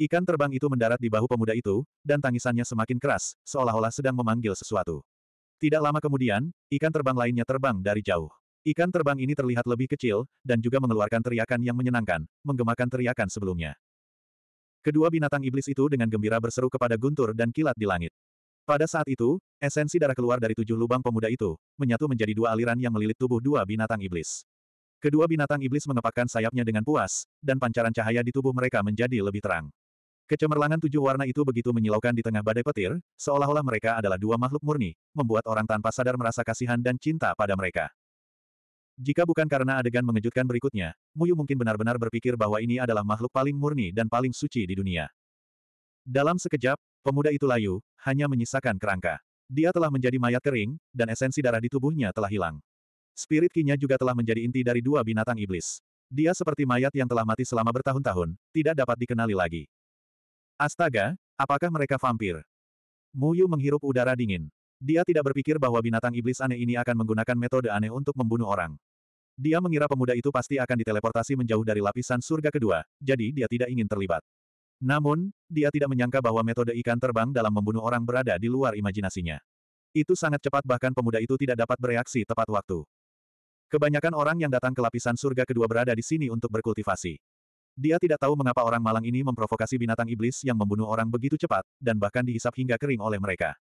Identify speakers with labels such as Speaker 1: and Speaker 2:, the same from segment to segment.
Speaker 1: Ikan terbang itu mendarat di bahu pemuda itu, dan tangisannya semakin keras, seolah-olah sedang memanggil sesuatu. Tidak lama kemudian, ikan terbang lainnya terbang dari jauh. Ikan terbang ini terlihat lebih kecil, dan juga mengeluarkan teriakan yang menyenangkan, menggemakan teriakan sebelumnya. Kedua binatang iblis itu dengan gembira berseru kepada guntur dan kilat di langit. Pada saat itu, esensi darah keluar dari tujuh lubang pemuda itu, menyatu menjadi dua aliran yang melilit tubuh dua binatang iblis. Kedua binatang iblis mengepakkan sayapnya dengan puas, dan pancaran cahaya di tubuh mereka menjadi lebih terang. Kecemerlangan tujuh warna itu begitu menyilaukan di tengah badai petir, seolah-olah mereka adalah dua makhluk murni, membuat orang tanpa sadar merasa kasihan dan cinta pada mereka. Jika bukan karena adegan mengejutkan berikutnya, Muyu mungkin benar-benar berpikir bahwa ini adalah makhluk paling murni dan paling suci di dunia. Dalam sekejap, pemuda itu layu, hanya menyisakan kerangka. Dia telah menjadi mayat kering, dan esensi darah di tubuhnya telah hilang. Spirit kinya juga telah menjadi inti dari dua binatang iblis. Dia seperti mayat yang telah mati selama bertahun-tahun, tidak dapat dikenali lagi. Astaga, apakah mereka vampir? Muyu menghirup udara dingin. Dia tidak berpikir bahwa binatang iblis aneh ini akan menggunakan metode aneh untuk membunuh orang. Dia mengira pemuda itu pasti akan diteleportasi menjauh dari lapisan surga kedua, jadi dia tidak ingin terlibat. Namun, dia tidak menyangka bahwa metode ikan terbang dalam membunuh orang berada di luar imajinasinya. Itu sangat cepat bahkan pemuda itu tidak dapat bereaksi tepat waktu. Kebanyakan orang yang datang ke lapisan surga kedua berada di sini untuk berkultivasi. Dia tidak tahu mengapa orang malang ini memprovokasi binatang iblis yang membunuh orang begitu cepat, dan bahkan dihisap hingga kering oleh mereka.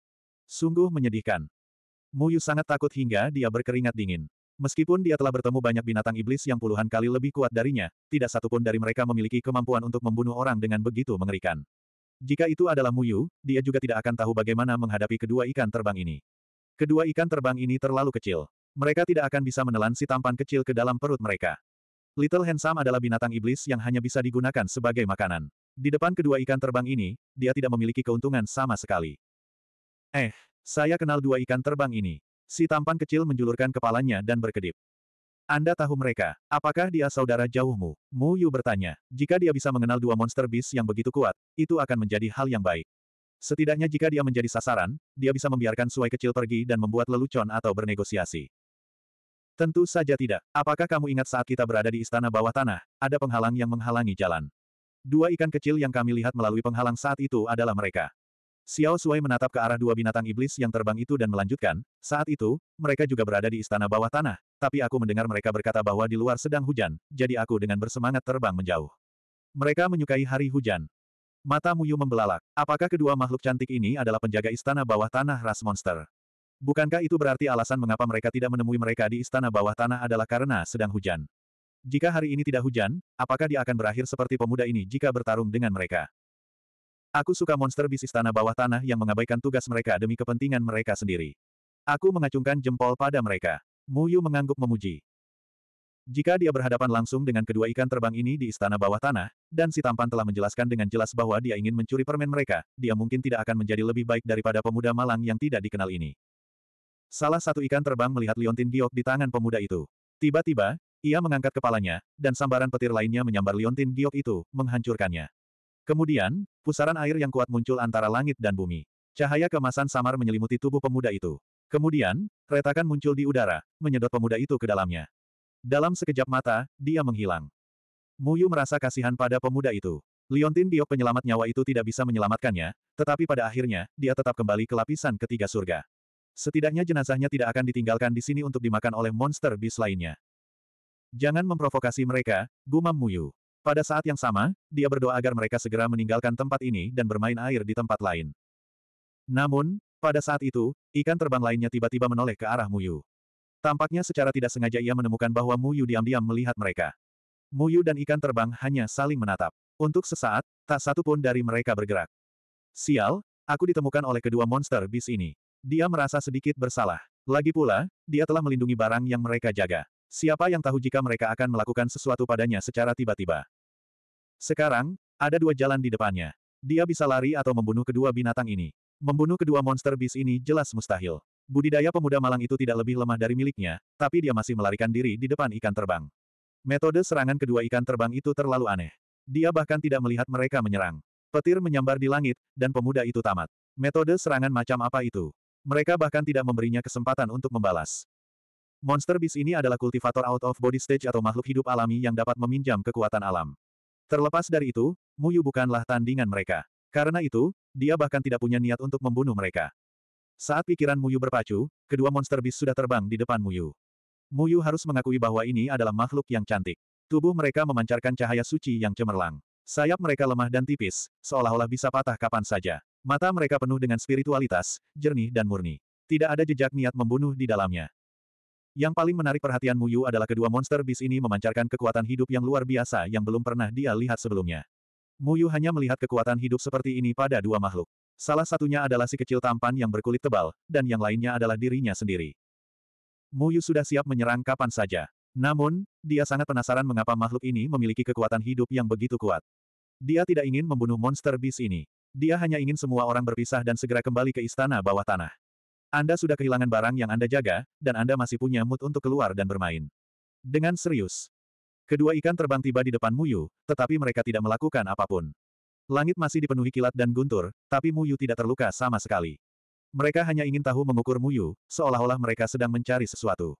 Speaker 1: Sungguh menyedihkan. Muyu sangat takut hingga dia berkeringat dingin. Meskipun dia telah bertemu banyak binatang iblis yang puluhan kali lebih kuat darinya, tidak satupun dari mereka memiliki kemampuan untuk membunuh orang dengan begitu mengerikan. Jika itu adalah Muyu, dia juga tidak akan tahu bagaimana menghadapi kedua ikan terbang ini. Kedua ikan terbang ini terlalu kecil. Mereka tidak akan bisa menelan si tampan kecil ke dalam perut mereka. Little Handsome adalah binatang iblis yang hanya bisa digunakan sebagai makanan. Di depan kedua ikan terbang ini, dia tidak memiliki keuntungan sama sekali. Eh, saya kenal dua ikan terbang ini. Si tampan kecil menjulurkan kepalanya dan berkedip. Anda tahu mereka. Apakah dia saudara jauhmu? Mu Yu bertanya. Jika dia bisa mengenal dua monster bis yang begitu kuat, itu akan menjadi hal yang baik. Setidaknya jika dia menjadi sasaran, dia bisa membiarkan suai kecil pergi dan membuat lelucon atau bernegosiasi. Tentu saja tidak. Apakah kamu ingat saat kita berada di istana bawah tanah, ada penghalang yang menghalangi jalan? Dua ikan kecil yang kami lihat melalui penghalang saat itu adalah mereka. Xiao Sui menatap ke arah dua binatang iblis yang terbang itu dan melanjutkan, saat itu, mereka juga berada di istana bawah tanah, tapi aku mendengar mereka berkata bahwa di luar sedang hujan, jadi aku dengan bersemangat terbang menjauh. Mereka menyukai hari hujan. Mata Muyu membelalak. Apakah kedua makhluk cantik ini adalah penjaga istana bawah tanah ras monster? Bukankah itu berarti alasan mengapa mereka tidak menemui mereka di istana bawah tanah adalah karena sedang hujan? Jika hari ini tidak hujan, apakah dia akan berakhir seperti pemuda ini jika bertarung dengan mereka? Aku suka monster bis istana bawah tanah yang mengabaikan tugas mereka demi kepentingan mereka sendiri. Aku mengacungkan jempol pada mereka. Muyu mengangguk memuji. Jika dia berhadapan langsung dengan kedua ikan terbang ini di istana bawah tanah, dan si tampan telah menjelaskan dengan jelas bahwa dia ingin mencuri permen mereka, dia mungkin tidak akan menjadi lebih baik daripada pemuda malang yang tidak dikenal ini. Salah satu ikan terbang melihat liontin giok di tangan pemuda itu. Tiba-tiba, ia mengangkat kepalanya, dan sambaran petir lainnya menyambar liontin giok itu, menghancurkannya. Kemudian, pusaran air yang kuat muncul antara langit dan bumi. Cahaya kemasan samar menyelimuti tubuh pemuda itu. Kemudian, retakan muncul di udara, menyedot pemuda itu ke dalamnya. Dalam sekejap mata, dia menghilang. Muyu merasa kasihan pada pemuda itu. Liontin giok penyelamat nyawa itu tidak bisa menyelamatkannya, tetapi pada akhirnya, dia tetap kembali ke lapisan ketiga surga. Setidaknya jenazahnya tidak akan ditinggalkan di sini untuk dimakan oleh monster bis lainnya. Jangan memprovokasi mereka, gumam Muyu. Pada saat yang sama, dia berdoa agar mereka segera meninggalkan tempat ini dan bermain air di tempat lain. Namun, pada saat itu, ikan terbang lainnya tiba-tiba menoleh ke arah Muyu. Tampaknya secara tidak sengaja ia menemukan bahwa Muyu diam-diam melihat mereka. Muyu dan ikan terbang hanya saling menatap. Untuk sesaat, tak satu pun dari mereka bergerak. Sial, aku ditemukan oleh kedua monster bis ini. Dia merasa sedikit bersalah. Lagi pula, dia telah melindungi barang yang mereka jaga. Siapa yang tahu jika mereka akan melakukan sesuatu padanya secara tiba-tiba. Sekarang, ada dua jalan di depannya. Dia bisa lari atau membunuh kedua binatang ini. Membunuh kedua monster bis ini jelas mustahil. Budidaya pemuda malang itu tidak lebih lemah dari miliknya, tapi dia masih melarikan diri di depan ikan terbang. Metode serangan kedua ikan terbang itu terlalu aneh. Dia bahkan tidak melihat mereka menyerang. Petir menyambar di langit, dan pemuda itu tamat. Metode serangan macam apa itu? Mereka bahkan tidak memberinya kesempatan untuk membalas. Monster Beast ini adalah kultivator out of body stage atau makhluk hidup alami yang dapat meminjam kekuatan alam. Terlepas dari itu, Muyu bukanlah tandingan mereka. Karena itu, dia bahkan tidak punya niat untuk membunuh mereka. Saat pikiran Muyu berpacu, kedua monster beast sudah terbang di depan Muyu. Muyu harus mengakui bahwa ini adalah makhluk yang cantik. Tubuh mereka memancarkan cahaya suci yang cemerlang. Sayap mereka lemah dan tipis, seolah-olah bisa patah kapan saja. Mata mereka penuh dengan spiritualitas, jernih dan murni. Tidak ada jejak niat membunuh di dalamnya. Yang paling menarik perhatian Muyu adalah kedua monster bis ini memancarkan kekuatan hidup yang luar biasa yang belum pernah dia lihat sebelumnya. Muyu hanya melihat kekuatan hidup seperti ini pada dua makhluk. Salah satunya adalah si kecil tampan yang berkulit tebal, dan yang lainnya adalah dirinya sendiri. Muyu sudah siap menyerang kapan saja. Namun, dia sangat penasaran mengapa makhluk ini memiliki kekuatan hidup yang begitu kuat. Dia tidak ingin membunuh monster bis ini. Dia hanya ingin semua orang berpisah dan segera kembali ke istana bawah tanah. Anda sudah kehilangan barang yang Anda jaga, dan Anda masih punya mood untuk keluar dan bermain. Dengan serius. Kedua ikan terbang tiba di depan Muyu, tetapi mereka tidak melakukan apapun. Langit masih dipenuhi kilat dan guntur, tapi Muyu tidak terluka sama sekali. Mereka hanya ingin tahu mengukur Muyu, seolah-olah mereka sedang mencari sesuatu.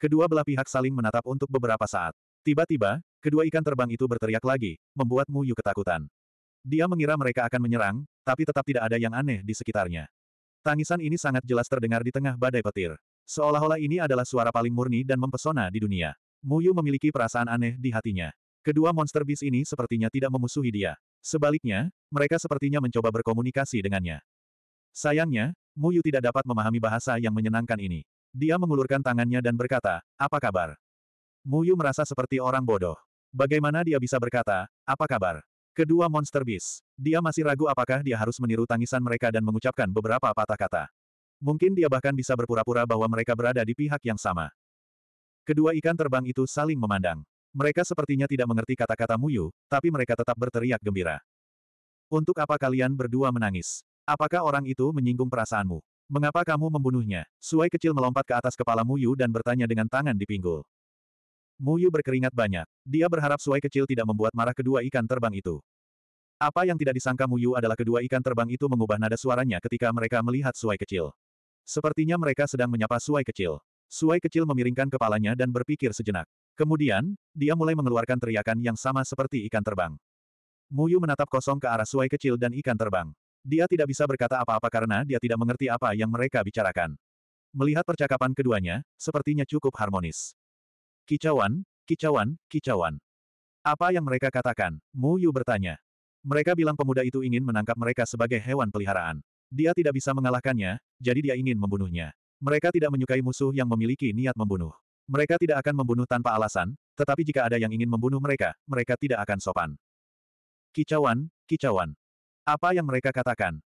Speaker 1: Kedua belah pihak saling menatap untuk beberapa saat. Tiba-tiba, kedua ikan terbang itu berteriak lagi, membuat Mu Yu ketakutan. Dia mengira mereka akan menyerang, tapi tetap tidak ada yang aneh di sekitarnya. Tangisan ini sangat jelas terdengar di tengah badai petir. Seolah-olah ini adalah suara paling murni dan mempesona di dunia. Mu Yu memiliki perasaan aneh di hatinya. Kedua monster bis ini sepertinya tidak memusuhi dia. Sebaliknya, mereka sepertinya mencoba berkomunikasi dengannya. Sayangnya, Mu Yu tidak dapat memahami bahasa yang menyenangkan ini. Dia mengulurkan tangannya dan berkata, apa kabar? Muyu merasa seperti orang bodoh. Bagaimana dia bisa berkata, apa kabar? Kedua monster bis. Dia masih ragu apakah dia harus meniru tangisan mereka dan mengucapkan beberapa patah kata. Mungkin dia bahkan bisa berpura-pura bahwa mereka berada di pihak yang sama. Kedua ikan terbang itu saling memandang. Mereka sepertinya tidak mengerti kata-kata Muyu, tapi mereka tetap berteriak gembira. Untuk apa kalian berdua menangis? Apakah orang itu menyinggung perasaanmu? Mengapa kamu membunuhnya? Suai kecil melompat ke atas kepala Muyu dan bertanya dengan tangan di pinggul. Mu Yu berkeringat banyak. Dia berharap suai kecil tidak membuat marah kedua ikan terbang itu. Apa yang tidak disangka Mu Yu adalah kedua ikan terbang itu mengubah nada suaranya ketika mereka melihat suai kecil. Sepertinya mereka sedang menyapa suai kecil. Suai kecil memiringkan kepalanya dan berpikir sejenak. Kemudian, dia mulai mengeluarkan teriakan yang sama seperti ikan terbang. Mu Yu menatap kosong ke arah suai kecil dan ikan terbang. Dia tidak bisa berkata apa-apa karena dia tidak mengerti apa yang mereka bicarakan. Melihat percakapan keduanya, sepertinya cukup harmonis. Kicauan, kicauan, kicauan. Apa yang mereka katakan? Mu Yu bertanya. Mereka bilang pemuda itu ingin menangkap mereka sebagai hewan peliharaan. Dia tidak bisa mengalahkannya, jadi dia ingin membunuhnya. Mereka tidak menyukai musuh yang memiliki niat membunuh. Mereka tidak akan membunuh tanpa alasan, tetapi jika ada yang ingin membunuh mereka, mereka tidak akan sopan. Kicauan, kicauan. Apa yang mereka katakan?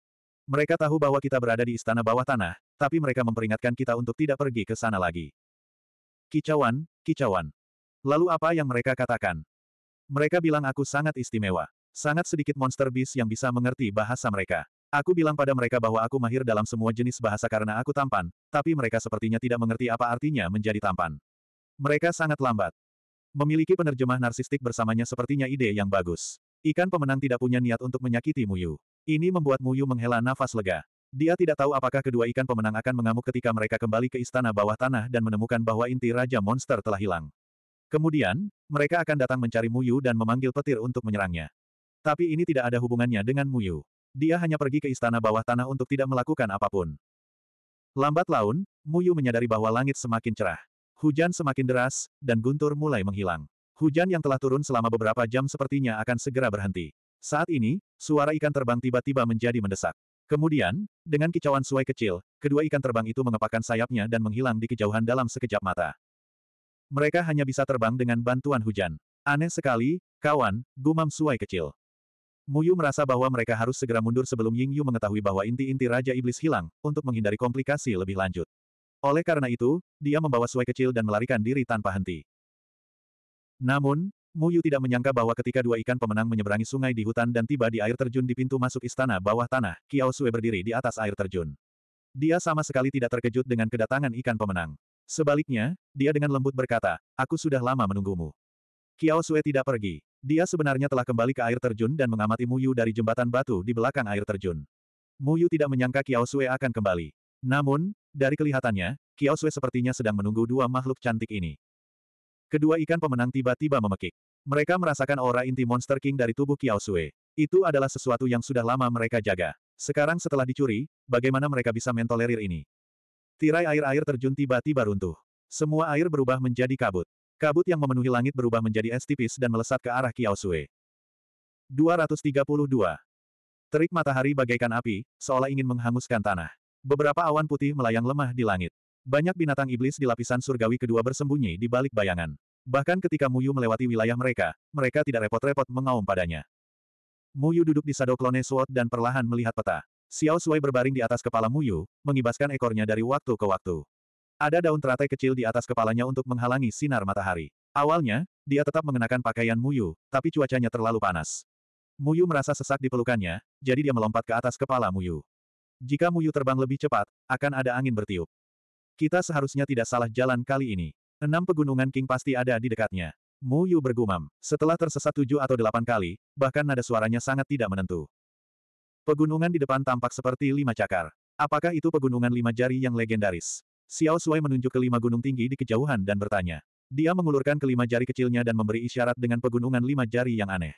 Speaker 1: Mereka tahu bahwa kita berada di istana bawah tanah, tapi mereka memperingatkan kita untuk tidak pergi ke sana lagi. Kicauan, kicauan. Lalu apa yang mereka katakan? Mereka bilang aku sangat istimewa. Sangat sedikit monster beast yang bisa mengerti bahasa mereka. Aku bilang pada mereka bahwa aku mahir dalam semua jenis bahasa karena aku tampan, tapi mereka sepertinya tidak mengerti apa artinya menjadi tampan. Mereka sangat lambat. Memiliki penerjemah narsistik bersamanya sepertinya ide yang bagus. Ikan pemenang tidak punya niat untuk menyakiti Muyu. Ini membuat Muyu menghela nafas lega. Dia tidak tahu apakah kedua ikan pemenang akan mengamuk ketika mereka kembali ke istana bawah tanah dan menemukan bahwa inti Raja Monster telah hilang. Kemudian, mereka akan datang mencari Muyu dan memanggil petir untuk menyerangnya. Tapi ini tidak ada hubungannya dengan Muyu. Dia hanya pergi ke istana bawah tanah untuk tidak melakukan apapun. Lambat laun, Muyu menyadari bahwa langit semakin cerah. Hujan semakin deras, dan guntur mulai menghilang. Hujan yang telah turun selama beberapa jam sepertinya akan segera berhenti. Saat ini, suara ikan terbang tiba-tiba menjadi mendesak. Kemudian, dengan kicauan suai kecil, kedua ikan terbang itu mengepakkan sayapnya dan menghilang di kejauhan dalam sekejap mata. Mereka hanya bisa terbang dengan bantuan hujan. Aneh sekali, kawan, gumam suai kecil. Muyu merasa bahwa mereka harus segera mundur sebelum Ying Yu mengetahui bahwa inti-inti Raja Iblis hilang, untuk menghindari komplikasi lebih lanjut. Oleh karena itu, dia membawa suai kecil dan melarikan diri tanpa henti. Namun, Mu Yu tidak menyangka bahwa ketika dua ikan pemenang menyeberangi sungai di hutan dan tiba di air terjun di pintu masuk istana bawah tanah, Kiao Sui berdiri di atas air terjun. Dia sama sekali tidak terkejut dengan kedatangan ikan pemenang. Sebaliknya, dia dengan lembut berkata, aku sudah lama menunggumu. Kiao Sui tidak pergi. Dia sebenarnya telah kembali ke air terjun dan mengamati Mu Yu dari jembatan batu di belakang air terjun. Mu Yu tidak menyangka Kiao Sui akan kembali. Namun, dari kelihatannya, Kiao Sui sepertinya sedang menunggu dua makhluk cantik ini. Kedua ikan pemenang tiba-tiba memekik. Mereka merasakan aura inti Monster King dari tubuh Kiao Sui. Itu adalah sesuatu yang sudah lama mereka jaga. Sekarang setelah dicuri, bagaimana mereka bisa mentolerir ini? Tirai air-air terjun tiba-tiba runtuh. Semua air berubah menjadi kabut. Kabut yang memenuhi langit berubah menjadi es tipis dan melesat ke arah Kiao Sui. 232. Terik matahari bagaikan api, seolah ingin menghanguskan tanah. Beberapa awan putih melayang lemah di langit. Banyak binatang iblis di lapisan surgawi kedua bersembunyi di balik bayangan. Bahkan ketika Muyu melewati wilayah mereka, mereka tidak repot-repot mengaum padanya. Muyu duduk di Sado Klone Sword dan perlahan melihat peta. Xiao Sui berbaring di atas kepala Muyu, mengibaskan ekornya dari waktu ke waktu. Ada daun teratai kecil di atas kepalanya untuk menghalangi sinar matahari. Awalnya, dia tetap mengenakan pakaian Muyu, tapi cuacanya terlalu panas. Muyu merasa sesak di pelukannya, jadi dia melompat ke atas kepala Muyu. Jika Muyu terbang lebih cepat, akan ada angin bertiup. Kita seharusnya tidak salah jalan kali ini. Enam pegunungan King pasti ada di dekatnya. Mu Yu bergumam. Setelah tersesat tujuh atau delapan kali, bahkan nada suaranya sangat tidak menentu. Pegunungan di depan tampak seperti lima cakar. Apakah itu pegunungan lima jari yang legendaris? Xiao Shuai menunjuk ke lima gunung tinggi di kejauhan dan bertanya. Dia mengulurkan kelima jari kecilnya dan memberi isyarat dengan pegunungan lima jari yang aneh.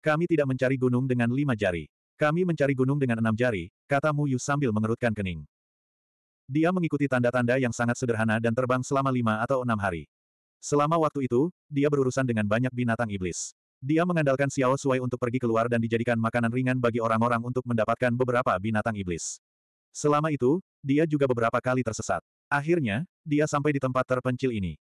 Speaker 1: Kami tidak mencari gunung dengan lima jari. Kami mencari gunung dengan enam jari, kata Mu Yu sambil mengerutkan kening. Dia mengikuti tanda-tanda yang sangat sederhana dan terbang selama lima atau enam hari. Selama waktu itu, dia berurusan dengan banyak binatang iblis. Dia mengandalkan Xiao Sui untuk pergi keluar dan dijadikan makanan ringan bagi orang-orang untuk mendapatkan beberapa binatang iblis. Selama itu, dia juga beberapa kali tersesat. Akhirnya, dia sampai di tempat terpencil ini.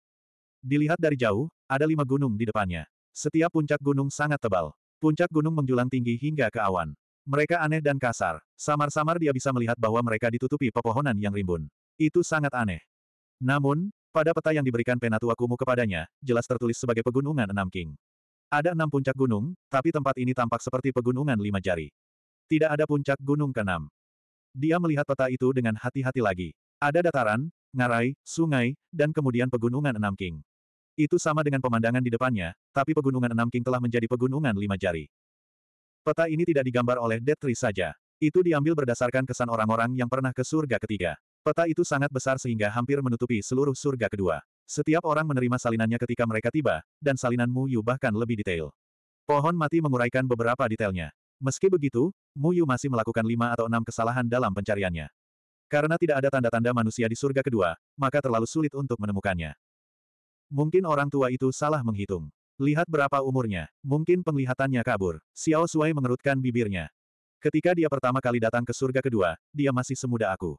Speaker 1: Dilihat dari jauh, ada lima gunung di depannya. Setiap puncak gunung sangat tebal. Puncak gunung menjulang tinggi hingga ke awan. Mereka aneh dan kasar. Samar-samar dia bisa melihat bahwa mereka ditutupi pepohonan yang rimbun. Itu sangat aneh. Namun, pada peta yang diberikan Penatua Kumu kepadanya, jelas tertulis sebagai Pegunungan Enam King. Ada enam puncak gunung, tapi tempat ini tampak seperti pegunungan lima jari. Tidak ada puncak gunung keenam. Dia melihat peta itu dengan hati-hati lagi. Ada dataran, ngarai, sungai, dan kemudian pegunungan enam king. Itu sama dengan pemandangan di depannya, tapi pegunungan enam king telah menjadi pegunungan lima jari. Peta ini tidak digambar oleh Tree saja. Itu diambil berdasarkan kesan orang-orang yang pernah ke surga ketiga. Peta itu sangat besar sehingga hampir menutupi seluruh surga kedua. Setiap orang menerima salinannya ketika mereka tiba, dan salinan Mu Yu bahkan lebih detail. Pohon mati menguraikan beberapa detailnya. Meski begitu, Mu Yu masih melakukan lima atau enam kesalahan dalam pencariannya. Karena tidak ada tanda-tanda manusia di surga kedua, maka terlalu sulit untuk menemukannya. Mungkin orang tua itu salah menghitung. Lihat berapa umurnya, mungkin penglihatannya kabur. Xiao Suai mengerutkan bibirnya. Ketika dia pertama kali datang ke surga kedua, dia masih semuda aku.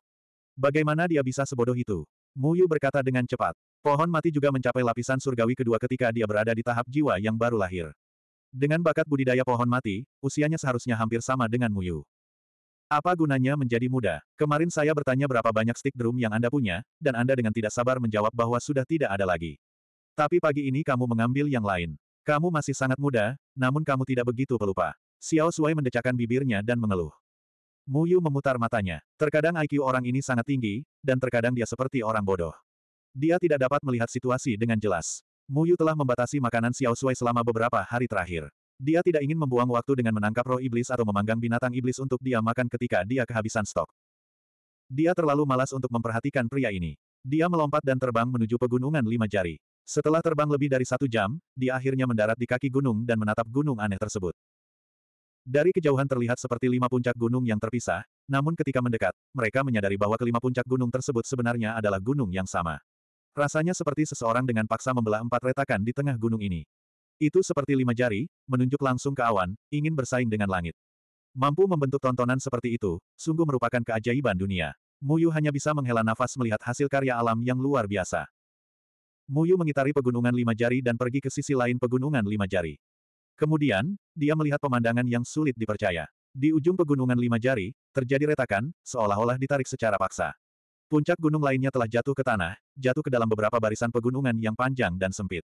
Speaker 1: Bagaimana dia bisa sebodoh itu? Mu Yu berkata dengan cepat. Pohon mati juga mencapai lapisan surgawi kedua ketika dia berada di tahap jiwa yang baru lahir. Dengan bakat budidaya pohon mati, usianya seharusnya hampir sama dengan Mu Yu. Apa gunanya menjadi muda? Kemarin saya bertanya berapa banyak stick drum yang Anda punya, dan Anda dengan tidak sabar menjawab bahwa sudah tidak ada lagi. Tapi pagi ini kamu mengambil yang lain. Kamu masih sangat muda, namun kamu tidak begitu pelupa. Xiao Sui mendecakkan bibirnya dan mengeluh. Mu Yu memutar matanya. Terkadang IQ orang ini sangat tinggi, dan terkadang dia seperti orang bodoh. Dia tidak dapat melihat situasi dengan jelas. Mu Yu telah membatasi makanan Xiao Sui selama beberapa hari terakhir. Dia tidak ingin membuang waktu dengan menangkap roh iblis atau memanggang binatang iblis untuk dia makan ketika dia kehabisan stok. Dia terlalu malas untuk memperhatikan pria ini. Dia melompat dan terbang menuju pegunungan lima jari. Setelah terbang lebih dari satu jam, dia akhirnya mendarat di kaki gunung dan menatap gunung aneh tersebut. Dari kejauhan terlihat seperti lima puncak gunung yang terpisah, namun ketika mendekat, mereka menyadari bahwa kelima puncak gunung tersebut sebenarnya adalah gunung yang sama. Rasanya seperti seseorang dengan paksa membelah empat retakan di tengah gunung ini. Itu seperti lima jari, menunjuk langsung ke awan, ingin bersaing dengan langit. Mampu membentuk tontonan seperti itu, sungguh merupakan keajaiban dunia. Muyu hanya bisa menghela nafas melihat hasil karya alam yang luar biasa. Muyu mengitari pegunungan lima jari dan pergi ke sisi lain pegunungan lima jari. Kemudian, dia melihat pemandangan yang sulit dipercaya. Di ujung pegunungan lima jari, terjadi retakan, seolah-olah ditarik secara paksa. Puncak gunung lainnya telah jatuh ke tanah, jatuh ke dalam beberapa barisan pegunungan yang panjang dan sempit.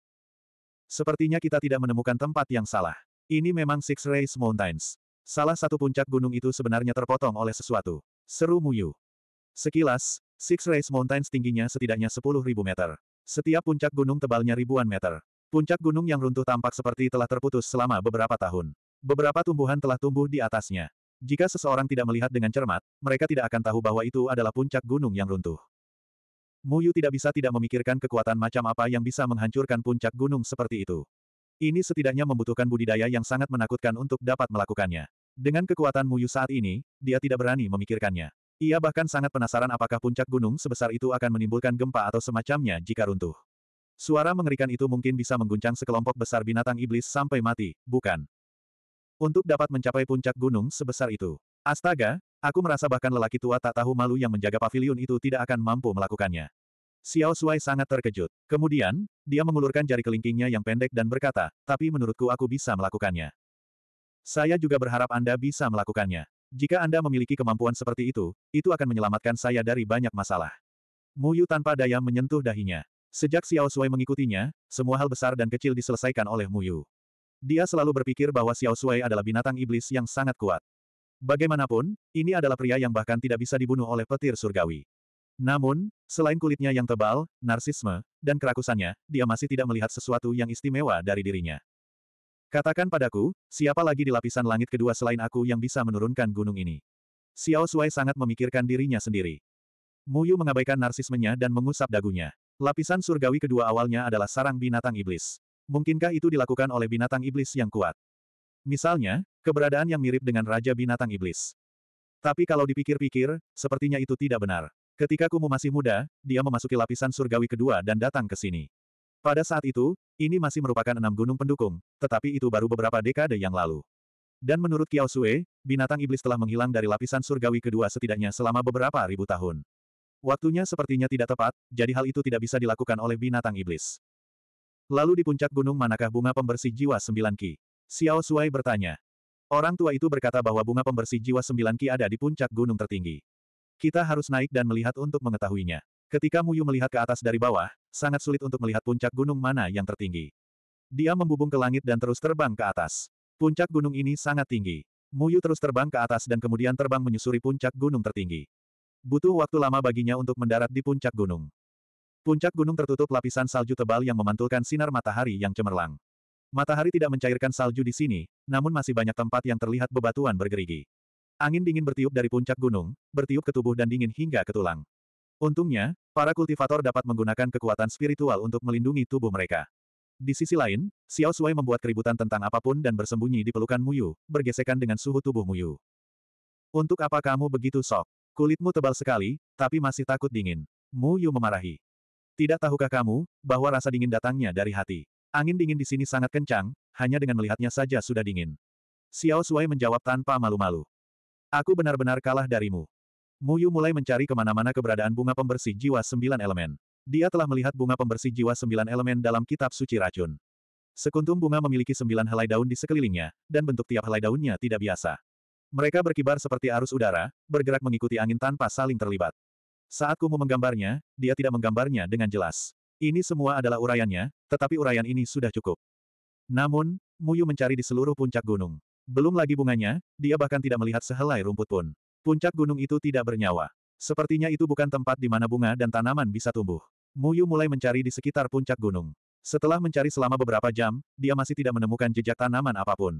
Speaker 1: Sepertinya kita tidak menemukan tempat yang salah. Ini memang Six Rays Mountains. Salah satu puncak gunung itu sebenarnya terpotong oleh sesuatu. Seru Muyu. Sekilas, Six Rays Mountains tingginya setidaknya 10.000 meter. Setiap puncak gunung tebalnya ribuan meter. Puncak gunung yang runtuh tampak seperti telah terputus selama beberapa tahun. Beberapa tumbuhan telah tumbuh di atasnya. Jika seseorang tidak melihat dengan cermat, mereka tidak akan tahu bahwa itu adalah puncak gunung yang runtuh. Muyu tidak bisa tidak memikirkan kekuatan macam apa yang bisa menghancurkan puncak gunung seperti itu. Ini setidaknya membutuhkan budidaya yang sangat menakutkan untuk dapat melakukannya. Dengan kekuatan Muyu saat ini, dia tidak berani memikirkannya. Ia bahkan sangat penasaran apakah puncak gunung sebesar itu akan menimbulkan gempa atau semacamnya jika runtuh. Suara mengerikan itu mungkin bisa mengguncang sekelompok besar binatang iblis sampai mati, bukan? Untuk dapat mencapai puncak gunung sebesar itu. Astaga, aku merasa bahkan lelaki tua tak tahu malu yang menjaga pavilion itu tidak akan mampu melakukannya. Xiao Shuai sangat terkejut. Kemudian, dia mengulurkan jari kelingkingnya yang pendek dan berkata, tapi menurutku aku bisa melakukannya. Saya juga berharap Anda bisa melakukannya. Jika Anda memiliki kemampuan seperti itu, itu akan menyelamatkan saya dari banyak masalah. Mu Yu tanpa daya menyentuh dahinya. Sejak Xiao Sui mengikutinya, semua hal besar dan kecil diselesaikan oleh Mu Yu. Dia selalu berpikir bahwa Xiao Sui adalah binatang iblis yang sangat kuat. Bagaimanapun, ini adalah pria yang bahkan tidak bisa dibunuh oleh petir surgawi. Namun, selain kulitnya yang tebal, narsisme, dan kerakusannya, dia masih tidak melihat sesuatu yang istimewa dari dirinya. Katakan padaku, siapa lagi di lapisan langit kedua selain aku yang bisa menurunkan gunung ini? Xiao Sui sangat memikirkan dirinya sendiri. Muyu mengabaikan narsismenya dan mengusap dagunya. Lapisan surgawi kedua awalnya adalah sarang binatang iblis. Mungkinkah itu dilakukan oleh binatang iblis yang kuat? Misalnya, keberadaan yang mirip dengan Raja Binatang Iblis. Tapi kalau dipikir-pikir, sepertinya itu tidak benar. Ketika Kumu masih muda, dia memasuki lapisan surgawi kedua dan datang ke sini. Pada saat itu, ini masih merupakan enam gunung pendukung, tetapi itu baru beberapa dekade yang lalu. Dan menurut Kiao Sue, binatang iblis telah menghilang dari lapisan surgawi kedua setidaknya selama beberapa ribu tahun. Waktunya sepertinya tidak tepat, jadi hal itu tidak bisa dilakukan oleh binatang iblis. Lalu di puncak gunung manakah bunga pembersih jiwa sembilan ki? Xiao Suai bertanya. Orang tua itu berkata bahwa bunga pembersih jiwa sembilan ki ada di puncak gunung tertinggi. Kita harus naik dan melihat untuk mengetahuinya. Ketika Muyu melihat ke atas dari bawah, sangat sulit untuk melihat puncak gunung mana yang tertinggi. Dia membubung ke langit dan terus terbang ke atas. Puncak gunung ini sangat tinggi. Muyu terus terbang ke atas dan kemudian terbang menyusuri puncak gunung tertinggi. Butuh waktu lama baginya untuk mendarat di puncak gunung. Puncak gunung tertutup lapisan salju tebal yang memantulkan sinar matahari yang cemerlang. Matahari tidak mencairkan salju di sini, namun masih banyak tempat yang terlihat bebatuan bergerigi. Angin dingin bertiup dari puncak gunung, bertiup ke tubuh dan dingin hingga ke tulang. Untungnya, para kultivator dapat menggunakan kekuatan spiritual untuk melindungi tubuh mereka. Di sisi lain, Xiao Shui membuat keributan tentang apapun dan bersembunyi di pelukan Muyu, bergesekan dengan suhu tubuh Muyu. Untuk apa kamu begitu sok? Kulitmu tebal sekali, tapi masih takut dingin. Muyu memarahi. Tidak tahukah kamu, bahwa rasa dingin datangnya dari hati? Angin dingin di sini sangat kencang, hanya dengan melihatnya saja sudah dingin. Xiao Shui menjawab tanpa malu-malu. Aku benar-benar kalah darimu. Muyu mulai mencari kemana-mana keberadaan bunga pembersih jiwa sembilan elemen. Dia telah melihat bunga pembersih jiwa sembilan elemen dalam kitab suci racun. Sekuntum bunga memiliki sembilan helai daun di sekelilingnya, dan bentuk tiap helai daunnya tidak biasa. Mereka berkibar seperti arus udara, bergerak mengikuti angin tanpa saling terlibat. Saat Kumu menggambarnya, dia tidak menggambarnya dengan jelas. Ini semua adalah uraiannya, tetapi uraian ini sudah cukup. Namun, Muyu mencari di seluruh puncak gunung. Belum lagi bunganya, dia bahkan tidak melihat sehelai rumput pun. Puncak gunung itu tidak bernyawa. Sepertinya itu bukan tempat di mana bunga dan tanaman bisa tumbuh. Muyu mulai mencari di sekitar puncak gunung. Setelah mencari selama beberapa jam, dia masih tidak menemukan jejak tanaman apapun.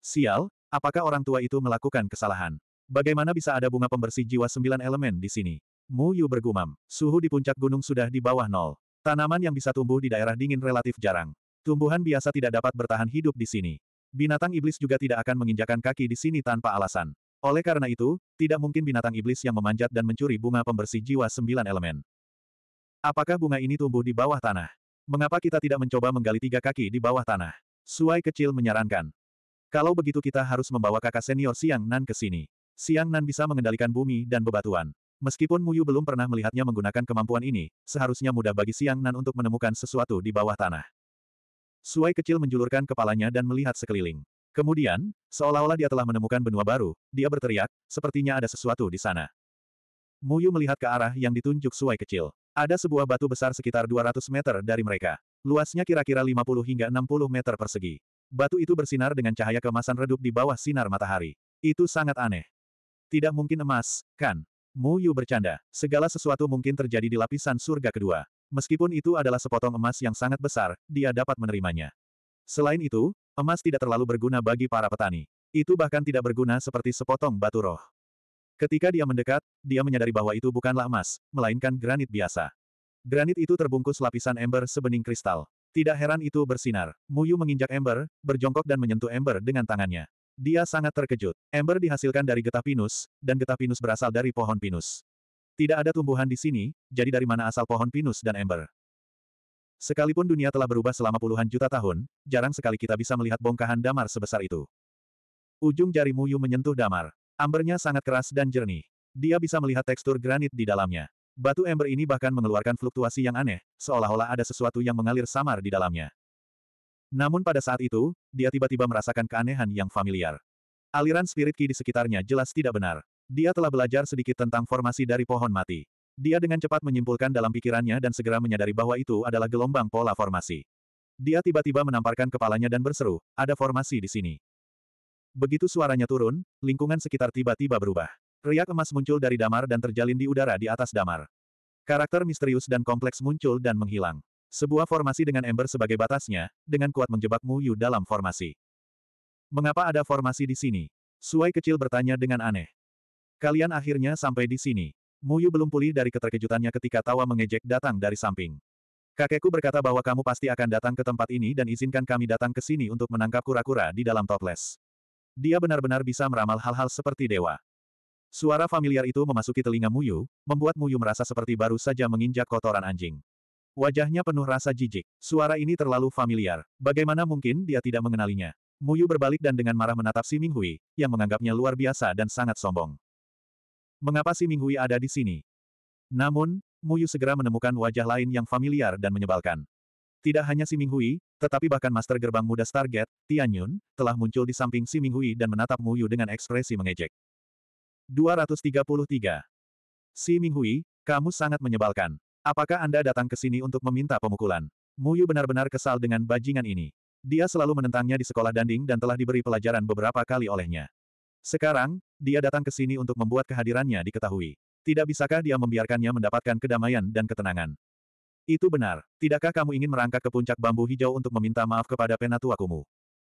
Speaker 1: Sial, apakah orang tua itu melakukan kesalahan? Bagaimana bisa ada bunga pembersih jiwa sembilan elemen di sini? Mu Yu bergumam. Suhu di puncak gunung sudah di bawah nol. Tanaman yang bisa tumbuh di daerah dingin relatif jarang. Tumbuhan biasa tidak dapat bertahan hidup di sini. Binatang iblis juga tidak akan menginjakan kaki di sini tanpa alasan. Oleh karena itu, tidak mungkin binatang iblis yang memanjat dan mencuri bunga pembersih jiwa sembilan elemen. Apakah bunga ini tumbuh di bawah tanah? Mengapa kita tidak mencoba menggali tiga kaki di bawah tanah? Suai kecil menyarankan. Kalau begitu kita harus membawa kakak senior Siang Nan ke sini. Siang Nan bisa mengendalikan bumi dan bebatuan. Meskipun Muyu belum pernah melihatnya menggunakan kemampuan ini, seharusnya mudah bagi Siang Nan untuk menemukan sesuatu di bawah tanah. Suai kecil menjulurkan kepalanya dan melihat sekeliling. Kemudian, seolah-olah dia telah menemukan benua baru, dia berteriak, sepertinya ada sesuatu di sana. Muyu melihat ke arah yang ditunjuk suai kecil. Ada sebuah batu besar sekitar 200 meter dari mereka. Luasnya kira-kira 50 hingga 60 meter persegi. Batu itu bersinar dengan cahaya kemasan redup di bawah sinar matahari. Itu sangat aneh. Tidak mungkin emas, kan? Muyu bercanda. Segala sesuatu mungkin terjadi di lapisan surga kedua. Meskipun itu adalah sepotong emas yang sangat besar, dia dapat menerimanya. Selain itu, emas tidak terlalu berguna bagi para petani. Itu bahkan tidak berguna seperti sepotong batu roh. Ketika dia mendekat, dia menyadari bahwa itu bukanlah emas, melainkan granit biasa. Granit itu terbungkus lapisan ember sebening kristal. Tidak heran itu bersinar. Muyu menginjak ember, berjongkok dan menyentuh ember dengan tangannya. Dia sangat terkejut. Ember dihasilkan dari getah pinus, dan getah pinus berasal dari pohon pinus. Tidak ada tumbuhan di sini, jadi dari mana asal pohon pinus dan ember? Sekalipun dunia telah berubah selama puluhan juta tahun, jarang sekali kita bisa melihat bongkahan damar sebesar itu. Ujung jari Muyu menyentuh damar. Ambernya sangat keras dan jernih. Dia bisa melihat tekstur granit di dalamnya. Batu ember ini bahkan mengeluarkan fluktuasi yang aneh, seolah-olah ada sesuatu yang mengalir samar di dalamnya. Namun pada saat itu, dia tiba-tiba merasakan keanehan yang familiar. Aliran spirit ki di sekitarnya jelas tidak benar. Dia telah belajar sedikit tentang formasi dari pohon mati. Dia dengan cepat menyimpulkan dalam pikirannya dan segera menyadari bahwa itu adalah gelombang pola formasi. Dia tiba-tiba menamparkan kepalanya dan berseru, ada formasi di sini. Begitu suaranya turun, lingkungan sekitar tiba-tiba berubah. Riak emas muncul dari damar dan terjalin di udara di atas damar. Karakter misterius dan kompleks muncul dan menghilang. Sebuah formasi dengan ember sebagai batasnya, dengan kuat menjebak Mu Yu dalam formasi. Mengapa ada formasi di sini? Suai kecil bertanya dengan aneh. Kalian akhirnya sampai di sini. Muyu belum pulih dari keterkejutannya ketika tawa mengejek datang dari samping. Kakekku berkata bahwa kamu pasti akan datang ke tempat ini dan izinkan kami datang ke sini untuk menangkap kura-kura di dalam toples. Dia benar-benar bisa meramal hal-hal seperti dewa. Suara familiar itu memasuki telinga Muyu, membuat Muyu merasa seperti baru saja menginjak kotoran anjing. Wajahnya penuh rasa jijik. Suara ini terlalu familiar. Bagaimana mungkin dia tidak mengenalinya? Muyu berbalik dan dengan marah menatap Si Minghui, yang menganggapnya luar biasa dan sangat sombong. Mengapa si Minghui ada di sini? Namun, Muyu segera menemukan wajah lain yang familiar dan menyebalkan. Tidak hanya si Minghui, tetapi bahkan Master Gerbang Muda Stargate, Tianyun telah muncul di samping si Minghui dan menatap Muyu dengan ekspresi mengejek. 233. Si Minghui, kamu sangat menyebalkan. Apakah Anda datang ke sini untuk meminta pemukulan? Muyu benar-benar kesal dengan bajingan ini. Dia selalu menentangnya di sekolah danding dan telah diberi pelajaran beberapa kali olehnya. Sekarang, dia datang ke sini untuk membuat kehadirannya diketahui. Tidak bisakah dia membiarkannya mendapatkan kedamaian dan ketenangan? Itu benar. Tidakkah kamu ingin merangkak ke puncak bambu hijau untuk meminta maaf kepada penatuakumu?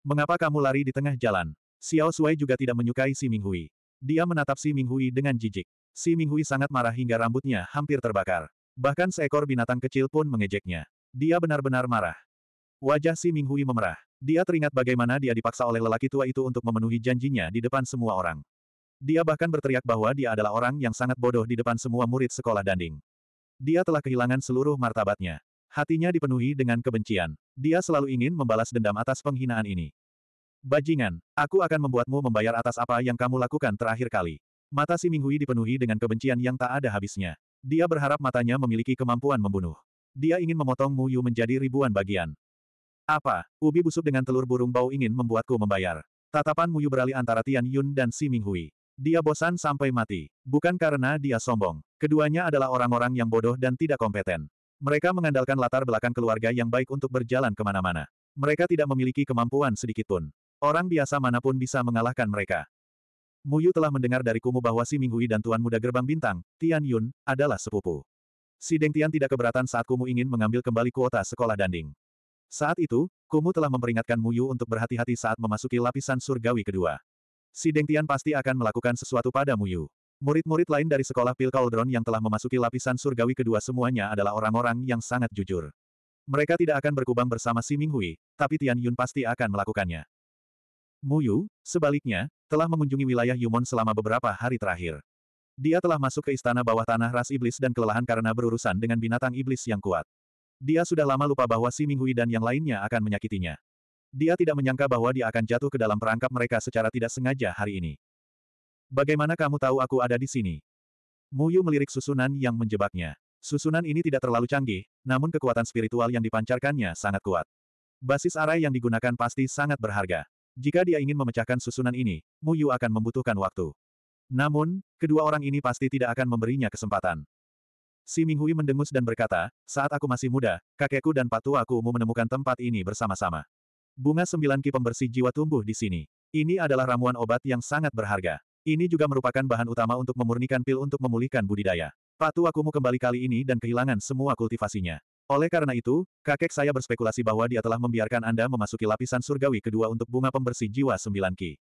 Speaker 1: Mengapa kamu lari di tengah jalan? Xiao Sui juga tidak menyukai Si Minghui. Dia menatap Si Minghui dengan jijik. Si Minghui sangat marah hingga rambutnya hampir terbakar. Bahkan seekor binatang kecil pun mengejeknya. Dia benar-benar marah. Wajah Si Minghui memerah. Dia teringat bagaimana dia dipaksa oleh lelaki tua itu untuk memenuhi janjinya di depan semua orang. Dia bahkan berteriak bahwa dia adalah orang yang sangat bodoh di depan semua murid sekolah danding. Dia telah kehilangan seluruh martabatnya. Hatinya dipenuhi dengan kebencian. Dia selalu ingin membalas dendam atas penghinaan ini. Bajingan, aku akan membuatmu membayar atas apa yang kamu lakukan terakhir kali. Mata si Minghui dipenuhi dengan kebencian yang tak ada habisnya. Dia berharap matanya memiliki kemampuan membunuh. Dia ingin memotong Mu Yu menjadi ribuan bagian. Apa, ubi busuk dengan telur burung bau ingin membuatku membayar? Tatapan Muyu beralih antara Tian Yun dan Si Minghui. Dia bosan sampai mati. Bukan karena dia sombong. Keduanya adalah orang-orang yang bodoh dan tidak kompeten. Mereka mengandalkan latar belakang keluarga yang baik untuk berjalan kemana-mana. Mereka tidak memiliki kemampuan sedikitpun. Orang biasa manapun bisa mengalahkan mereka. Muyu telah mendengar dari Kumu bahwa Si Minghui dan Tuan Muda Gerbang Bintang, Tian Yun, adalah sepupu. Si Deng Tian tidak keberatan saat Kumu ingin mengambil kembali kuota sekolah Danding. Saat itu, Kumu telah memperingatkan Muyu untuk berhati-hati saat memasuki lapisan surgawi kedua. Si Tian pasti akan melakukan sesuatu pada Muyu. Murid-murid lain dari sekolah Pil Cauldron yang telah memasuki lapisan surgawi kedua semuanya adalah orang-orang yang sangat jujur. Mereka tidak akan berkubang bersama si Minghui, tapi Tian Yun pasti akan melakukannya. Muyu, sebaliknya, telah mengunjungi wilayah Yumon selama beberapa hari terakhir. Dia telah masuk ke istana bawah tanah ras iblis dan kelelahan karena berurusan dengan binatang iblis yang kuat. Dia sudah lama lupa bahwa Si Minghui dan yang lainnya akan menyakitinya. Dia tidak menyangka bahwa dia akan jatuh ke dalam perangkap mereka secara tidak sengaja hari ini. Bagaimana kamu tahu aku ada di sini? Muyu melirik susunan yang menjebaknya. Susunan ini tidak terlalu canggih, namun kekuatan spiritual yang dipancarkannya sangat kuat. Basis arai yang digunakan pasti sangat berharga. Jika dia ingin memecahkan susunan ini, Muyu akan membutuhkan waktu. Namun, kedua orang ini pasti tidak akan memberinya kesempatan. Si Minghui mendengus dan berkata, saat aku masih muda, kakekku dan patu aku umum menemukan tempat ini bersama-sama. Bunga sembilan ki pembersih jiwa tumbuh di sini. Ini adalah ramuan obat yang sangat berharga. Ini juga merupakan bahan utama untuk memurnikan pil untuk memulihkan budidaya. Patu mu kembali kali ini dan kehilangan semua kultivasinya. Oleh karena itu, kakek saya berspekulasi bahwa dia telah membiarkan Anda memasuki lapisan surgawi kedua untuk bunga pembersih jiwa sembilan ki.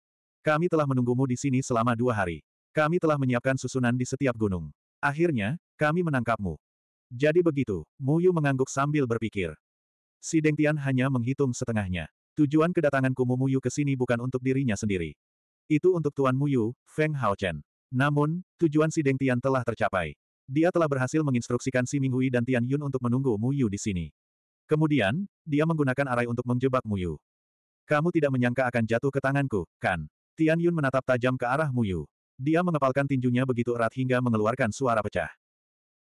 Speaker 1: Kami telah menunggumu di sini selama dua hari. Kami telah menyiapkan susunan di setiap gunung. Akhirnya, kami menangkapmu. Jadi begitu, Mu Yu mengangguk sambil berpikir. Si Deng Tian hanya menghitung setengahnya. Tujuan kedatanganku Yu ke sini bukan untuk dirinya sendiri. Itu untuk Tuan Mu Yu, Feng Hao Chen. Namun, tujuan si Deng Tian telah tercapai. Dia telah berhasil menginstruksikan si Ming Minghui dan Tian Yun untuk menunggu Mu Yu di sini. Kemudian, dia menggunakan arai untuk menjebak Mu Yu. Kamu tidak menyangka akan jatuh ke tanganku, kan? Tian Yun menatap tajam ke arah Mu Yu. Dia mengepalkan tinjunya begitu erat hingga mengeluarkan suara pecah.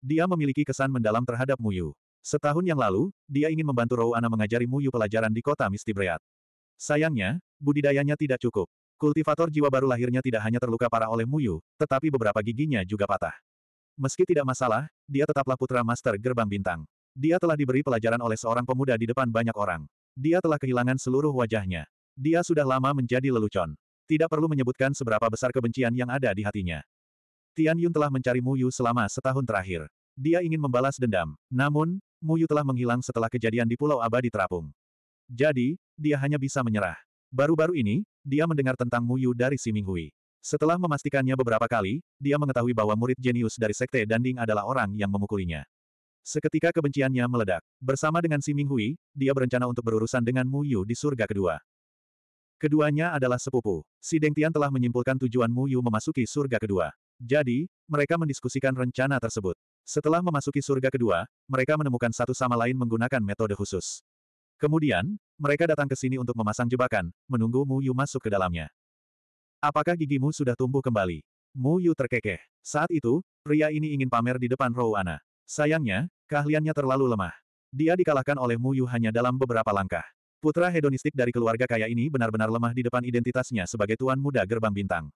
Speaker 1: Dia memiliki kesan mendalam terhadap Muyu. Setahun yang lalu, dia ingin membantu Rowana mengajari Muyu pelajaran di kota Mistibreat. Sayangnya, budidayanya tidak cukup. Kultivator jiwa baru lahirnya tidak hanya terluka parah oleh Muyu, tetapi beberapa giginya juga patah. Meski tidak masalah, dia tetaplah putra Master Gerbang Bintang. Dia telah diberi pelajaran oleh seorang pemuda di depan banyak orang. Dia telah kehilangan seluruh wajahnya. Dia sudah lama menjadi lelucon. Tidak perlu menyebutkan seberapa besar kebencian yang ada di hatinya. Tian Yun telah mencari Mu Yu selama setahun terakhir. Dia ingin membalas dendam, namun, Mu Yu telah menghilang setelah kejadian di Pulau Abadi terapung. Jadi, dia hanya bisa menyerah. Baru-baru ini, dia mendengar tentang Mu Yu dari Si Minghui. Setelah memastikannya beberapa kali, dia mengetahui bahwa murid jenius dari Sekte Danding adalah orang yang memukulinya. Seketika kebenciannya meledak. Bersama dengan Si Minghui, dia berencana untuk berurusan dengan Mu Yu di surga kedua. Keduanya adalah sepupu. Si Deng Tian telah menyimpulkan tujuan Mu Yu memasuki surga kedua. Jadi, mereka mendiskusikan rencana tersebut. Setelah memasuki surga kedua, mereka menemukan satu sama lain menggunakan metode khusus. Kemudian, mereka datang ke sini untuk memasang jebakan, menunggu Mu Yu masuk ke dalamnya. Apakah gigimu sudah tumbuh kembali? Mu Yu terkekeh. Saat itu, pria ini ingin pamer di depan Rou Ana. Sayangnya, keahliannya terlalu lemah. Dia dikalahkan oleh Mu Yu hanya dalam beberapa langkah. Putra hedonistik dari keluarga kaya ini benar-benar lemah di depan identitasnya sebagai tuan muda gerbang bintang.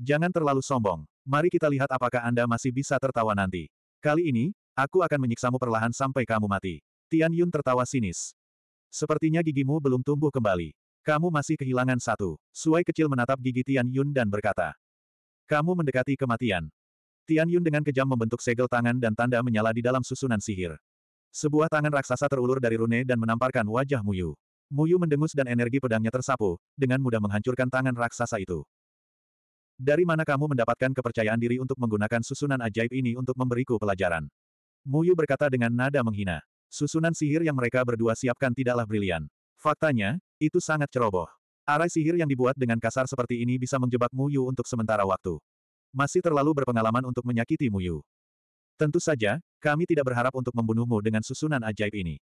Speaker 1: Jangan terlalu sombong. Mari kita lihat apakah Anda masih bisa tertawa nanti. Kali ini, aku akan menyiksamu perlahan sampai kamu mati. Tian Yun tertawa sinis. Sepertinya gigimu belum tumbuh kembali. Kamu masih kehilangan satu. Suai kecil menatap gigi Tian Yun dan berkata. Kamu mendekati kematian. Tian Yun dengan kejam membentuk segel tangan dan tanda menyala di dalam susunan sihir. Sebuah tangan raksasa terulur dari Rune dan menamparkan wajah Muyu. Muyu mendengus dan energi pedangnya tersapu, dengan mudah menghancurkan tangan raksasa itu. Dari mana kamu mendapatkan kepercayaan diri untuk menggunakan susunan ajaib ini untuk memberiku pelajaran? Muyu berkata dengan nada menghina. Susunan sihir yang mereka berdua siapkan tidaklah brilian. Faktanya, itu sangat ceroboh. Arai sihir yang dibuat dengan kasar seperti ini bisa menjebak Muyu untuk sementara waktu. Masih terlalu berpengalaman untuk menyakiti Muyu. Tentu saja, kami tidak berharap untuk membunuhmu dengan susunan ajaib ini.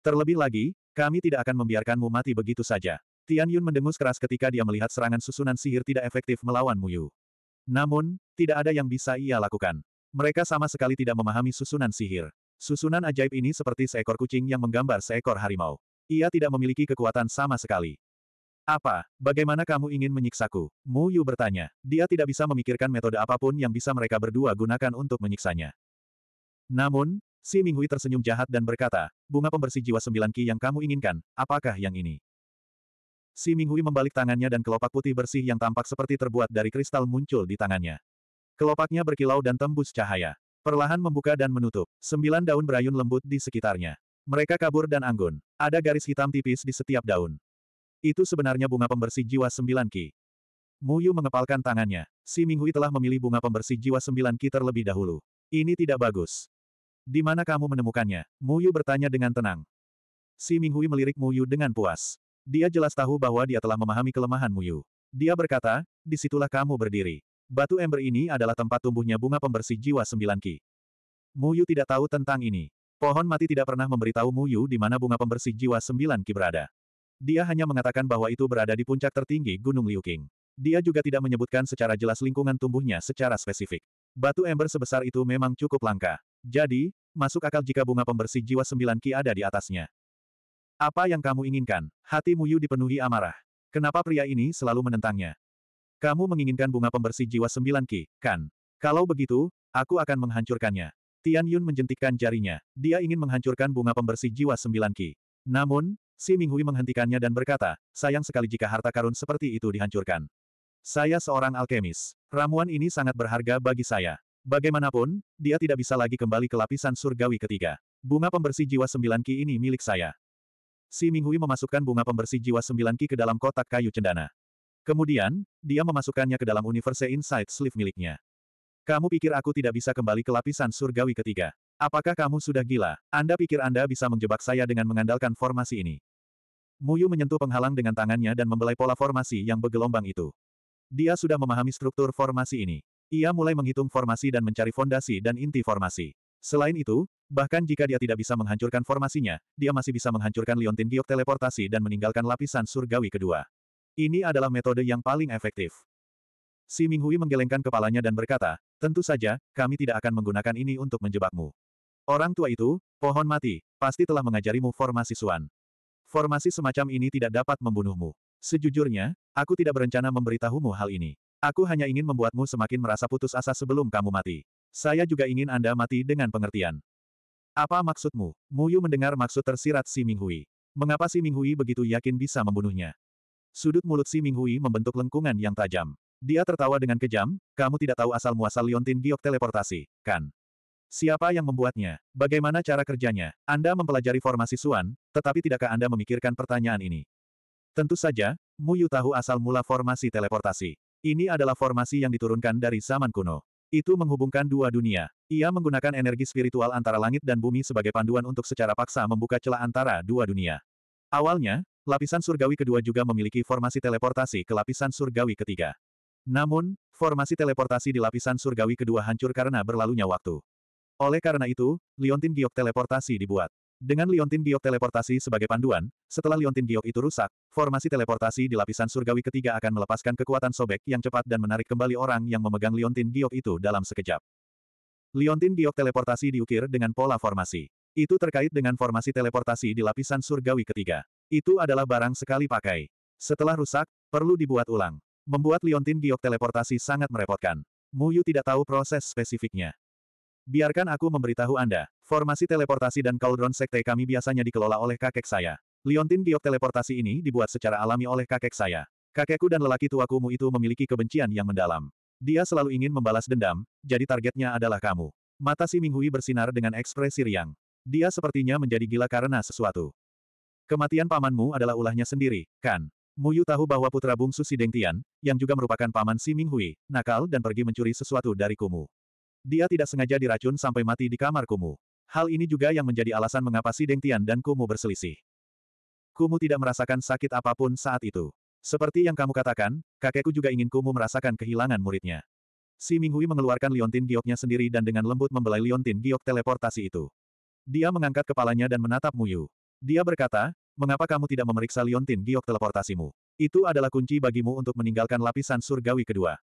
Speaker 1: Terlebih lagi, kami tidak akan membiarkanmu mati begitu saja. Tian Yun mendengus keras ketika dia melihat serangan susunan sihir tidak efektif melawan Muyu. Namun, tidak ada yang bisa ia lakukan. Mereka sama sekali tidak memahami susunan sihir. Susunan ajaib ini seperti seekor kucing yang menggambar seekor harimau. Ia tidak memiliki kekuatan sama sekali. Apa? Bagaimana kamu ingin menyiksaku? Mu Yu bertanya. Dia tidak bisa memikirkan metode apapun yang bisa mereka berdua gunakan untuk menyiksanya. Namun, Si Minghui tersenyum jahat dan berkata, bunga pembersih jiwa sembilan ki yang kamu inginkan, apakah yang ini? Si Minghui membalik tangannya dan kelopak putih bersih yang tampak seperti terbuat dari kristal muncul di tangannya. Kelopaknya berkilau dan tembus cahaya. Perlahan membuka dan menutup, sembilan daun berayun lembut di sekitarnya. Mereka kabur dan anggun. Ada garis hitam tipis di setiap daun. Itu sebenarnya bunga pembersih jiwa sembilan ki. Muyu mengepalkan tangannya. Si Minghui telah memilih bunga pembersih jiwa sembilan ki terlebih dahulu. Ini tidak bagus. Di mana kamu menemukannya? Mu Yu bertanya dengan tenang. Si Minghui melirik Mu Yu dengan puas. Dia jelas tahu bahwa dia telah memahami kelemahan Mu Yu. Dia berkata, disitulah kamu berdiri. Batu ember ini adalah tempat tumbuhnya bunga pembersih jiwa sembilan ki. Mu Yu tidak tahu tentang ini. Pohon mati tidak pernah memberitahu Mu Yu di mana bunga pembersih jiwa sembilan ki berada. Dia hanya mengatakan bahwa itu berada di puncak tertinggi Gunung Liuking. Dia juga tidak menyebutkan secara jelas lingkungan tumbuhnya secara spesifik. Batu ember sebesar itu memang cukup langka. Jadi, masuk akal jika bunga pembersih jiwa sembilan ki ada di atasnya. Apa yang kamu inginkan? Hati Muyu dipenuhi amarah. Kenapa pria ini selalu menentangnya? Kamu menginginkan bunga pembersih jiwa sembilan ki, kan? Kalau begitu, aku akan menghancurkannya. Tian Yun menjentikkan jarinya. Dia ingin menghancurkan bunga pembersih jiwa sembilan ki. Namun, Si Minghui menghentikannya dan berkata, sayang sekali jika harta karun seperti itu dihancurkan. Saya seorang alkemis. Ramuan ini sangat berharga bagi saya. Bagaimanapun, dia tidak bisa lagi kembali ke lapisan surgawi ketiga. Bunga pembersih jiwa sembilan ki ini milik saya. Si Minghui memasukkan bunga pembersih jiwa sembilan ki ke dalam kotak kayu cendana. Kemudian, dia memasukkannya ke dalam Universe Inside Sleeve miliknya. Kamu pikir aku tidak bisa kembali ke lapisan surgawi ketiga? Apakah kamu sudah gila? Anda pikir Anda bisa menjebak saya dengan mengandalkan formasi ini? Muyu menyentuh penghalang dengan tangannya dan membelai pola formasi yang bergelombang itu. Dia sudah memahami struktur formasi ini. Ia mulai menghitung formasi dan mencari fondasi dan inti formasi. Selain itu, bahkan jika dia tidak bisa menghancurkan formasinya, dia masih bisa menghancurkan liontin giok teleportasi dan meninggalkan lapisan surgawi kedua. Ini adalah metode yang paling efektif. Si Minghui menggelengkan kepalanya dan berkata, tentu saja, kami tidak akan menggunakan ini untuk menjebakmu. Orang tua itu, pohon mati, pasti telah mengajarimu formasi Suan. Formasi semacam ini tidak dapat membunuhmu. Sejujurnya, aku tidak berencana memberitahumu hal ini. Aku hanya ingin membuatmu semakin merasa putus asa sebelum kamu mati. Saya juga ingin Anda mati dengan pengertian. Apa maksudmu? Muyu mendengar maksud tersirat Si Minghui. Mengapa Si Minghui begitu yakin bisa membunuhnya? Sudut mulut Si Minghui membentuk lengkungan yang tajam. Dia tertawa dengan kejam, kamu tidak tahu asal-muasal liontin giok teleportasi, kan? Siapa yang membuatnya? Bagaimana cara kerjanya? Anda mempelajari formasi Suan, tetapi tidakkah Anda memikirkan pertanyaan ini? Tentu saja, Muyu tahu asal mula formasi teleportasi. Ini adalah formasi yang diturunkan dari zaman kuno. Itu menghubungkan dua dunia. Ia menggunakan energi spiritual antara langit dan bumi sebagai panduan untuk secara paksa membuka celah antara dua dunia. Awalnya, lapisan surgawi kedua juga memiliki formasi teleportasi ke lapisan surgawi ketiga. Namun, formasi teleportasi di lapisan surgawi kedua hancur karena berlalunya waktu. Oleh karena itu, Liontin Giok teleportasi dibuat. Dengan liontin giok teleportasi sebagai panduan, setelah liontin giok itu rusak, formasi teleportasi di lapisan surgawi ketiga akan melepaskan kekuatan sobek yang cepat dan menarik kembali orang yang memegang liontin giok itu dalam sekejap. Liontin giok teleportasi diukir dengan pola formasi. Itu terkait dengan formasi teleportasi di lapisan surgawi ketiga. Itu adalah barang sekali pakai. Setelah rusak, perlu dibuat ulang. Membuat liontin giok teleportasi sangat merepotkan. Muyu tidak tahu proses spesifiknya. Biarkan aku memberitahu Anda. Formasi teleportasi dan Cauldron Sekte kami biasanya dikelola oleh kakek saya. Liontin giok teleportasi ini dibuat secara alami oleh kakek saya. Kakekku dan lelaki tua kumu itu memiliki kebencian yang mendalam. Dia selalu ingin membalas dendam, jadi targetnya adalah kamu. Mata si Minghui bersinar dengan ekspresi riang. Dia sepertinya menjadi gila karena sesuatu. Kematian pamanmu adalah ulahnya sendiri, kan? Muyu tahu bahwa putra bungsu si Dengtian, yang juga merupakan paman si Minghui, nakal dan pergi mencuri sesuatu dari Kumu. Dia tidak sengaja diracun sampai mati di kamar Kumu. Hal ini juga yang menjadi alasan mengapa si Deng Tian dan Kumu berselisih. Kumu tidak merasakan sakit apapun saat itu. Seperti yang kamu katakan, kakekku juga ingin Kumu merasakan kehilangan muridnya. Si Minghui mengeluarkan liontin gioknya sendiri dan dengan lembut membelai liontin giok teleportasi itu. Dia mengangkat kepalanya dan menatap Muyu. Dia berkata, mengapa kamu tidak memeriksa liontin giok teleportasimu? Itu adalah kunci bagimu untuk meninggalkan lapisan surgawi kedua.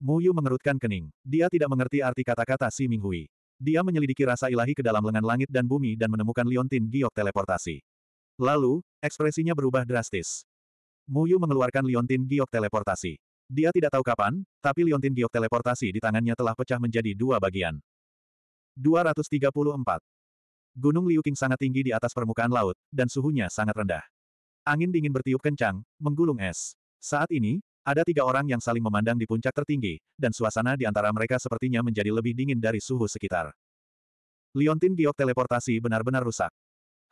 Speaker 1: Muyu mengerutkan kening. Dia tidak mengerti arti kata-kata si Minghui. Dia menyelidiki rasa ilahi ke dalam lengan langit dan bumi dan menemukan liontin giok teleportasi. Lalu, ekspresinya berubah drastis. Muyu mengeluarkan liontin giok teleportasi. Dia tidak tahu kapan, tapi liontin giok teleportasi di tangannya telah pecah menjadi dua bagian. 234. Gunung Liuking sangat tinggi di atas permukaan laut, dan suhunya sangat rendah. Angin dingin bertiup kencang, menggulung es. Saat ini, ada tiga orang yang saling memandang di puncak tertinggi, dan suasana di antara mereka sepertinya menjadi lebih dingin dari suhu sekitar. Liontin giok teleportasi benar-benar rusak.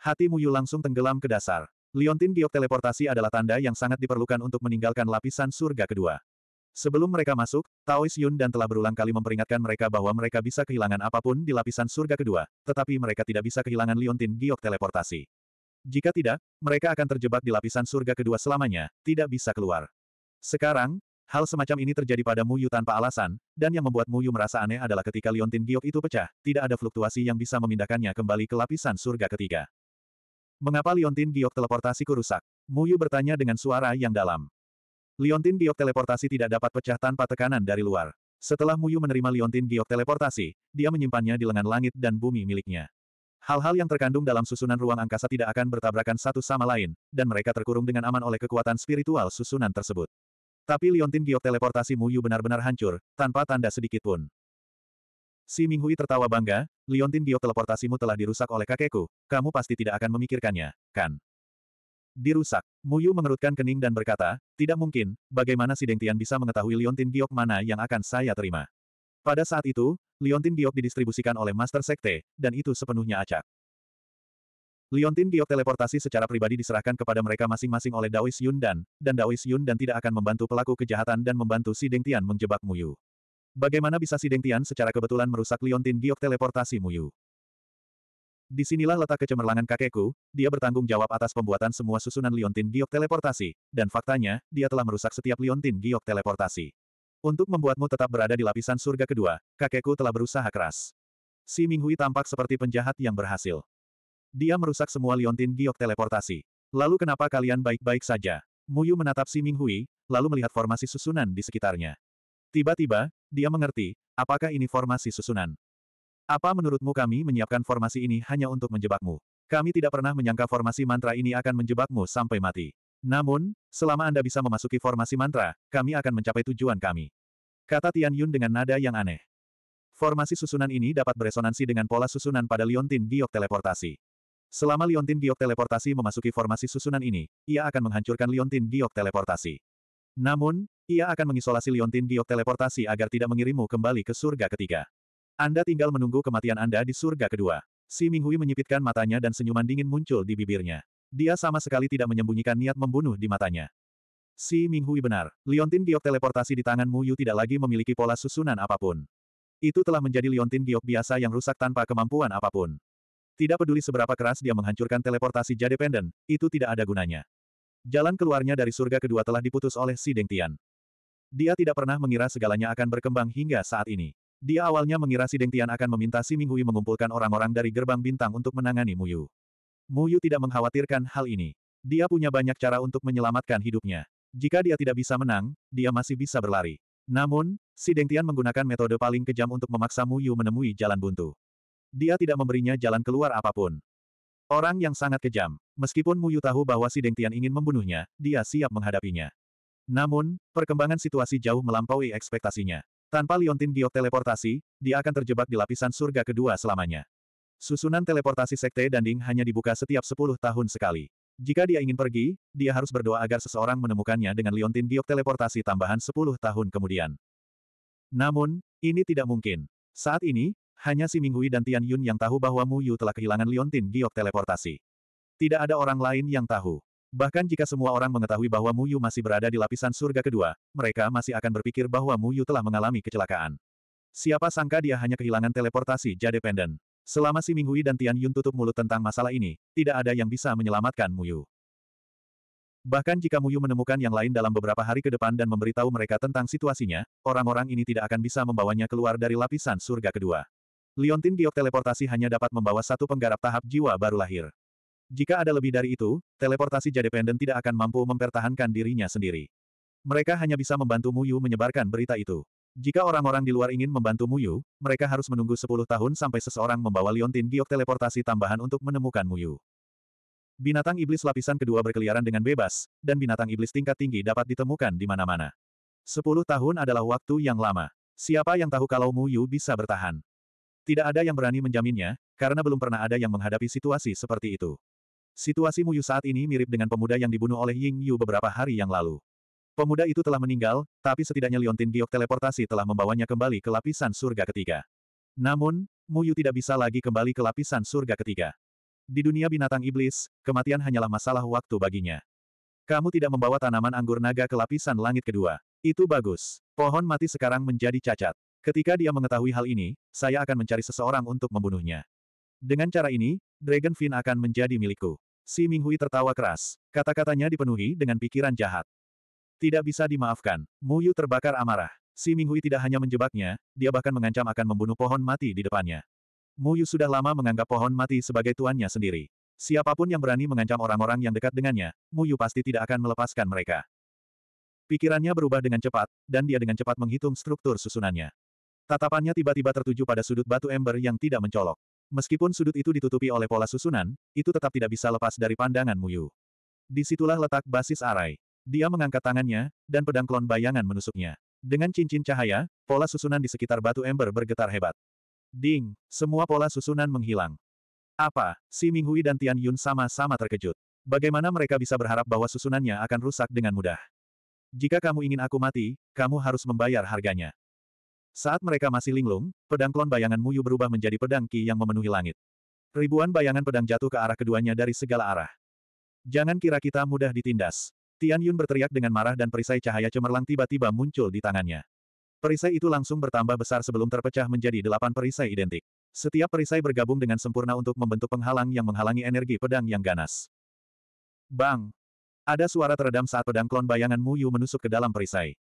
Speaker 1: Hati Muyu langsung tenggelam ke dasar. Liontin giok teleportasi adalah tanda yang sangat diperlukan untuk meninggalkan lapisan surga kedua. Sebelum mereka masuk, Taois Yun dan telah berulang kali memperingatkan mereka bahwa mereka bisa kehilangan apapun di lapisan surga kedua, tetapi mereka tidak bisa kehilangan liontin giok teleportasi. Jika tidak, mereka akan terjebak di lapisan surga kedua selamanya, tidak bisa keluar. Sekarang, hal semacam ini terjadi pada Mu Yu tanpa alasan, dan yang membuat Mu Yu merasa aneh adalah ketika liontin giok itu pecah, tidak ada fluktuasi yang bisa memindahkannya kembali ke lapisan surga ketiga. Mengapa liontin giok teleportasiku rusak? Yu bertanya dengan suara yang dalam. Liontin giok teleportasi tidak dapat pecah tanpa tekanan dari luar. Setelah Mu Yu menerima liontin giok teleportasi, dia menyimpannya di lengan langit dan bumi miliknya. Hal-hal yang terkandung dalam susunan ruang angkasa tidak akan bertabrakan satu sama lain, dan mereka terkurung dengan aman oleh kekuatan spiritual susunan tersebut. Tapi liontin giok teleportasi Mu Yu benar-benar hancur, tanpa tanda sedikit pun. Si Minghui tertawa bangga, liontin giok teleportasimu telah dirusak oleh kakekku, kamu pasti tidak akan memikirkannya, kan? Dirusak, Mu Yu mengerutkan kening dan berkata, tidak mungkin, bagaimana si Deng Tian bisa mengetahui liontin giok mana yang akan saya terima. Pada saat itu, liontin giok didistribusikan oleh Master Sekte, dan itu sepenuhnya acak. Liontin giok teleportasi secara pribadi diserahkan kepada mereka masing-masing oleh Dawis Yun dan dan Yun dan tidak akan membantu pelaku kejahatan dan membantu si Tian menjebak Muyu. Bagaimana bisa si Tian secara kebetulan merusak Liontin giok teleportasi Muyu? Disinilah letak kecemerlangan kakekku, dia bertanggung jawab atas pembuatan semua susunan liontin giok teleportasi, dan faktanya, dia telah merusak setiap liontin giok teleportasi. Untuk membuatmu tetap berada di lapisan surga kedua, kakekku telah berusaha keras. Si Minghui tampak seperti penjahat yang berhasil. Dia merusak semua liontin giok teleportasi. Lalu kenapa kalian baik-baik saja? Muyu menatap si Hui, lalu melihat formasi susunan di sekitarnya. Tiba-tiba, dia mengerti, apakah ini formasi susunan? Apa menurutmu kami menyiapkan formasi ini hanya untuk menjebakmu? Kami tidak pernah menyangka formasi mantra ini akan menjebakmu sampai mati. Namun, selama Anda bisa memasuki formasi mantra, kami akan mencapai tujuan kami. Kata Tian Yun dengan nada yang aneh. Formasi susunan ini dapat beresonansi dengan pola susunan pada liontin giok teleportasi. Selama liontin giok teleportasi memasuki formasi susunan ini, ia akan menghancurkan liontin giok teleportasi. Namun, ia akan mengisolasi liontin giok teleportasi agar tidak mengirimmu kembali ke surga ketiga. Anda tinggal menunggu kematian Anda di surga kedua. Si Minghui menyipitkan matanya dan senyuman dingin muncul di bibirnya. Dia sama sekali tidak menyembunyikan niat membunuh di matanya. Si Minghui benar, liontin giok teleportasi di tanganmu Yu tidak lagi memiliki pola susunan apapun. Itu telah menjadi liontin giok biasa yang rusak tanpa kemampuan apapun. Tidak peduli seberapa keras dia menghancurkan teleportasi jade pendant, itu tidak ada gunanya. Jalan keluarnya dari surga kedua telah diputus oleh Si Deng Tian. Dia tidak pernah mengira segalanya akan berkembang hingga saat ini. Dia awalnya mengira Si Deng Tian akan meminta Si Minghui mengumpulkan orang-orang dari gerbang bintang untuk menangani Muyu. Muyu tidak mengkhawatirkan hal ini. Dia punya banyak cara untuk menyelamatkan hidupnya. Jika dia tidak bisa menang, dia masih bisa berlari. Namun, Si Deng Tian menggunakan metode paling kejam untuk memaksa Muyu menemui jalan buntu dia tidak memberinya jalan keluar apapun. Orang yang sangat kejam. Meskipun Muyu tahu bahwa si Deng Tian ingin membunuhnya, dia siap menghadapinya. Namun, perkembangan situasi jauh melampaui ekspektasinya. Tanpa Liontin Giok teleportasi, dia akan terjebak di lapisan surga kedua selamanya. Susunan teleportasi Sekte Danding hanya dibuka setiap 10 tahun sekali. Jika dia ingin pergi, dia harus berdoa agar seseorang menemukannya dengan Liontin Giok teleportasi tambahan 10 tahun kemudian. Namun, ini tidak mungkin. Saat ini, hanya si Minghui dan Tian Yun yang tahu bahwa Mu Yu telah kehilangan Liontin giok teleportasi. Tidak ada orang lain yang tahu. Bahkan jika semua orang mengetahui bahwa Mu Yu masih berada di lapisan surga kedua, mereka masih akan berpikir bahwa Mu Yu telah mengalami kecelakaan. Siapa sangka dia hanya kehilangan teleportasi jade pendant. Selama si Minghui dan Tian Yun tutup mulut tentang masalah ini, tidak ada yang bisa menyelamatkan Mu Yu. Bahkan jika Mu Yu menemukan yang lain dalam beberapa hari ke depan dan memberitahu mereka tentang situasinya, orang-orang ini tidak akan bisa membawanya keluar dari lapisan surga kedua. Liontin giok teleportasi hanya dapat membawa satu penggarap tahap jiwa baru lahir. Jika ada lebih dari itu, teleportasi jadependen tidak akan mampu mempertahankan dirinya sendiri. Mereka hanya bisa membantu Muyu menyebarkan berita itu. Jika orang-orang di luar ingin membantu Muyu, mereka harus menunggu 10 tahun sampai seseorang membawa liontin giok teleportasi tambahan untuk menemukan Muyu. Binatang iblis lapisan kedua berkeliaran dengan bebas, dan binatang iblis tingkat tinggi dapat ditemukan di mana-mana. 10 tahun adalah waktu yang lama. Siapa yang tahu kalau Muyu bisa bertahan? Tidak ada yang berani menjaminnya, karena belum pernah ada yang menghadapi situasi seperti itu. Situasi Muyu saat ini mirip dengan pemuda yang dibunuh oleh Ying Yu beberapa hari yang lalu. Pemuda itu telah meninggal, tapi setidaknya Liontin Giok teleportasi telah membawanya kembali ke lapisan surga ketiga. Namun, Muyu tidak bisa lagi kembali ke lapisan surga ketiga. Di dunia binatang iblis, kematian hanyalah masalah waktu baginya. Kamu tidak membawa tanaman anggur naga ke lapisan langit kedua. Itu bagus. Pohon mati sekarang menjadi cacat. Ketika dia mengetahui hal ini, saya akan mencari seseorang untuk membunuhnya. Dengan cara ini, Dragon Fin akan menjadi milikku. Si Minghui tertawa keras. Kata-katanya dipenuhi dengan pikiran jahat. Tidak bisa dimaafkan. Mu Yu terbakar amarah. Si Minghui tidak hanya menjebaknya, dia bahkan mengancam akan membunuh pohon mati di depannya. Mu Yu sudah lama menganggap pohon mati sebagai tuannya sendiri. Siapapun yang berani mengancam orang-orang yang dekat dengannya, Mu Yu pasti tidak akan melepaskan mereka. Pikirannya berubah dengan cepat, dan dia dengan cepat menghitung struktur susunannya. Tatapannya tiba-tiba tertuju pada sudut batu ember yang tidak mencolok. Meskipun sudut itu ditutupi oleh pola susunan, itu tetap tidak bisa lepas dari pandangan Muyu. Disitulah letak basis arai. Dia mengangkat tangannya, dan pedang klon bayangan menusuknya. Dengan cincin cahaya, pola susunan di sekitar batu ember bergetar hebat. Ding, semua pola susunan menghilang. Apa, si Minghui dan Tian Yun sama-sama terkejut. Bagaimana mereka bisa berharap bahwa susunannya akan rusak dengan mudah? Jika kamu ingin aku mati, kamu harus membayar harganya. Saat mereka masih linglung, pedang klon bayangan Muyu berubah menjadi pedang Ki yang memenuhi langit. Ribuan bayangan pedang jatuh ke arah keduanya dari segala arah. Jangan kira kita mudah ditindas. Tian Yun berteriak dengan marah dan perisai cahaya cemerlang tiba-tiba muncul di tangannya. Perisai itu langsung bertambah besar sebelum terpecah menjadi delapan perisai identik. Setiap perisai bergabung dengan sempurna untuk membentuk penghalang yang menghalangi energi pedang yang ganas. Bang! Ada suara teredam saat pedang klon bayangan Muyu menusuk ke dalam perisai.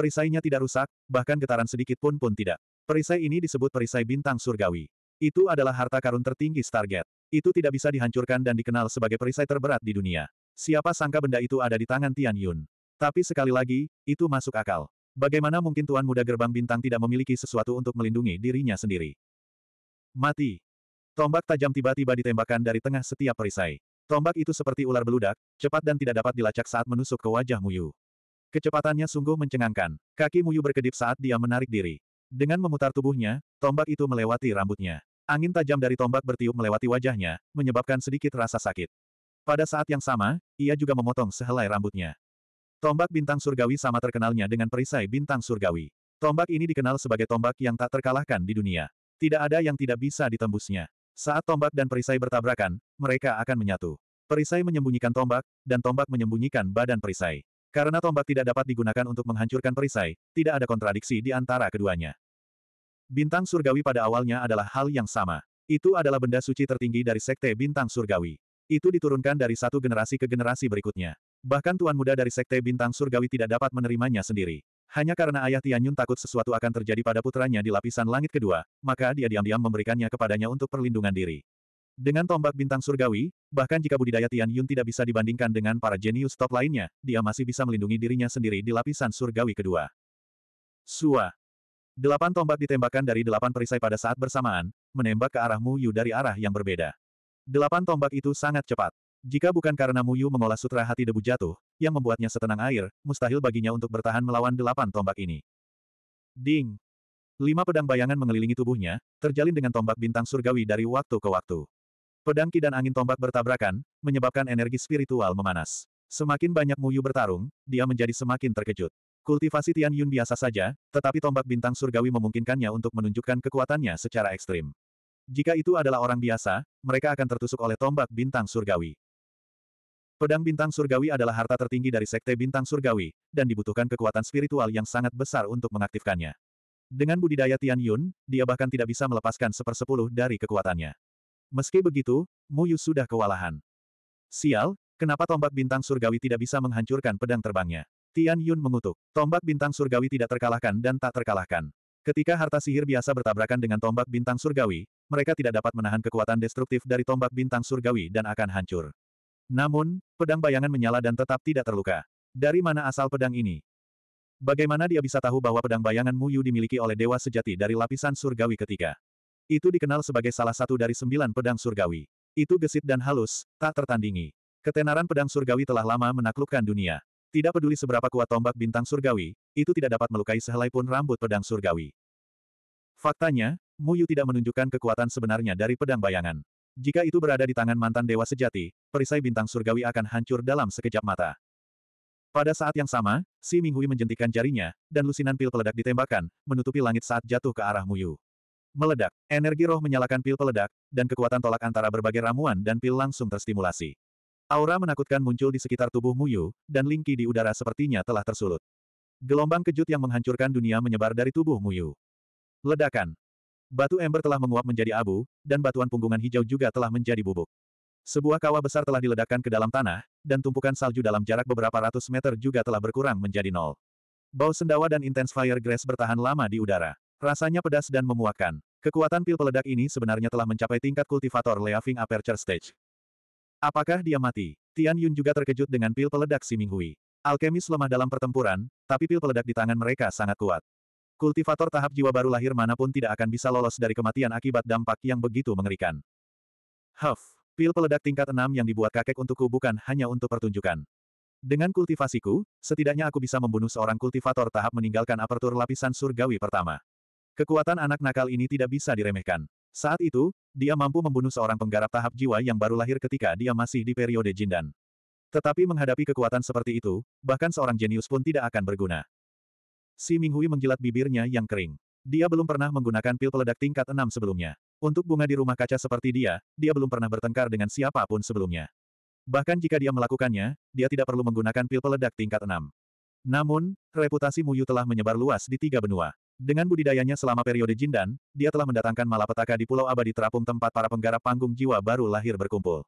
Speaker 1: Perisainya tidak rusak, bahkan getaran sedikit pun pun tidak. Perisai ini disebut perisai bintang surgawi. Itu adalah harta karun tertinggi Stargate. Itu tidak bisa dihancurkan dan dikenal sebagai perisai terberat di dunia. Siapa sangka benda itu ada di tangan Tian Yun. Tapi sekali lagi, itu masuk akal. Bagaimana mungkin Tuan Muda Gerbang Bintang tidak memiliki sesuatu untuk melindungi dirinya sendiri? Mati. Tombak tajam tiba-tiba ditembakkan dari tengah setiap perisai. Tombak itu seperti ular beludak, cepat dan tidak dapat dilacak saat menusuk ke wajah Muyu. Kecepatannya sungguh mencengangkan. Kaki Muyu berkedip saat dia menarik diri. Dengan memutar tubuhnya, tombak itu melewati rambutnya. Angin tajam dari tombak bertiup melewati wajahnya, menyebabkan sedikit rasa sakit. Pada saat yang sama, ia juga memotong sehelai rambutnya. Tombak bintang surgawi sama terkenalnya dengan perisai bintang surgawi. Tombak ini dikenal sebagai tombak yang tak terkalahkan di dunia. Tidak ada yang tidak bisa ditembusnya. Saat tombak dan perisai bertabrakan, mereka akan menyatu. Perisai menyembunyikan tombak, dan tombak menyembunyikan badan perisai. Karena tombak tidak dapat digunakan untuk menghancurkan perisai, tidak ada kontradiksi di antara keduanya. Bintang surgawi pada awalnya adalah hal yang sama. Itu adalah benda suci tertinggi dari sekte bintang surgawi. Itu diturunkan dari satu generasi ke generasi berikutnya. Bahkan tuan muda dari sekte bintang surgawi tidak dapat menerimanya sendiri. Hanya karena ayah Tianyun takut sesuatu akan terjadi pada putranya di lapisan langit kedua, maka dia diam-diam memberikannya kepadanya untuk perlindungan diri. Dengan tombak bintang surgawi, bahkan jika budidaya Tian Yun tidak bisa dibandingkan dengan para jenius top lainnya, dia masih bisa melindungi dirinya sendiri di lapisan surgawi kedua. Sua. Delapan tombak ditembakkan dari delapan perisai pada saat bersamaan, menembak ke arah Mu Yu dari arah yang berbeda. Delapan tombak itu sangat cepat. Jika bukan karena Mu Yu mengolah sutra hati debu jatuh, yang membuatnya setenang air, mustahil baginya untuk bertahan melawan delapan tombak ini. Ding! Lima pedang bayangan mengelilingi tubuhnya, terjalin dengan tombak bintang surgawi dari waktu ke waktu. Pedang ki dan angin tombak bertabrakan, menyebabkan energi spiritual memanas. Semakin banyak Mu Yu bertarung, dia menjadi semakin terkejut. Kultivasi Tian Yun biasa saja, tetapi tombak bintang surgawi memungkinkannya untuk menunjukkan kekuatannya secara ekstrim. Jika itu adalah orang biasa, mereka akan tertusuk oleh tombak bintang surgawi. Pedang bintang surgawi adalah harta tertinggi dari sekte bintang surgawi, dan dibutuhkan kekuatan spiritual yang sangat besar untuk mengaktifkannya. Dengan budidaya Tian Yun, dia bahkan tidak bisa melepaskan sepersepuluh dari kekuatannya. Meski begitu, Mu Yu sudah kewalahan. Sial, kenapa tombak bintang surgawi tidak bisa menghancurkan pedang terbangnya? Tian Yun mengutuk. Tombak bintang surgawi tidak terkalahkan dan tak terkalahkan. Ketika harta sihir biasa bertabrakan dengan tombak bintang surgawi, mereka tidak dapat menahan kekuatan destruktif dari tombak bintang surgawi dan akan hancur. Namun, pedang bayangan menyala dan tetap tidak terluka. Dari mana asal pedang ini? Bagaimana dia bisa tahu bahwa pedang bayangan Muyu dimiliki oleh dewa sejati dari lapisan surgawi ketiga? Itu dikenal sebagai salah satu dari sembilan pedang surgawi. Itu gesit dan halus, tak tertandingi. Ketenaran pedang surgawi telah lama menaklukkan dunia. Tidak peduli seberapa kuat tombak bintang surgawi, itu tidak dapat melukai sehelai pun rambut pedang surgawi. Faktanya, Muyu tidak menunjukkan kekuatan sebenarnya dari pedang bayangan. Jika itu berada di tangan mantan dewa sejati, perisai bintang surgawi akan hancur dalam sekejap mata. Pada saat yang sama, Si Minghui menjentikan jarinya, dan lusinan pil peledak ditembakkan, menutupi langit saat jatuh ke arah Muyu. Meledak, energi roh menyalakan pil peledak, dan kekuatan tolak antara berbagai ramuan dan pil langsung terstimulasi. Aura menakutkan muncul di sekitar tubuh Muyu, dan lingki di udara sepertinya telah tersulut. Gelombang kejut yang menghancurkan dunia menyebar dari tubuh Muyu. Ledakan. Batu ember telah menguap menjadi abu, dan batuan punggungan hijau juga telah menjadi bubuk. Sebuah kawah besar telah diledakkan ke dalam tanah, dan tumpukan salju dalam jarak beberapa ratus meter juga telah berkurang menjadi nol. Bau sendawa dan intense fire grace bertahan lama di udara. Rasanya pedas dan memuakkan. Kekuatan pil peledak ini sebenarnya telah mencapai tingkat kultivator Leaving Aperture Stage. Apakah dia mati? Tian Yun juga terkejut dengan pil peledak si Minghui. Alkemis lemah dalam pertempuran, tapi pil peledak di tangan mereka sangat kuat. Kultivator tahap jiwa baru lahir manapun tidak akan bisa lolos dari kematian akibat dampak yang begitu mengerikan. Huff, pil peledak tingkat 6 yang dibuat kakek untukku bukan hanya untuk pertunjukan. Dengan kultivasiku, setidaknya aku bisa membunuh seorang kultivator tahap meninggalkan apertur lapisan surgawi pertama. Kekuatan anak nakal ini tidak bisa diremehkan. Saat itu, dia mampu membunuh seorang penggarap tahap jiwa yang baru lahir ketika dia masih di periode Jindan. Tetapi menghadapi kekuatan seperti itu, bahkan seorang jenius pun tidak akan berguna. Si Minghui menjilat bibirnya yang kering. Dia belum pernah menggunakan pil peledak tingkat 6 sebelumnya. Untuk bunga di rumah kaca seperti dia, dia belum pernah bertengkar dengan siapapun sebelumnya. Bahkan jika dia melakukannya, dia tidak perlu menggunakan pil peledak tingkat 6. Namun, reputasi Muyu telah menyebar luas di tiga benua. Dengan budidayanya selama periode Jindan, dia telah mendatangkan malapetaka di Pulau Abadi terapung tempat para penggarap panggung jiwa baru lahir berkumpul.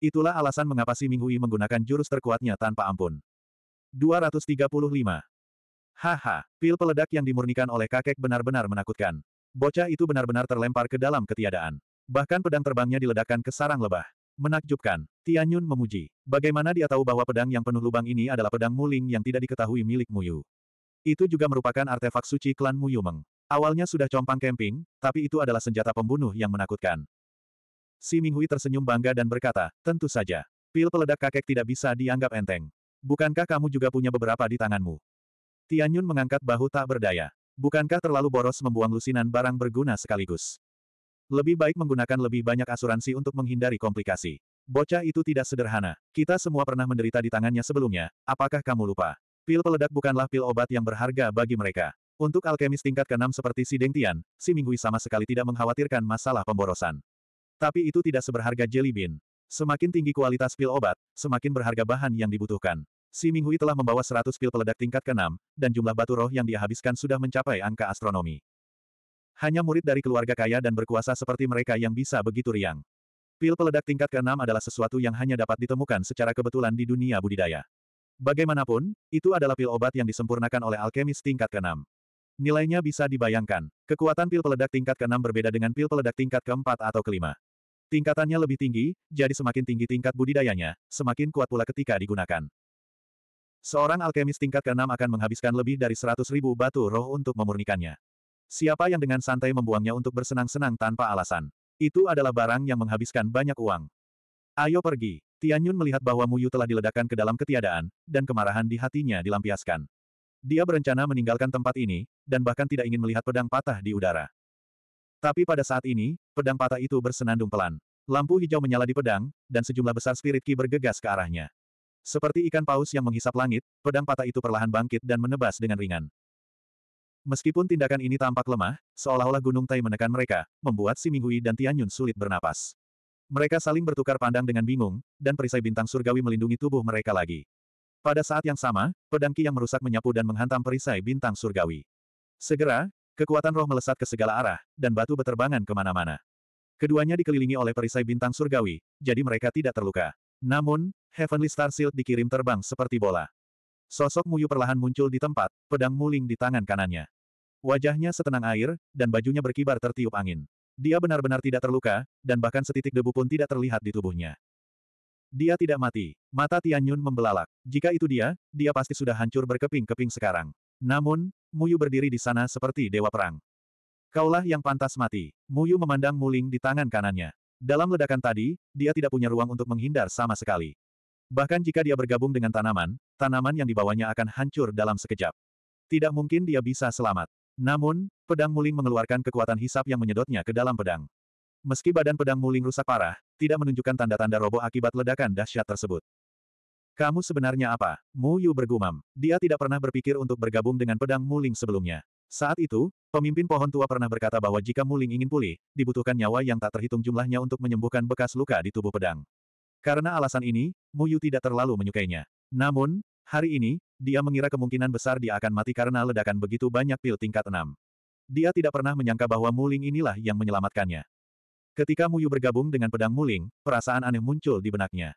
Speaker 1: Itulah alasan mengapa si Minghui menggunakan jurus terkuatnya tanpa ampun. 235. Haha, pil peledak yang dimurnikan oleh kakek benar-benar menakutkan. Bocah itu benar-benar terlempar ke dalam ketiadaan. Bahkan pedang terbangnya diledakkan ke sarang lebah. Menakjubkan, Tianyun memuji. Bagaimana dia tahu bahwa pedang yang penuh lubang ini adalah pedang muling yang tidak diketahui milik Muyu. Itu juga merupakan artefak suci klan Mu Yumeng. Awalnya sudah compang camping, tapi itu adalah senjata pembunuh yang menakutkan. Si Minghui tersenyum bangga dan berkata, tentu saja. Pil peledak kakek tidak bisa dianggap enteng. Bukankah kamu juga punya beberapa di tanganmu? Tianyun mengangkat bahu tak berdaya. Bukankah terlalu boros membuang lusinan barang berguna sekaligus? Lebih baik menggunakan lebih banyak asuransi untuk menghindari komplikasi. Bocah itu tidak sederhana. Kita semua pernah menderita di tangannya sebelumnya, apakah kamu lupa? Pil peledak bukanlah pil obat yang berharga bagi mereka. Untuk alkemis tingkat keenam seperti si Deng Tian, si Minghui sama sekali tidak mengkhawatirkan masalah pemborosan. Tapi itu tidak seberharga jelly bean. Semakin tinggi kualitas pil obat, semakin berharga bahan yang dibutuhkan. Si Minghui telah membawa 100 pil peledak tingkat ke-6, dan jumlah batu roh yang dihabiskan sudah mencapai angka astronomi. Hanya murid dari keluarga kaya dan berkuasa seperti mereka yang bisa begitu riang. Pil peledak tingkat ke-6 adalah sesuatu yang hanya dapat ditemukan secara kebetulan di dunia budidaya. Bagaimanapun, itu adalah pil obat yang disempurnakan oleh alkemis tingkat ke-6. Nilainya bisa dibayangkan. Kekuatan pil peledak tingkat ke-6 berbeda dengan pil peledak tingkat ke-4 atau ke-5. Tingkatannya lebih tinggi, jadi semakin tinggi tingkat budidayanya, semakin kuat pula ketika digunakan. Seorang alkemis tingkat ke-6 akan menghabiskan lebih dari 100 ribu batu roh untuk memurnikannya. Siapa yang dengan santai membuangnya untuk bersenang-senang tanpa alasan? Itu adalah barang yang menghabiskan banyak uang. Ayo pergi. Tianyun melihat bahwa Muyu telah diledakkan ke dalam ketiadaan, dan kemarahan di hatinya dilampiaskan. Dia berencana meninggalkan tempat ini, dan bahkan tidak ingin melihat pedang patah di udara. Tapi pada saat ini, pedang patah itu bersenandung pelan. Lampu hijau menyala di pedang, dan sejumlah besar spirit ki bergegas ke arahnya. Seperti ikan paus yang menghisap langit, pedang patah itu perlahan bangkit dan menebas dengan ringan. Meskipun tindakan ini tampak lemah, seolah-olah Gunung Tai menekan mereka, membuat Si Minghui dan Tianyun sulit bernapas. Mereka saling bertukar pandang dengan bingung, dan perisai bintang surgawi melindungi tubuh mereka lagi. Pada saat yang sama, pedangki yang merusak menyapu dan menghantam perisai bintang surgawi. Segera, kekuatan roh melesat ke segala arah, dan batu beterbangan kemana-mana. Keduanya dikelilingi oleh perisai bintang surgawi, jadi mereka tidak terluka. Namun, Heavenly Star Shield dikirim terbang seperti bola. Sosok Muyu perlahan muncul di tempat, pedang muling di tangan kanannya. Wajahnya setenang air, dan bajunya berkibar tertiup angin. Dia benar-benar tidak terluka, dan bahkan setitik debu pun tidak terlihat di tubuhnya. Dia tidak mati. Mata Tianyun membelalak. Jika itu dia, dia pasti sudah hancur berkeping-keping sekarang. Namun, Muyu berdiri di sana seperti dewa perang. Kaulah yang pantas mati. Muyu memandang Muling di tangan kanannya. Dalam ledakan tadi, dia tidak punya ruang untuk menghindar sama sekali. Bahkan jika dia bergabung dengan tanaman, tanaman yang dibawanya akan hancur dalam sekejap. Tidak mungkin dia bisa selamat. Namun, pedang Muling mengeluarkan kekuatan hisap yang menyedotnya ke dalam pedang. Meski badan pedang Muling rusak parah, tidak menunjukkan tanda-tanda roboh akibat ledakan dahsyat tersebut. Kamu sebenarnya apa? Mu Yu bergumam. Dia tidak pernah berpikir untuk bergabung dengan pedang Muling sebelumnya. Saat itu, pemimpin pohon tua pernah berkata bahwa jika Muling ingin pulih, dibutuhkan nyawa yang tak terhitung jumlahnya untuk menyembuhkan bekas luka di tubuh pedang. Karena alasan ini, Mu Yu tidak terlalu menyukainya. Namun, Hari ini, dia mengira kemungkinan besar dia akan mati karena ledakan begitu banyak pil tingkat 6. Dia tidak pernah menyangka bahwa Muling inilah yang menyelamatkannya. Ketika Muyu bergabung dengan pedang Muling, perasaan aneh muncul di benaknya.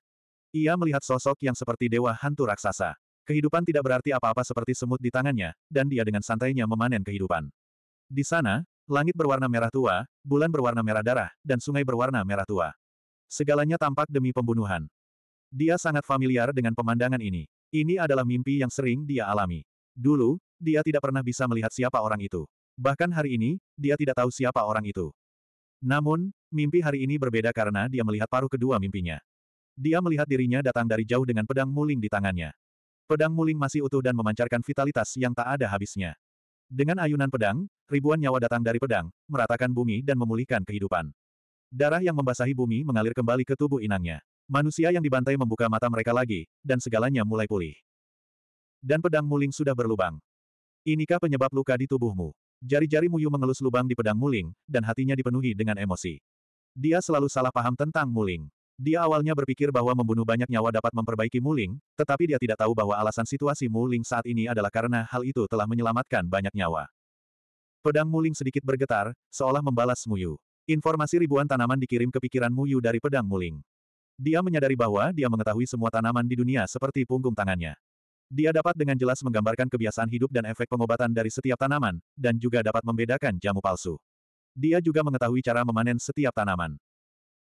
Speaker 1: Ia melihat sosok yang seperti dewa hantu raksasa. Kehidupan tidak berarti apa-apa seperti semut di tangannya, dan dia dengan santainya memanen kehidupan. Di sana, langit berwarna merah tua, bulan berwarna merah darah, dan sungai berwarna merah tua. Segalanya tampak demi pembunuhan. Dia sangat familiar dengan pemandangan ini. Ini adalah mimpi yang sering dia alami. Dulu, dia tidak pernah bisa melihat siapa orang itu. Bahkan hari ini, dia tidak tahu siapa orang itu. Namun, mimpi hari ini berbeda karena dia melihat paruh kedua mimpinya. Dia melihat dirinya datang dari jauh dengan pedang muling di tangannya. Pedang muling masih utuh dan memancarkan vitalitas yang tak ada habisnya. Dengan ayunan pedang, ribuan nyawa datang dari pedang, meratakan bumi dan memulihkan kehidupan. Darah yang membasahi bumi mengalir kembali ke tubuh inangnya. Manusia yang dibantai membuka mata mereka lagi, dan segalanya mulai pulih. Dan pedang muling sudah berlubang. Inikah penyebab luka di tubuhmu? Jari-jari Muyu mengelus lubang di pedang muling, dan hatinya dipenuhi dengan emosi. Dia selalu salah paham tentang muling. Dia awalnya berpikir bahwa membunuh banyak nyawa dapat memperbaiki muling, tetapi dia tidak tahu bahwa alasan situasi muling saat ini adalah karena hal itu telah menyelamatkan banyak nyawa. Pedang muling sedikit bergetar, seolah membalas Muyu. Informasi ribuan tanaman dikirim ke pikiran Muyu dari pedang muling. Dia menyadari bahwa dia mengetahui semua tanaman di dunia seperti punggung tangannya. Dia dapat dengan jelas menggambarkan kebiasaan hidup dan efek pengobatan dari setiap tanaman, dan juga dapat membedakan jamu palsu. Dia juga mengetahui cara memanen setiap tanaman.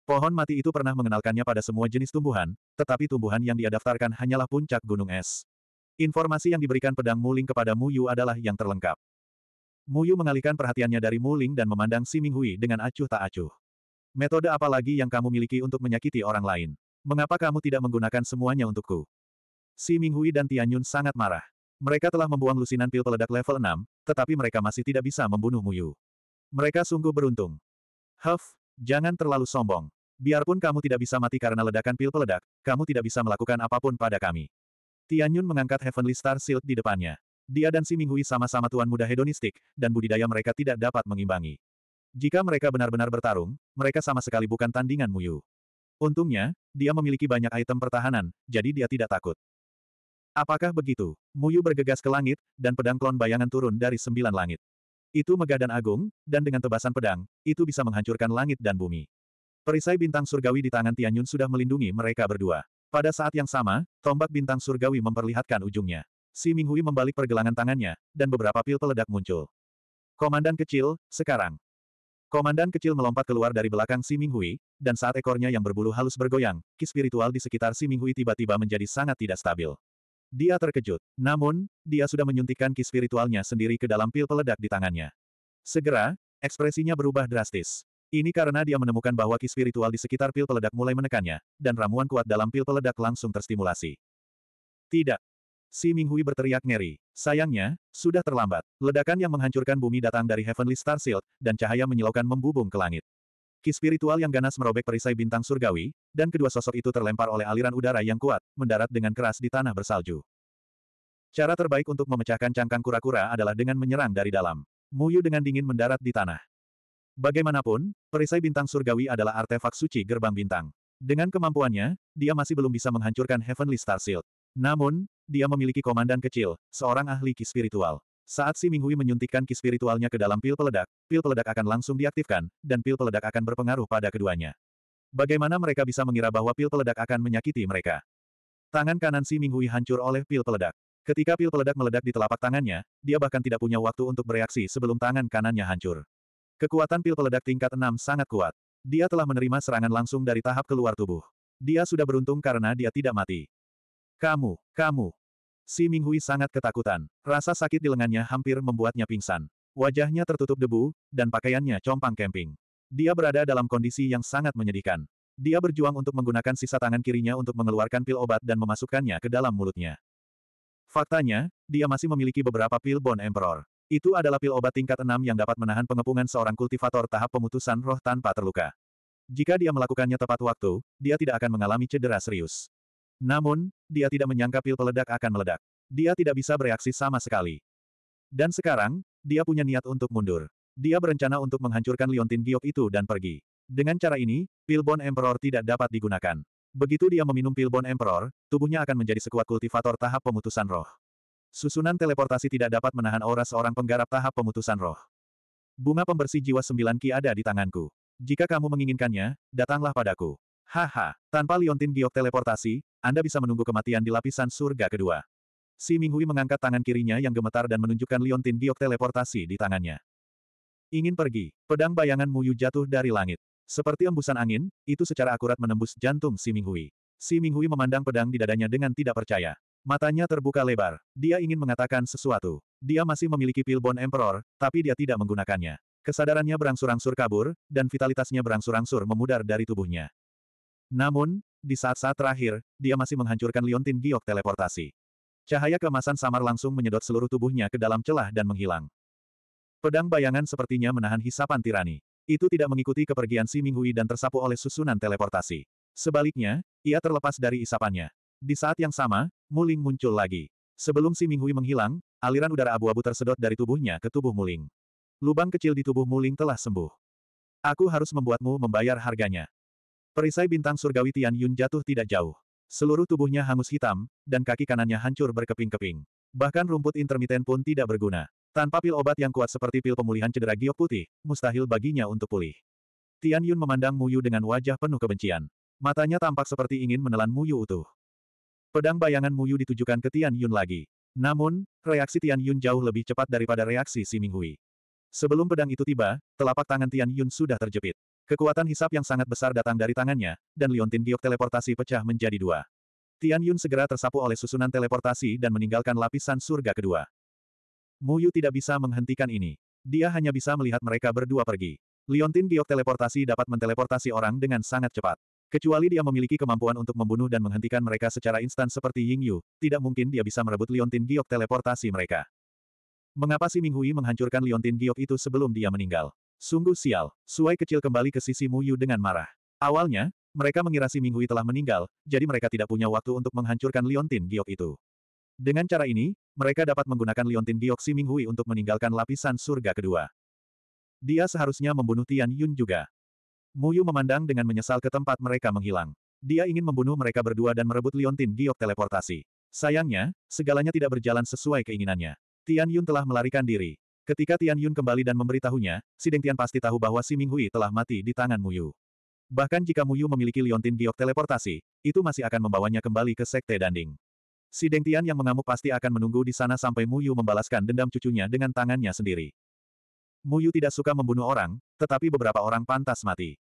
Speaker 1: Pohon mati itu pernah mengenalkannya pada semua jenis tumbuhan, tetapi tumbuhan yang dia daftarkan hanyalah puncak gunung es. Informasi yang diberikan pedang Muling kepada Muyu adalah yang terlengkap. Muyu mengalihkan perhatiannya dari Muling dan memandang Si Minghui dengan acuh tak acuh. Metode apa lagi yang kamu miliki untuk menyakiti orang lain? Mengapa kamu tidak menggunakan semuanya untukku? Si Minghui dan Tianyun sangat marah. Mereka telah membuang lusinan pil peledak level 6, tetapi mereka masih tidak bisa membunuh Muyu. Mereka sungguh beruntung. Huff, jangan terlalu sombong. Biarpun kamu tidak bisa mati karena ledakan pil peledak, kamu tidak bisa melakukan apapun pada kami. Tianyun mengangkat Heavenly Star Shield di depannya. Dia dan si Minghui sama-sama tuan muda hedonistik, dan budidaya mereka tidak dapat mengimbangi. Jika mereka benar-benar bertarung, mereka sama sekali bukan tandingan Muyu. Untungnya, dia memiliki banyak item pertahanan, jadi dia tidak takut. Apakah begitu? Muyu bergegas ke langit, dan pedang klon bayangan turun dari sembilan langit. Itu megah dan agung, dan dengan tebasan pedang, itu bisa menghancurkan langit dan bumi. Perisai bintang surgawi di tangan Tianyun sudah melindungi mereka berdua. Pada saat yang sama, tombak bintang surgawi memperlihatkan ujungnya. Si Minghui membalik pergelangan tangannya, dan beberapa pil peledak muncul. Komandan kecil, sekarang. Komandan kecil melompat keluar dari belakang Si Minghui, dan saat ekornya yang berbulu halus bergoyang, ki spiritual di sekitar Si Minghui tiba-tiba menjadi sangat tidak stabil. Dia terkejut. Namun, dia sudah menyuntikkan ki spiritualnya sendiri ke dalam pil peledak di tangannya. Segera, ekspresinya berubah drastis. Ini karena dia menemukan bahwa ki spiritual di sekitar pil peledak mulai menekannya, dan ramuan kuat dalam pil peledak langsung terstimulasi. Tidak, Si Minghui berteriak ngeri. Sayangnya, sudah terlambat. Ledakan yang menghancurkan bumi datang dari Heavenly Star Shield, dan cahaya menyilaukan membubung ke langit. Ki spiritual yang ganas merobek perisai bintang surgawi, dan kedua sosok itu terlempar oleh aliran udara yang kuat, mendarat dengan keras di tanah bersalju. Cara terbaik untuk memecahkan cangkang kura-kura adalah dengan menyerang dari dalam. Muyu dengan dingin mendarat di tanah. Bagaimanapun, perisai bintang surgawi adalah artefak suci gerbang bintang. Dengan kemampuannya, dia masih belum bisa menghancurkan Heavenly Star Shield. Namun, dia memiliki komandan kecil, seorang ahli ki spiritual. Saat Si Minghui menyuntikkan ki spiritualnya ke dalam pil peledak, pil peledak akan langsung diaktifkan, dan pil peledak akan berpengaruh pada keduanya. Bagaimana mereka bisa mengira bahwa pil peledak akan menyakiti mereka? Tangan kanan Si Minghui hancur oleh pil peledak. Ketika pil peledak meledak di telapak tangannya, dia bahkan tidak punya waktu untuk bereaksi sebelum tangan kanannya hancur. Kekuatan pil peledak tingkat 6 sangat kuat. Dia telah menerima serangan langsung dari tahap keluar tubuh. Dia sudah beruntung karena dia tidak mati. Kamu, kamu. Si Minghui sangat ketakutan. Rasa sakit di lengannya hampir membuatnya pingsan. Wajahnya tertutup debu, dan pakaiannya compang kemping. Dia berada dalam kondisi yang sangat menyedihkan. Dia berjuang untuk menggunakan sisa tangan kirinya untuk mengeluarkan pil obat dan memasukkannya ke dalam mulutnya. Faktanya, dia masih memiliki beberapa pil Bone Emperor. Itu adalah pil obat tingkat 6 yang dapat menahan pengepungan seorang kultivator tahap pemutusan roh tanpa terluka. Jika dia melakukannya tepat waktu, dia tidak akan mengalami cedera serius. Namun, dia tidak menyangka pil peledak akan meledak. Dia tidak bisa bereaksi sama sekali. Dan sekarang, dia punya niat untuk mundur. Dia berencana untuk menghancurkan liontin giok itu dan pergi. Dengan cara ini, pil Bon Emperor tidak dapat digunakan. Begitu dia meminum pil Bon Emperor, tubuhnya akan menjadi sekuat kultivator tahap pemutusan roh. Susunan teleportasi tidak dapat menahan aura seorang penggarap tahap pemutusan roh. Bunga pembersih jiwa sembilan ki ada di tanganku. Jika kamu menginginkannya, datanglah padaku. Haha, tanpa Liontin giok teleportasi, Anda bisa menunggu kematian di lapisan surga kedua. Si Minghui mengangkat tangan kirinya yang gemetar dan menunjukkan Liontin giok teleportasi di tangannya. Ingin pergi, pedang bayangan Muyu jatuh dari langit. Seperti embusan angin, itu secara akurat menembus jantung Si Minghui. Si Minghui memandang pedang di dadanya dengan tidak percaya. Matanya terbuka lebar, dia ingin mengatakan sesuatu. Dia masih memiliki Pilbon Emperor, tapi dia tidak menggunakannya. Kesadarannya berangsur-angsur kabur, dan vitalitasnya berangsur-angsur memudar dari tubuhnya. Namun, di saat-saat terakhir, dia masih menghancurkan liontin giok teleportasi. Cahaya kemasan samar langsung menyedot seluruh tubuhnya ke dalam celah dan menghilang. Pedang bayangan sepertinya menahan hisapan tirani. Itu tidak mengikuti kepergian si Minghui dan tersapu oleh susunan teleportasi. Sebaliknya, ia terlepas dari isapannya. Di saat yang sama, Muling muncul lagi. Sebelum si Minghui menghilang, aliran udara abu-abu tersedot dari tubuhnya ke tubuh Muling. Lubang kecil di tubuh Muling telah sembuh. Aku harus membuatmu membayar harganya. Perisai bintang surgawi Tian Yun jatuh tidak jauh. Seluruh tubuhnya hangus hitam, dan kaki kanannya hancur berkeping-keping. Bahkan rumput intermiten pun tidak berguna. Tanpa pil obat yang kuat seperti pil pemulihan cedera giok putih, mustahil baginya untuk pulih. Tian Yun memandang Yu dengan wajah penuh kebencian. Matanya tampak seperti ingin menelan Mu Yu utuh. Pedang bayangan Mu Yu ditujukan ke Tian Yun lagi. Namun, reaksi Tian Yun jauh lebih cepat daripada reaksi Si Minghui. Sebelum pedang itu tiba, telapak tangan Tian Yun sudah terjepit. Kekuatan hisap yang sangat besar datang dari tangannya, dan liontin giok teleportasi pecah menjadi dua. Tian Yun segera tersapu oleh susunan teleportasi dan meninggalkan lapisan surga kedua. Mu Yu tidak bisa menghentikan ini. Dia hanya bisa melihat mereka berdua pergi. Liontin giok teleportasi dapat menteleportasi orang dengan sangat cepat. Kecuali dia memiliki kemampuan untuk membunuh dan menghentikan mereka secara instan seperti Ying Yu, tidak mungkin dia bisa merebut liontin giok teleportasi mereka. Mengapa si Ming Hui menghancurkan liontin giok itu sebelum dia meninggal? Sungguh sial, Suai kecil kembali ke sisi Muyu dengan marah. Awalnya, mereka mengira si Minghui telah meninggal, jadi mereka tidak punya waktu untuk menghancurkan liontin giok itu. Dengan cara ini, mereka dapat menggunakan liontin giok si Minghui untuk meninggalkan lapisan surga kedua. Dia seharusnya membunuh Tian Yun juga. Muyu memandang dengan menyesal ke tempat mereka menghilang. Dia ingin membunuh mereka berdua dan merebut liontin giok teleportasi. Sayangnya, segalanya tidak berjalan sesuai keinginannya. Tian Yun telah melarikan diri. Ketika Tian Yun kembali dan memberitahunya, si Deng Tian pasti tahu bahwa si Ming Hui telah mati di tangan Mu Yu. Bahkan jika Mu Yu memiliki liontin giok teleportasi, itu masih akan membawanya kembali ke Sekte Danding. Si Deng Tian yang mengamuk pasti akan menunggu di sana sampai Mu Yu membalaskan dendam cucunya dengan tangannya sendiri. Mu Yu tidak suka membunuh orang, tetapi beberapa orang pantas mati.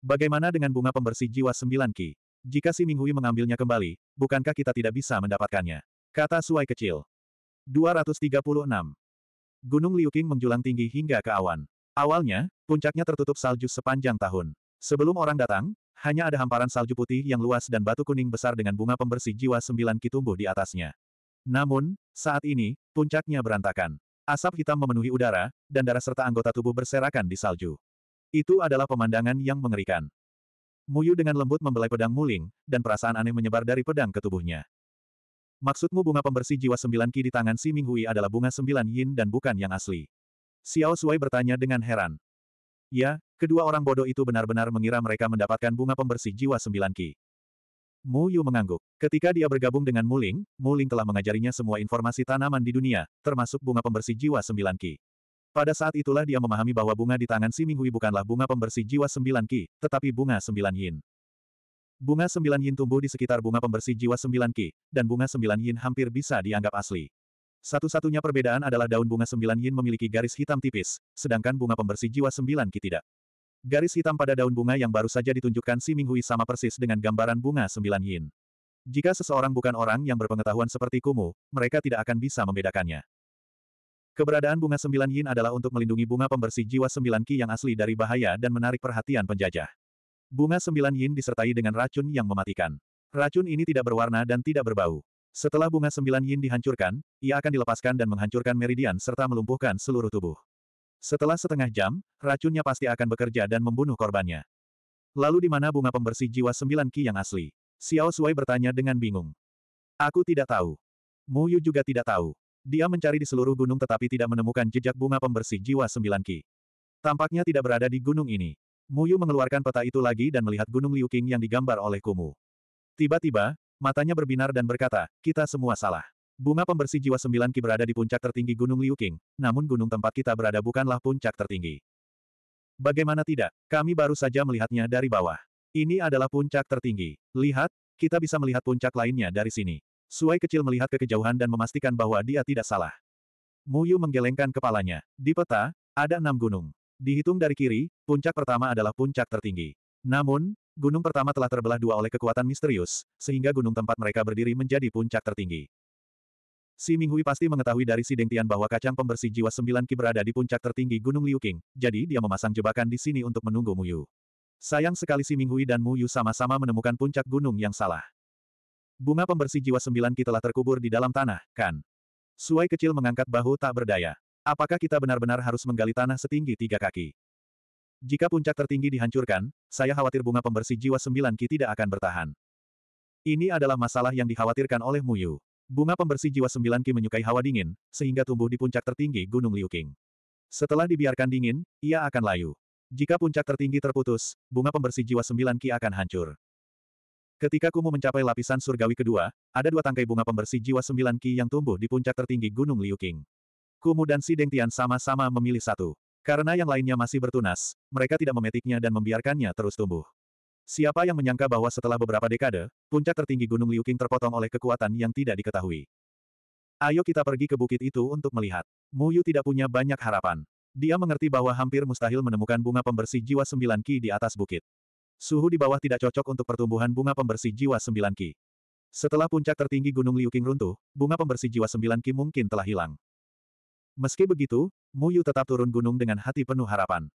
Speaker 1: Bagaimana dengan bunga pembersih jiwa sembilan ki? Jika si Ming Hui mengambilnya kembali, bukankah kita tidak bisa mendapatkannya? Kata Suai kecil. 236. Gunung Liuking menjulang tinggi hingga ke awan. Awalnya, puncaknya tertutup salju sepanjang tahun. Sebelum orang datang, hanya ada hamparan salju putih yang luas dan batu kuning besar dengan bunga pembersih jiwa sembilan kitumbuh di atasnya. Namun, saat ini, puncaknya berantakan. Asap hitam memenuhi udara, dan darah serta anggota tubuh berserakan di salju. Itu adalah pemandangan yang mengerikan. Muyu dengan lembut membelai pedang muling, dan perasaan aneh menyebar dari pedang ke tubuhnya. Maksudmu bunga pembersih jiwa sembilan ki di tangan si Minghui adalah bunga sembilan yin dan bukan yang asli? Xiao Sui bertanya dengan heran. Ya, kedua orang bodoh itu benar-benar mengira mereka mendapatkan bunga pembersih jiwa sembilan ki. Mu Yu mengangguk. Ketika dia bergabung dengan Muling, Muling telah mengajarinya semua informasi tanaman di dunia, termasuk bunga pembersih jiwa sembilan ki. Pada saat itulah dia memahami bahwa bunga di tangan si Minghui bukanlah bunga pembersih jiwa sembilan ki, tetapi bunga sembilan yin. Bunga sembilan yin tumbuh di sekitar bunga pembersih jiwa sembilan ki, dan bunga sembilan yin hampir bisa dianggap asli. Satu-satunya perbedaan adalah daun bunga sembilan yin memiliki garis hitam tipis, sedangkan bunga pembersih jiwa sembilan ki tidak. Garis hitam pada daun bunga yang baru saja ditunjukkan Si Minghui sama persis dengan gambaran bunga sembilan yin. Jika seseorang bukan orang yang berpengetahuan seperti Kumu, mereka tidak akan bisa membedakannya. Keberadaan bunga sembilan yin adalah untuk melindungi bunga pembersih jiwa sembilan ki yang asli dari bahaya dan menarik perhatian penjajah. Bunga sembilan yin disertai dengan racun yang mematikan. Racun ini tidak berwarna dan tidak berbau. Setelah bunga sembilan yin dihancurkan, ia akan dilepaskan dan menghancurkan meridian serta melumpuhkan seluruh tubuh. Setelah setengah jam, racunnya pasti akan bekerja dan membunuh korbannya. Lalu di mana bunga pembersih jiwa sembilan ki yang asli? Xiao Sui bertanya dengan bingung. Aku tidak tahu. Mu Yu juga tidak tahu. Dia mencari di seluruh gunung tetapi tidak menemukan jejak bunga pembersih jiwa sembilan ki. Tampaknya tidak berada di gunung ini. Muyu mengeluarkan peta itu lagi dan melihat Gunung Liu yang digambar oleh Kumu. Tiba-tiba, matanya berbinar dan berkata, kita semua salah. Bunga pembersih jiwa sembilan ki berada di puncak tertinggi Gunung Liu namun gunung tempat kita berada bukanlah puncak tertinggi. Bagaimana tidak, kami baru saja melihatnya dari bawah. Ini adalah puncak tertinggi. Lihat, kita bisa melihat puncak lainnya dari sini. Suai kecil melihat ke kejauhan dan memastikan bahwa dia tidak salah. Muyu menggelengkan kepalanya. Di peta, ada enam gunung. Dihitung dari kiri, puncak pertama adalah puncak tertinggi. Namun, gunung pertama telah terbelah dua oleh kekuatan misterius, sehingga gunung tempat mereka berdiri menjadi puncak tertinggi. Si Minghui pasti mengetahui dari si Dengtian bahwa kacang pembersih jiwa sembilan ki berada di puncak tertinggi Gunung Liu jadi dia memasang jebakan di sini untuk menunggu Mu Yu. Sayang sekali si Minghui dan Mu Yu sama-sama menemukan puncak gunung yang salah. Bunga pembersih jiwa sembilan ki telah terkubur di dalam tanah, kan? Suai kecil mengangkat bahu tak berdaya. Apakah kita benar-benar harus menggali tanah setinggi tiga kaki? Jika puncak tertinggi dihancurkan, saya khawatir bunga pembersih jiwa sembilan ki tidak akan bertahan. Ini adalah masalah yang dikhawatirkan oleh Muyu. Bunga pembersih jiwa sembilan ki menyukai hawa dingin, sehingga tumbuh di puncak tertinggi Gunung Liuking. Setelah dibiarkan dingin, ia akan layu. Jika puncak tertinggi terputus, bunga pembersih jiwa sembilan ki akan hancur. Ketika Kumu mencapai lapisan surgawi kedua, ada dua tangkai bunga pembersih jiwa sembilan ki yang tumbuh di puncak tertinggi Gunung Liuking. Kumu dan si Deng sama-sama memilih satu. Karena yang lainnya masih bertunas, mereka tidak memetiknya dan membiarkannya terus tumbuh. Siapa yang menyangka bahwa setelah beberapa dekade, puncak tertinggi Gunung Liuking terpotong oleh kekuatan yang tidak diketahui. Ayo kita pergi ke bukit itu untuk melihat. Mu Yu tidak punya banyak harapan. Dia mengerti bahwa hampir mustahil menemukan bunga pembersih jiwa sembilan ki di atas bukit. Suhu di bawah tidak cocok untuk pertumbuhan bunga pembersih jiwa sembilan ki. Setelah puncak tertinggi Gunung Liuking runtuh, bunga pembersih jiwa sembilan ki mungkin telah hilang. Meski begitu, Mu Yu tetap turun gunung dengan hati penuh harapan.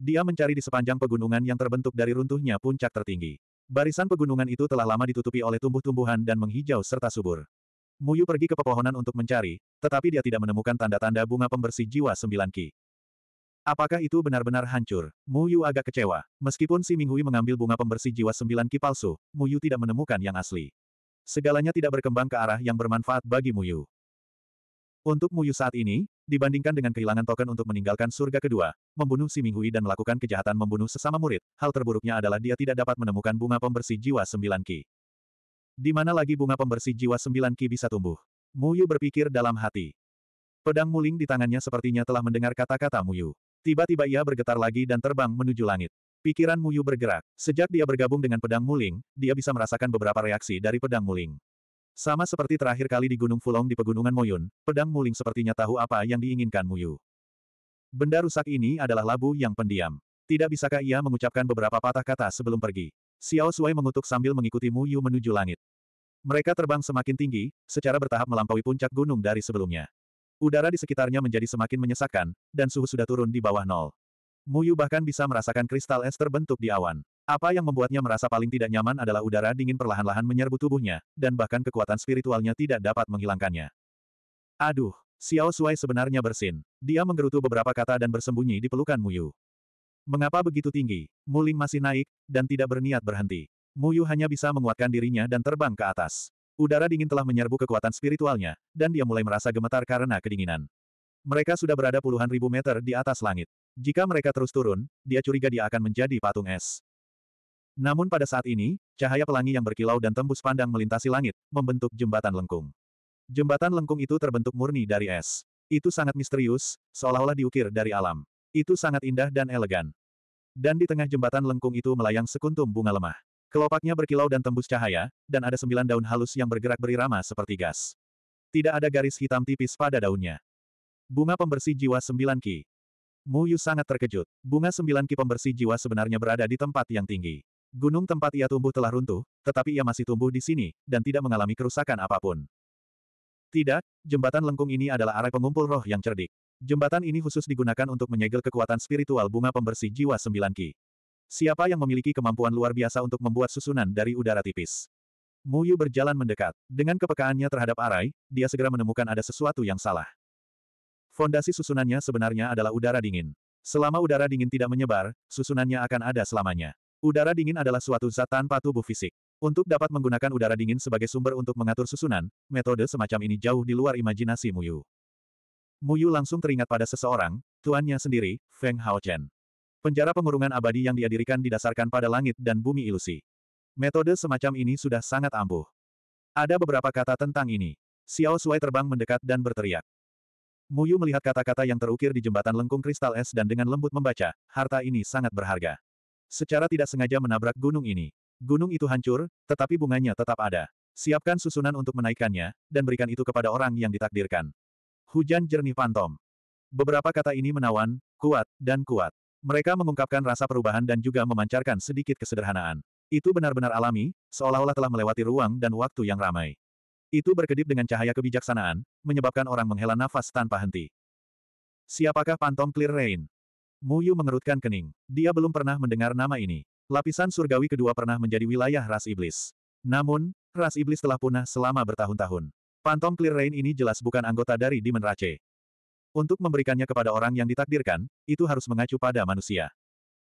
Speaker 1: Dia mencari di sepanjang pegunungan yang terbentuk dari runtuhnya puncak tertinggi. Barisan pegunungan itu telah lama ditutupi oleh tumbuh-tumbuhan dan menghijau serta subur. Mu Yu pergi ke pepohonan untuk mencari, tetapi dia tidak menemukan tanda-tanda bunga pembersih jiwa sembilan ki. Apakah itu benar-benar hancur? Mu Yu agak kecewa. Meskipun si Minghui mengambil bunga pembersih jiwa sembilan ki palsu, Mu Yu tidak menemukan yang asli. Segalanya tidak berkembang ke arah yang bermanfaat bagi Mu Yu. Untuk Muyu saat ini, dibandingkan dengan kehilangan token untuk meninggalkan surga kedua, membunuh si Minghui dan melakukan kejahatan membunuh sesama murid, hal terburuknya adalah dia tidak dapat menemukan bunga pembersih jiwa sembilan ki. Di mana lagi bunga pembersih jiwa sembilan ki bisa tumbuh? Muyu berpikir dalam hati. Pedang muling di tangannya sepertinya telah mendengar kata-kata Muyu. Tiba-tiba ia bergetar lagi dan terbang menuju langit. Pikiran Muyu bergerak. Sejak dia bergabung dengan pedang muling, dia bisa merasakan beberapa reaksi dari pedang muling. Sama seperti terakhir kali di Gunung Fulong di Pegunungan Moyun, pedang muling sepertinya tahu apa yang diinginkan Muyu. Benda rusak ini adalah labu yang pendiam. Tidak bisakah ia mengucapkan beberapa patah kata sebelum pergi? Xiao Sui mengutuk sambil mengikuti Muyu menuju langit. Mereka terbang semakin tinggi, secara bertahap melampaui puncak gunung dari sebelumnya. Udara di sekitarnya menjadi semakin menyesakkan, dan suhu sudah turun di bawah nol. Muyu bahkan bisa merasakan kristal es terbentuk di awan. Apa yang membuatnya merasa paling tidak nyaman adalah udara dingin perlahan-lahan menyerbu tubuhnya, dan bahkan kekuatan spiritualnya tidak dapat menghilangkannya. Aduh, Xiao Shuai sebenarnya bersin. Dia menggerutu beberapa kata dan bersembunyi di pelukan Muyu. Mengapa begitu tinggi? Muling masih naik, dan tidak berniat berhenti. Muyu hanya bisa menguatkan dirinya dan terbang ke atas. Udara dingin telah menyerbu kekuatan spiritualnya, dan dia mulai merasa gemetar karena kedinginan. Mereka sudah berada puluhan ribu meter di atas langit. Jika mereka terus turun, dia curiga dia akan menjadi patung es. Namun pada saat ini, cahaya pelangi yang berkilau dan tembus pandang melintasi langit, membentuk jembatan lengkung. Jembatan lengkung itu terbentuk murni dari es. Itu sangat misterius, seolah-olah diukir dari alam. Itu sangat indah dan elegan. Dan di tengah jembatan lengkung itu melayang sekuntum bunga lemah. Kelopaknya berkilau dan tembus cahaya, dan ada sembilan daun halus yang bergerak berirama seperti gas. Tidak ada garis hitam tipis pada daunnya. Bunga pembersih jiwa sembilan ki. Mu Yu sangat terkejut. Bunga sembilan ki pembersih jiwa sebenarnya berada di tempat yang tinggi. Gunung tempat ia tumbuh telah runtuh, tetapi ia masih tumbuh di sini, dan tidak mengalami kerusakan apapun. Tidak, jembatan lengkung ini adalah arai pengumpul roh yang cerdik. Jembatan ini khusus digunakan untuk menyegel kekuatan spiritual bunga pembersih jiwa sembilan ki. Siapa yang memiliki kemampuan luar biasa untuk membuat susunan dari udara tipis? Mu Yu berjalan mendekat. Dengan kepekaannya terhadap arai, dia segera menemukan ada sesuatu yang salah. Fondasi susunannya sebenarnya adalah udara dingin. Selama udara dingin tidak menyebar, susunannya akan ada selamanya. Udara dingin adalah suatu zat tanpa tubuh fisik. Untuk dapat menggunakan udara dingin sebagai sumber untuk mengatur susunan, metode semacam ini jauh di luar imajinasi Mu Yu. Mu Yu langsung teringat pada seseorang, tuannya sendiri, Feng Haochen. Penjara pengurungan abadi yang diadirikan didasarkan pada langit dan bumi ilusi. Metode semacam ini sudah sangat ampuh. Ada beberapa kata tentang ini. Xiao Suai terbang mendekat dan berteriak. Mu Yu melihat kata-kata yang terukir di jembatan lengkung kristal es dan dengan lembut membaca, harta ini sangat berharga. Secara tidak sengaja menabrak gunung ini. Gunung itu hancur, tetapi bunganya tetap ada. Siapkan susunan untuk menaikkannya, dan berikan itu kepada orang yang ditakdirkan. Hujan jernih pantom. Beberapa kata ini menawan, kuat, dan kuat. Mereka mengungkapkan rasa perubahan dan juga memancarkan sedikit kesederhanaan. Itu benar-benar alami, seolah-olah telah melewati ruang dan waktu yang ramai. Itu berkedip dengan cahaya kebijaksanaan, menyebabkan orang menghela nafas tanpa henti. Siapakah Pantom Clear Rain? Muyu mengerutkan kening. Dia belum pernah mendengar nama ini. Lapisan surgawi kedua pernah menjadi wilayah ras iblis. Namun, ras iblis telah punah selama bertahun-tahun. Pantom Clear Rain ini jelas bukan anggota dari Demon Rache. Untuk memberikannya kepada orang yang ditakdirkan, itu harus mengacu pada manusia.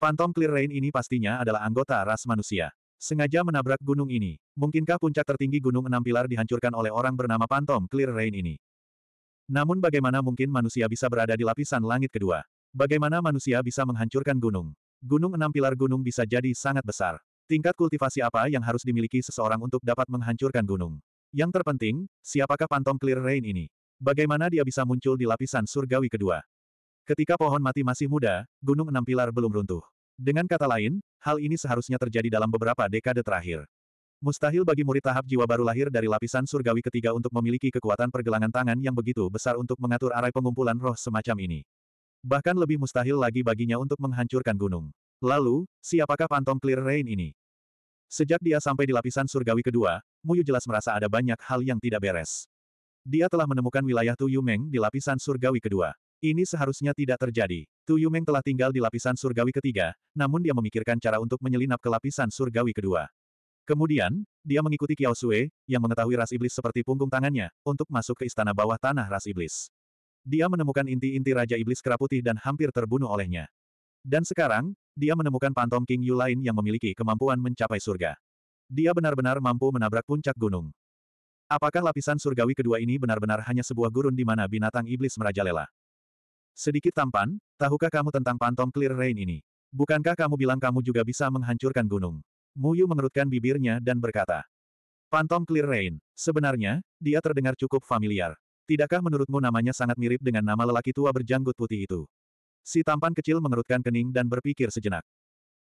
Speaker 1: Pantom Clear Rain ini pastinya adalah anggota ras manusia. Sengaja menabrak gunung ini, mungkinkah puncak tertinggi Gunung Enam Pilar dihancurkan oleh orang bernama Pantom Clear Rain ini? Namun bagaimana mungkin manusia bisa berada di lapisan langit kedua? Bagaimana manusia bisa menghancurkan gunung? Gunung enam pilar gunung bisa jadi sangat besar. Tingkat kultivasi apa yang harus dimiliki seseorang untuk dapat menghancurkan gunung? Yang terpenting, siapakah Phantom Clear Rain ini? Bagaimana dia bisa muncul di lapisan surgawi kedua? Ketika pohon mati masih muda, gunung enam pilar belum runtuh. Dengan kata lain, hal ini seharusnya terjadi dalam beberapa dekade terakhir. Mustahil bagi murid tahap jiwa baru lahir dari lapisan surgawi ketiga untuk memiliki kekuatan pergelangan tangan yang begitu besar untuk mengatur arai pengumpulan roh semacam ini. Bahkan lebih mustahil lagi baginya untuk menghancurkan gunung. Lalu, siapakah Phantom Clear Rain ini? Sejak dia sampai di lapisan surgawi kedua, Muyu jelas merasa ada banyak hal yang tidak beres. Dia telah menemukan wilayah Tu Yumeng di lapisan surgawi kedua. Ini seharusnya tidak terjadi. Tu Yumeng telah tinggal di lapisan surgawi ketiga, namun dia memikirkan cara untuk menyelinap ke lapisan surgawi kedua. Kemudian, dia mengikuti Kiao Sue, yang mengetahui ras iblis seperti punggung tangannya, untuk masuk ke istana bawah tanah ras iblis. Dia menemukan inti-inti Raja Iblis keraputih dan hampir terbunuh olehnya. Dan sekarang, dia menemukan pantom King Yu lain yang memiliki kemampuan mencapai surga. Dia benar-benar mampu menabrak puncak gunung. Apakah lapisan surgawi kedua ini benar-benar hanya sebuah gurun di mana binatang iblis merajalela? Sedikit tampan, tahukah kamu tentang pantom Clear Rain ini? Bukankah kamu bilang kamu juga bisa menghancurkan gunung? Muyu mengerutkan bibirnya dan berkata. pantom Clear Rain, sebenarnya, dia terdengar cukup familiar. Tidakkah menurutmu namanya sangat mirip dengan nama lelaki tua berjanggut putih itu? Si tampan kecil mengerutkan kening dan berpikir sejenak.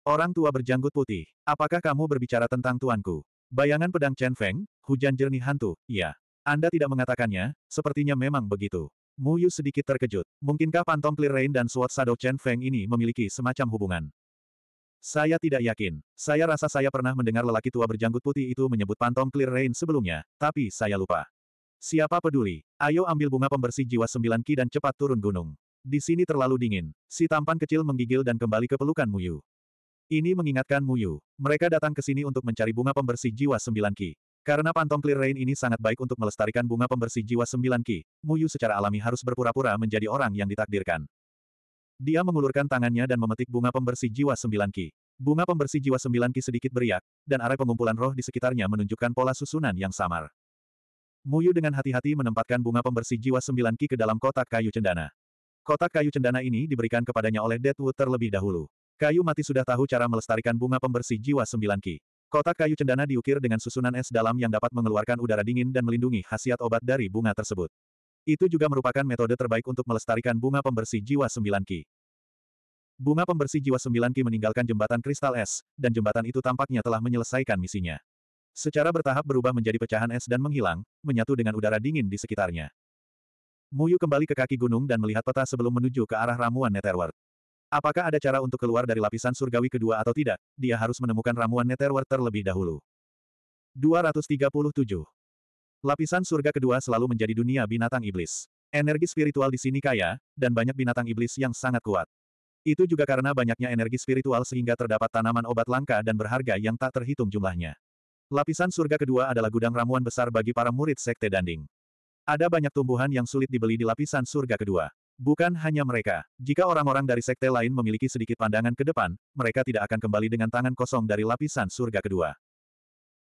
Speaker 1: Orang tua berjanggut putih, apakah kamu berbicara tentang tuanku? Bayangan pedang Chen Feng, hujan jernih hantu, iya. Anda tidak mengatakannya, sepertinya memang begitu. Mu Yu sedikit terkejut. Mungkinkah clear Rain dan Sword Shadow Chen Feng ini memiliki semacam hubungan? Saya tidak yakin. Saya rasa saya pernah mendengar lelaki tua berjanggut putih itu menyebut Pantom Clear Rain sebelumnya, tapi saya lupa. Siapa peduli? Ayo ambil bunga pembersih jiwa sembilan ki dan cepat turun gunung. Di sini terlalu dingin. Si tampan kecil menggigil dan kembali ke pelukan Muyu. Ini mengingatkan Muyu. Mereka datang ke sini untuk mencari bunga pembersih jiwa sembilan ki. Karena pantom Clear Rain ini sangat baik untuk melestarikan bunga pembersih jiwa sembilan ki, Muyu secara alami harus berpura-pura menjadi orang yang ditakdirkan. Dia mengulurkan tangannya dan memetik bunga pembersih jiwa sembilan ki. Bunga pembersih jiwa sembilan ki sedikit beriak, dan arah pengumpulan roh di sekitarnya menunjukkan pola susunan yang samar. Muyu dengan hati-hati menempatkan bunga pembersih jiwa sembilan ki ke dalam kotak kayu cendana. Kotak kayu cendana ini diberikan kepadanya oleh Deadwood terlebih dahulu. Kayu mati sudah tahu cara melestarikan bunga pembersih jiwa sembilan ki. Kotak kayu cendana diukir dengan susunan es dalam yang dapat mengeluarkan udara dingin dan melindungi khasiat obat dari bunga tersebut. Itu juga merupakan metode terbaik untuk melestarikan bunga pembersih jiwa sembilan ki. Bunga pembersih jiwa sembilan ki meninggalkan jembatan kristal es, dan jembatan itu tampaknya telah menyelesaikan misinya. Secara bertahap berubah menjadi pecahan es dan menghilang, menyatu dengan udara dingin di sekitarnya. Muyu kembali ke kaki gunung dan melihat peta sebelum menuju ke arah ramuan Netherworld. Apakah ada cara untuk keluar dari lapisan surgawi kedua atau tidak, dia harus menemukan ramuan Netherworld terlebih dahulu. 237. Lapisan surga kedua selalu menjadi dunia binatang iblis. Energi spiritual di sini kaya, dan banyak binatang iblis yang sangat kuat. Itu juga karena banyaknya energi spiritual sehingga terdapat tanaman obat langka dan berharga yang tak terhitung jumlahnya. Lapisan surga kedua adalah gudang ramuan besar bagi para murid sekte Danding. Ada banyak tumbuhan yang sulit dibeli di lapisan surga kedua. Bukan hanya mereka. Jika orang-orang dari sekte lain memiliki sedikit pandangan ke depan, mereka tidak akan kembali dengan tangan kosong dari lapisan surga kedua.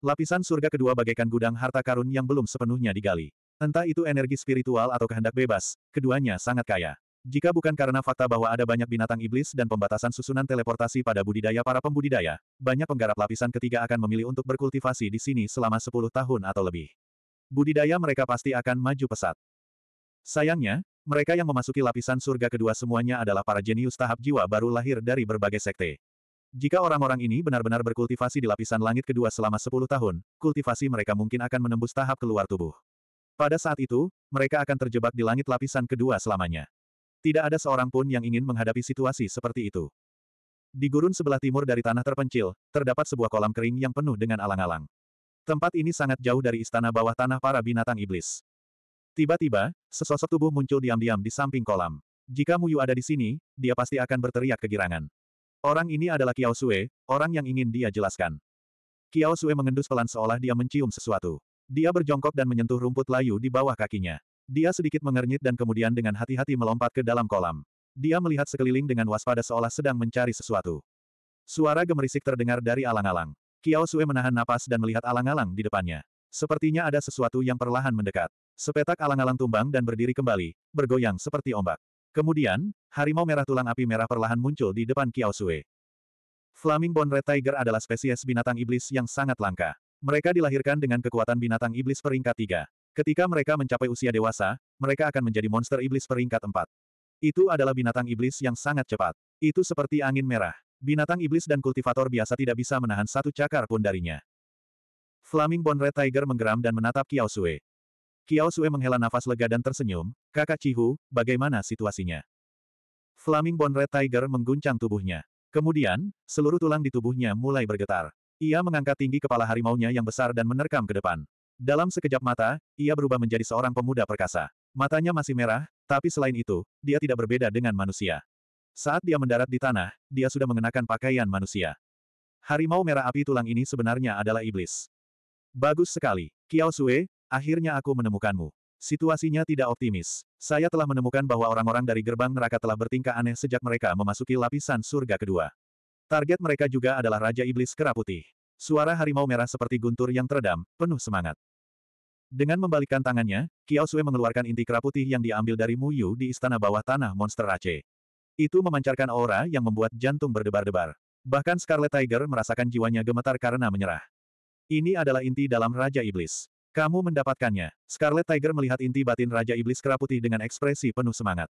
Speaker 1: Lapisan surga kedua bagaikan gudang harta karun yang belum sepenuhnya digali. Entah itu energi spiritual atau kehendak bebas, keduanya sangat kaya. Jika bukan karena fakta bahwa ada banyak binatang iblis dan pembatasan susunan teleportasi pada budidaya para pembudidaya, banyak penggarap lapisan ketiga akan memilih untuk berkultivasi di sini selama 10 tahun atau lebih. Budidaya mereka pasti akan maju pesat. Sayangnya, mereka yang memasuki lapisan surga kedua semuanya adalah para jenius tahap jiwa baru lahir dari berbagai sekte. Jika orang-orang ini benar-benar berkultivasi di lapisan langit kedua selama 10 tahun, kultivasi mereka mungkin akan menembus tahap keluar tubuh. Pada saat itu, mereka akan terjebak di langit lapisan kedua selamanya. Tidak ada seorang pun yang ingin menghadapi situasi seperti itu. Di gurun sebelah timur dari tanah terpencil, terdapat sebuah kolam kering yang penuh dengan alang-alang. Tempat ini sangat jauh dari istana bawah tanah para binatang iblis. Tiba-tiba, sesosok tubuh muncul diam-diam di samping kolam. Jika Muyu ada di sini, dia pasti akan berteriak kegirangan. Orang ini adalah Kiao Sue, orang yang ingin dia jelaskan. Kiao Sue mengendus pelan seolah dia mencium sesuatu. Dia berjongkok dan menyentuh rumput layu di bawah kakinya. Dia sedikit mengernyit dan kemudian dengan hati-hati melompat ke dalam kolam. Dia melihat sekeliling dengan waspada seolah sedang mencari sesuatu. Suara gemerisik terdengar dari alang-alang. Kiao Sue menahan napas dan melihat alang-alang di depannya. Sepertinya ada sesuatu yang perlahan mendekat. Sepetak alang-alang tumbang dan berdiri kembali, bergoyang seperti ombak. Kemudian, harimau merah tulang api merah perlahan muncul di depan Kiao Sue. Flaming Bone Red Tiger adalah spesies binatang iblis yang sangat langka. Mereka dilahirkan dengan kekuatan binatang iblis peringkat tiga. Ketika mereka mencapai usia dewasa, mereka akan menjadi monster iblis peringkat empat. Itu adalah binatang iblis yang sangat cepat. Itu seperti angin merah. Binatang iblis dan kultivator biasa tidak bisa menahan satu cakar pun darinya. Flaming Bone Red Tiger menggeram dan menatap Kiao Sue. Kiao Sue menghela nafas lega dan tersenyum, kakak Cihu, bagaimana situasinya? Flaming Bone Red Tiger mengguncang tubuhnya. Kemudian, seluruh tulang di tubuhnya mulai bergetar. Ia mengangkat tinggi kepala harimaunya yang besar dan menerkam ke depan. Dalam sekejap mata, ia berubah menjadi seorang pemuda perkasa. Matanya masih merah, tapi selain itu, dia tidak berbeda dengan manusia. Saat dia mendarat di tanah, dia sudah mengenakan pakaian manusia. Harimau merah api tulang ini sebenarnya adalah iblis. Bagus sekali, Kiao Sue, akhirnya aku menemukanmu. Situasinya tidak optimis. Saya telah menemukan bahwa orang-orang dari gerbang neraka telah bertingkah aneh sejak mereka memasuki lapisan surga kedua. Target mereka juga adalah Raja Iblis Kera Putih. Suara harimau merah seperti guntur yang teredam, penuh semangat. Dengan membalikkan tangannya, Kiao Sui mengeluarkan inti kera putih yang diambil dari Mu Yu di istana bawah tanah monster Aceh. Itu memancarkan aura yang membuat jantung berdebar-debar. Bahkan Scarlet Tiger merasakan jiwanya gemetar karena menyerah. Ini adalah inti dalam Raja Iblis. Kamu mendapatkannya. Scarlet Tiger melihat inti batin Raja Iblis kera putih dengan ekspresi penuh semangat.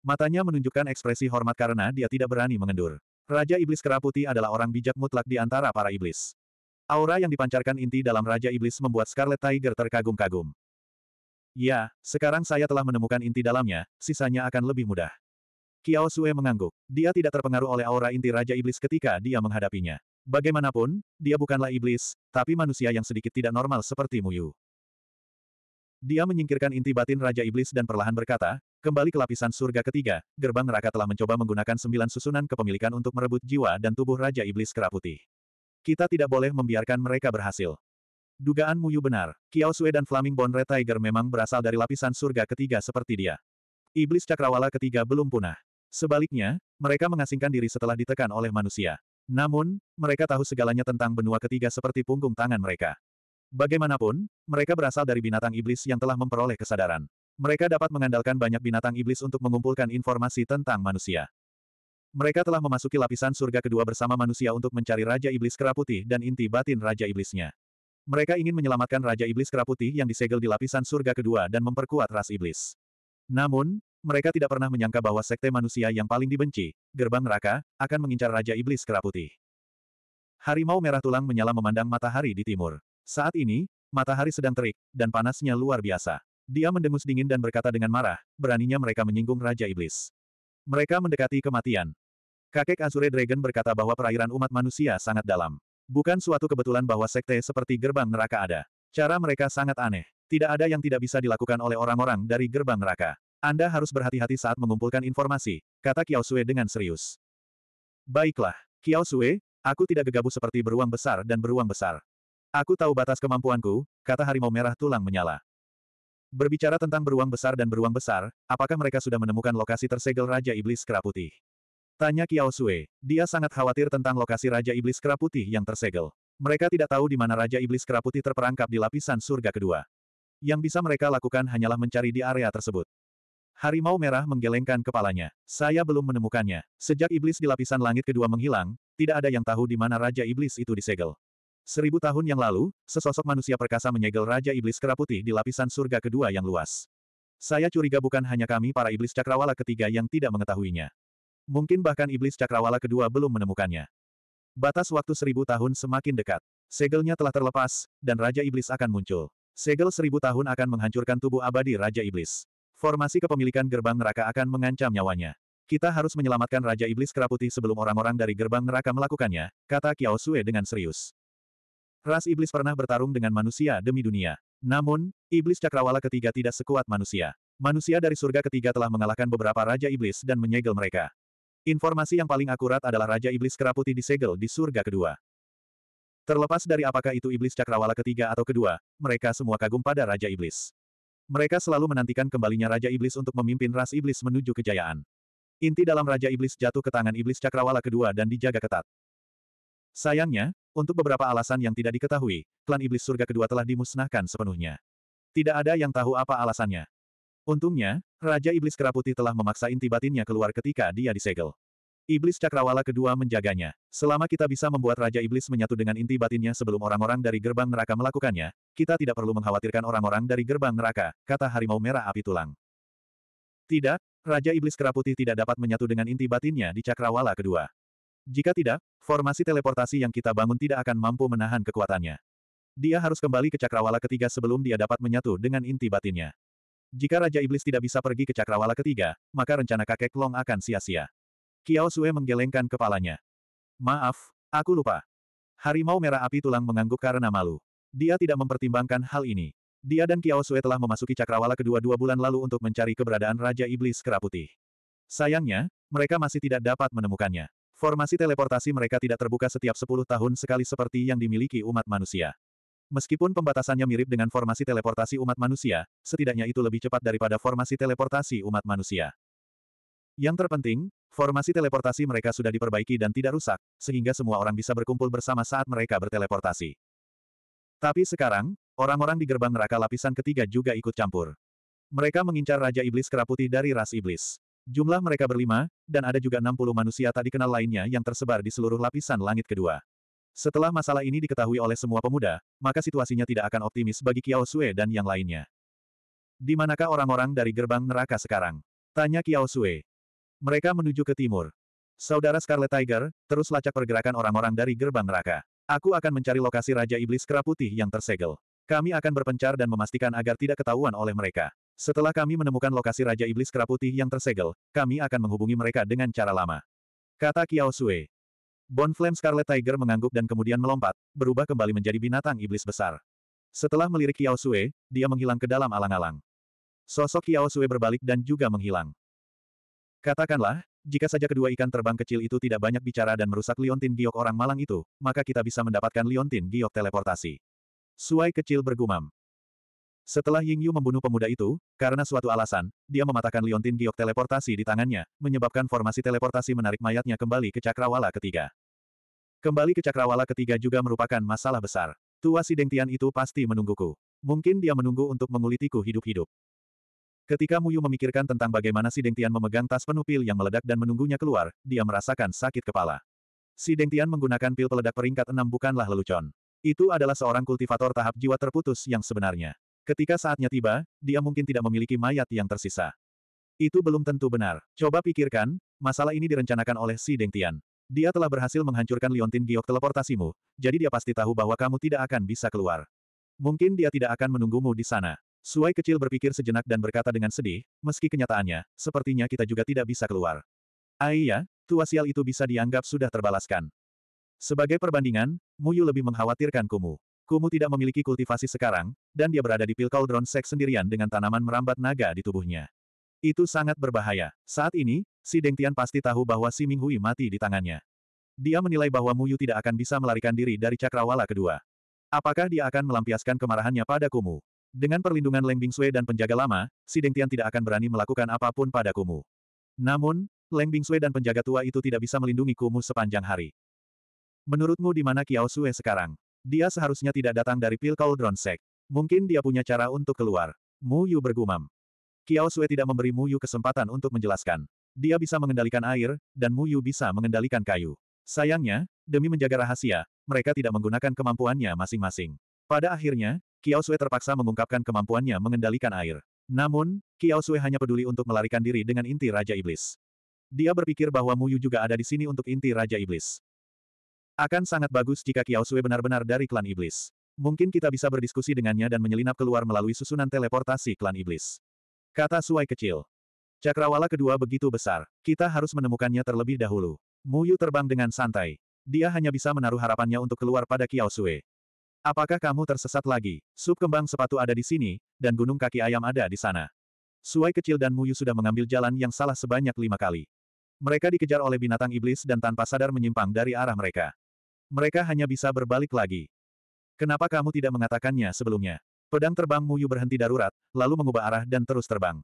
Speaker 1: Matanya menunjukkan ekspresi hormat karena dia tidak berani mengendur. Raja Iblis kera putih adalah orang bijak mutlak di antara para iblis. Aura yang dipancarkan inti dalam Raja Iblis membuat Scarlet Tiger terkagum-kagum. Ya, sekarang saya telah menemukan inti dalamnya, sisanya akan lebih mudah. Kiao Sue mengangguk. Dia tidak terpengaruh oleh aura inti Raja Iblis ketika dia menghadapinya. Bagaimanapun, dia bukanlah iblis, tapi manusia yang sedikit tidak normal seperti Muyu. Dia menyingkirkan inti batin Raja Iblis dan perlahan berkata, kembali ke lapisan surga ketiga, gerbang neraka telah mencoba menggunakan sembilan susunan kepemilikan untuk merebut jiwa dan tubuh Raja Iblis kera putih. Kita tidak boleh membiarkan mereka berhasil. Dugaan Muyu benar, Kiao Sue dan Flaming Red Tiger memang berasal dari lapisan surga ketiga seperti dia. Iblis cakrawala ketiga belum punah. Sebaliknya, mereka mengasingkan diri setelah ditekan oleh manusia. Namun, mereka tahu segalanya tentang benua ketiga seperti punggung tangan mereka. Bagaimanapun, mereka berasal dari binatang iblis yang telah memperoleh kesadaran. Mereka dapat mengandalkan banyak binatang iblis untuk mengumpulkan informasi tentang manusia. Mereka telah memasuki lapisan surga kedua bersama manusia untuk mencari Raja Iblis Keraputi dan inti batin Raja Iblisnya. Mereka ingin menyelamatkan Raja Iblis Keraputi yang disegel di lapisan surga kedua dan memperkuat ras iblis. Namun, mereka tidak pernah menyangka bahwa sekte manusia yang paling dibenci, Gerbang Neraka, akan mengincar Raja Iblis Keraputi. Harimau Merah Tulang menyala memandang matahari di timur. Saat ini, matahari sedang terik, dan panasnya luar biasa. Dia mendengus dingin dan berkata dengan marah, beraninya mereka menyinggung Raja Iblis. Mereka mendekati kematian, Kakek Azure Dragon berkata bahwa perairan umat manusia sangat dalam. Bukan suatu kebetulan bahwa sekte seperti gerbang neraka ada. Cara mereka sangat aneh. Tidak ada yang tidak bisa dilakukan oleh orang-orang dari gerbang neraka. Anda harus berhati-hati saat mengumpulkan informasi, kata Kiao Sue dengan serius. Baiklah, Kiao Sue, aku tidak gegabah seperti beruang besar dan beruang besar. Aku tahu batas kemampuanku, kata harimau merah tulang menyala. Berbicara tentang beruang besar dan beruang besar, apakah mereka sudah menemukan lokasi tersegel Raja Iblis Kera Putih? Tanya Kiao Sui. dia sangat khawatir tentang lokasi Raja Iblis Kera Putih yang tersegel. Mereka tidak tahu di mana Raja Iblis Kera Putih terperangkap di lapisan surga kedua. Yang bisa mereka lakukan hanyalah mencari di area tersebut. Harimau Merah menggelengkan kepalanya. Saya belum menemukannya. Sejak iblis di lapisan langit kedua menghilang, tidak ada yang tahu di mana Raja Iblis itu disegel. Seribu tahun yang lalu, sesosok manusia perkasa menyegel Raja Iblis Kera Putih di lapisan surga kedua yang luas. Saya curiga bukan hanya kami para iblis cakrawala ketiga yang tidak mengetahuinya. Mungkin bahkan iblis cakrawala kedua belum menemukannya. Batas waktu seribu tahun semakin dekat. Segelnya telah terlepas, dan Raja Iblis akan muncul. Segel seribu tahun akan menghancurkan tubuh abadi Raja Iblis. Formasi kepemilikan gerbang neraka akan mengancam nyawanya. Kita harus menyelamatkan Raja Iblis Keraputi sebelum orang-orang dari gerbang neraka melakukannya, kata Kiao Sue dengan serius. Ras Iblis pernah bertarung dengan manusia demi dunia. Namun, Iblis Cakrawala ketiga tidak sekuat manusia. Manusia dari surga ketiga telah mengalahkan beberapa Raja Iblis dan menyegel mereka. Informasi yang paling akurat adalah Raja Iblis Keraputi disegel di surga kedua. Terlepas dari apakah itu Iblis Cakrawala ketiga atau kedua, mereka semua kagum pada Raja Iblis. Mereka selalu menantikan kembalinya Raja Iblis untuk memimpin ras Iblis menuju kejayaan. Inti dalam Raja Iblis jatuh ke tangan Iblis Cakrawala kedua dan dijaga ketat. Sayangnya, untuk beberapa alasan yang tidak diketahui, klan Iblis Surga kedua telah dimusnahkan sepenuhnya. Tidak ada yang tahu apa alasannya. Untungnya, Raja Iblis Keraputi telah memaksa inti batinnya keluar ketika dia disegel. Iblis Cakrawala kedua menjaganya. Selama kita bisa membuat Raja Iblis menyatu dengan inti batinnya sebelum orang-orang dari gerbang neraka melakukannya, kita tidak perlu mengkhawatirkan orang-orang dari gerbang neraka, kata Harimau Merah Api Tulang. Tidak, Raja Iblis Keraputi tidak dapat menyatu dengan inti batinnya di Cakrawala kedua. Jika tidak, formasi teleportasi yang kita bangun tidak akan mampu menahan kekuatannya. Dia harus kembali ke Cakrawala ketiga sebelum dia dapat menyatu dengan inti batinnya. Jika Raja Iblis tidak bisa pergi ke Cakrawala ketiga, maka rencana kakek Long akan sia-sia. Kiao Sue menggelengkan kepalanya. Maaf, aku lupa. Harimau merah api tulang mengangguk karena malu. Dia tidak mempertimbangkan hal ini. Dia dan Kiao Sue telah memasuki Cakrawala kedua dua bulan lalu untuk mencari keberadaan Raja Iblis Keraputih. Sayangnya, mereka masih tidak dapat menemukannya. Formasi teleportasi mereka tidak terbuka setiap sepuluh tahun sekali seperti yang dimiliki umat manusia. Meskipun pembatasannya mirip dengan formasi teleportasi umat manusia, setidaknya itu lebih cepat daripada formasi teleportasi umat manusia. Yang terpenting, formasi teleportasi mereka sudah diperbaiki dan tidak rusak, sehingga semua orang bisa berkumpul bersama saat mereka berteleportasi. Tapi sekarang, orang-orang di gerbang neraka lapisan ketiga juga ikut campur. Mereka mengincar Raja Iblis Keraputi dari ras iblis. Jumlah mereka berlima, dan ada juga 60 manusia tadi kenal lainnya yang tersebar di seluruh lapisan langit kedua. Setelah masalah ini diketahui oleh semua pemuda, maka situasinya tidak akan optimis bagi Kiao Sue dan yang lainnya. Di manakah orang-orang dari gerbang neraka sekarang? Tanya Kiao Sue. Mereka menuju ke timur. Saudara Scarlet Tiger, terus lacak pergerakan orang-orang dari gerbang neraka. Aku akan mencari lokasi Raja Iblis Kera Putih yang tersegel. Kami akan berpencar dan memastikan agar tidak ketahuan oleh mereka. Setelah kami menemukan lokasi Raja Iblis Kera Putih yang tersegel, kami akan menghubungi mereka dengan cara lama. Kata Kiao Sue. Bonflame Scarlet Tiger mengangguk dan kemudian melompat, berubah kembali menjadi binatang iblis besar. Setelah melirik Yao Sue, dia menghilang ke dalam alang-alang. Sosok Yao Sue berbalik dan juga menghilang. Katakanlah, jika saja kedua ikan terbang kecil itu tidak banyak bicara dan merusak liontin giok orang malang itu, maka kita bisa mendapatkan liontin giok teleportasi. Suai kecil bergumam. Setelah Ying Yu membunuh pemuda itu, karena suatu alasan, dia mematahkan liontin giok teleportasi di tangannya, menyebabkan formasi teleportasi menarik mayatnya kembali ke cakrawala ketiga. Kembali ke cakrawala ketiga juga merupakan masalah besar. Tua si Dengtian itu pasti menungguku. Mungkin dia menunggu untuk mengulitiku hidup-hidup. Ketika Muyu memikirkan tentang bagaimana si Dengtian memegang tas penuh pil yang meledak dan menunggunya keluar, dia merasakan sakit kepala. Si Dengtian menggunakan pil peledak peringkat enam bukanlah lelucon. Itu adalah seorang kultivator tahap jiwa terputus yang sebenarnya. Ketika saatnya tiba, dia mungkin tidak memiliki mayat yang tersisa. Itu belum tentu benar. Coba pikirkan, masalah ini direncanakan oleh si Deng Tian. Dia telah berhasil menghancurkan Liontin Giok teleportasimu, jadi dia pasti tahu bahwa kamu tidak akan bisa keluar. Mungkin dia tidak akan menunggumu di sana. Suai kecil berpikir sejenak dan berkata dengan sedih, meski kenyataannya, sepertinya kita juga tidak bisa keluar. Aiya, ah tua sial itu bisa dianggap sudah terbalaskan. Sebagai perbandingan, Muyu lebih mengkhawatirkan Kumu. Kumu tidak memiliki kultivasi sekarang, dan dia berada di pil cauldron sek sendirian dengan tanaman merambat naga di tubuhnya. Itu sangat berbahaya. Saat ini, si Deng Tian pasti tahu bahwa si Ming Hui mati di tangannya. Dia menilai bahwa Mu Yu tidak akan bisa melarikan diri dari cakrawala kedua. Apakah dia akan melampiaskan kemarahannya pada Kumu? Dengan perlindungan Leng Bingsue dan penjaga lama, si Deng Tian tidak akan berani melakukan apapun pada Kumu. Namun, Leng Bingsue dan penjaga tua itu tidak bisa melindungi Kumu sepanjang hari. Menurutmu di mana Kiao Sue sekarang? Dia seharusnya tidak datang dari pil Cauldron Sek. Mungkin dia punya cara untuk keluar. Mu Yu bergumam. Kiao Sui tidak memberi Mu Yu kesempatan untuk menjelaskan. Dia bisa mengendalikan air, dan Mu Yu bisa mengendalikan kayu. Sayangnya, demi menjaga rahasia, mereka tidak menggunakan kemampuannya masing-masing. Pada akhirnya, Kiao Sui terpaksa mengungkapkan kemampuannya mengendalikan air. Namun, Kiao Sui hanya peduli untuk melarikan diri dengan inti Raja Iblis. Dia berpikir bahwa Mu Yu juga ada di sini untuk inti Raja Iblis. Akan sangat bagus jika Kiao Sui benar-benar dari klan iblis. Mungkin kita bisa berdiskusi dengannya dan menyelinap keluar melalui susunan teleportasi klan iblis. Kata Suai kecil. Cakrawala kedua begitu besar. Kita harus menemukannya terlebih dahulu. Muyu terbang dengan santai. Dia hanya bisa menaruh harapannya untuk keluar pada Kiao Sui. Apakah kamu tersesat lagi? Sup kembang sepatu ada di sini, dan gunung kaki ayam ada di sana. Suai kecil dan Muyu sudah mengambil jalan yang salah sebanyak lima kali. Mereka dikejar oleh binatang iblis dan tanpa sadar menyimpang dari arah mereka. Mereka hanya bisa berbalik lagi. Kenapa kamu tidak mengatakannya sebelumnya? Pedang terbang Muyu berhenti darurat, lalu mengubah arah dan terus terbang.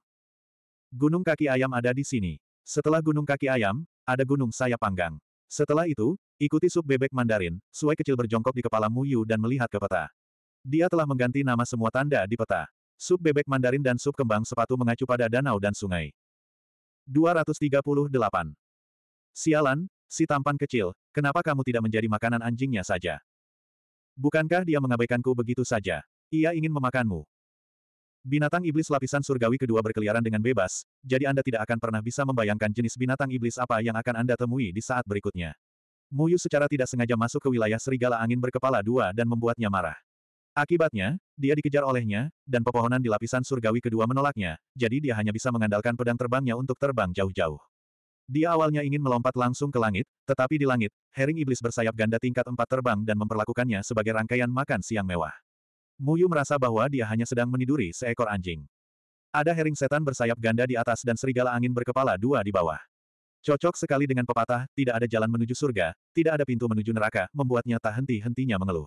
Speaker 1: Gunung kaki ayam ada di sini. Setelah gunung kaki ayam, ada gunung sayap panggang. Setelah itu, ikuti sup bebek Mandarin, suai kecil berjongkok di kepala Muyu dan melihat ke peta. Dia telah mengganti nama semua tanda di peta. Sup bebek Mandarin dan sup kembang sepatu mengacu pada danau dan sungai. 238. Sialan, Si tampan kecil, kenapa kamu tidak menjadi makanan anjingnya saja? Bukankah dia mengabaikanku begitu saja? Ia ingin memakanmu. Binatang iblis lapisan surgawi kedua berkeliaran dengan bebas, jadi Anda tidak akan pernah bisa membayangkan jenis binatang iblis apa yang akan Anda temui di saat berikutnya. Muyu secara tidak sengaja masuk ke wilayah serigala angin berkepala dua dan membuatnya marah. Akibatnya, dia dikejar olehnya, dan pepohonan di lapisan surgawi kedua menolaknya, jadi dia hanya bisa mengandalkan pedang terbangnya untuk terbang jauh-jauh. Dia awalnya ingin melompat langsung ke langit, tetapi di langit, Herring Iblis bersayap ganda tingkat empat terbang dan memperlakukannya sebagai rangkaian makan siang mewah. Muyu merasa bahwa dia hanya sedang meniduri seekor anjing. Ada Herring setan bersayap ganda di atas dan serigala angin berkepala dua di bawah. Cocok sekali dengan pepatah, tidak ada jalan menuju surga, tidak ada pintu menuju neraka, membuatnya tak henti-hentinya mengeluh.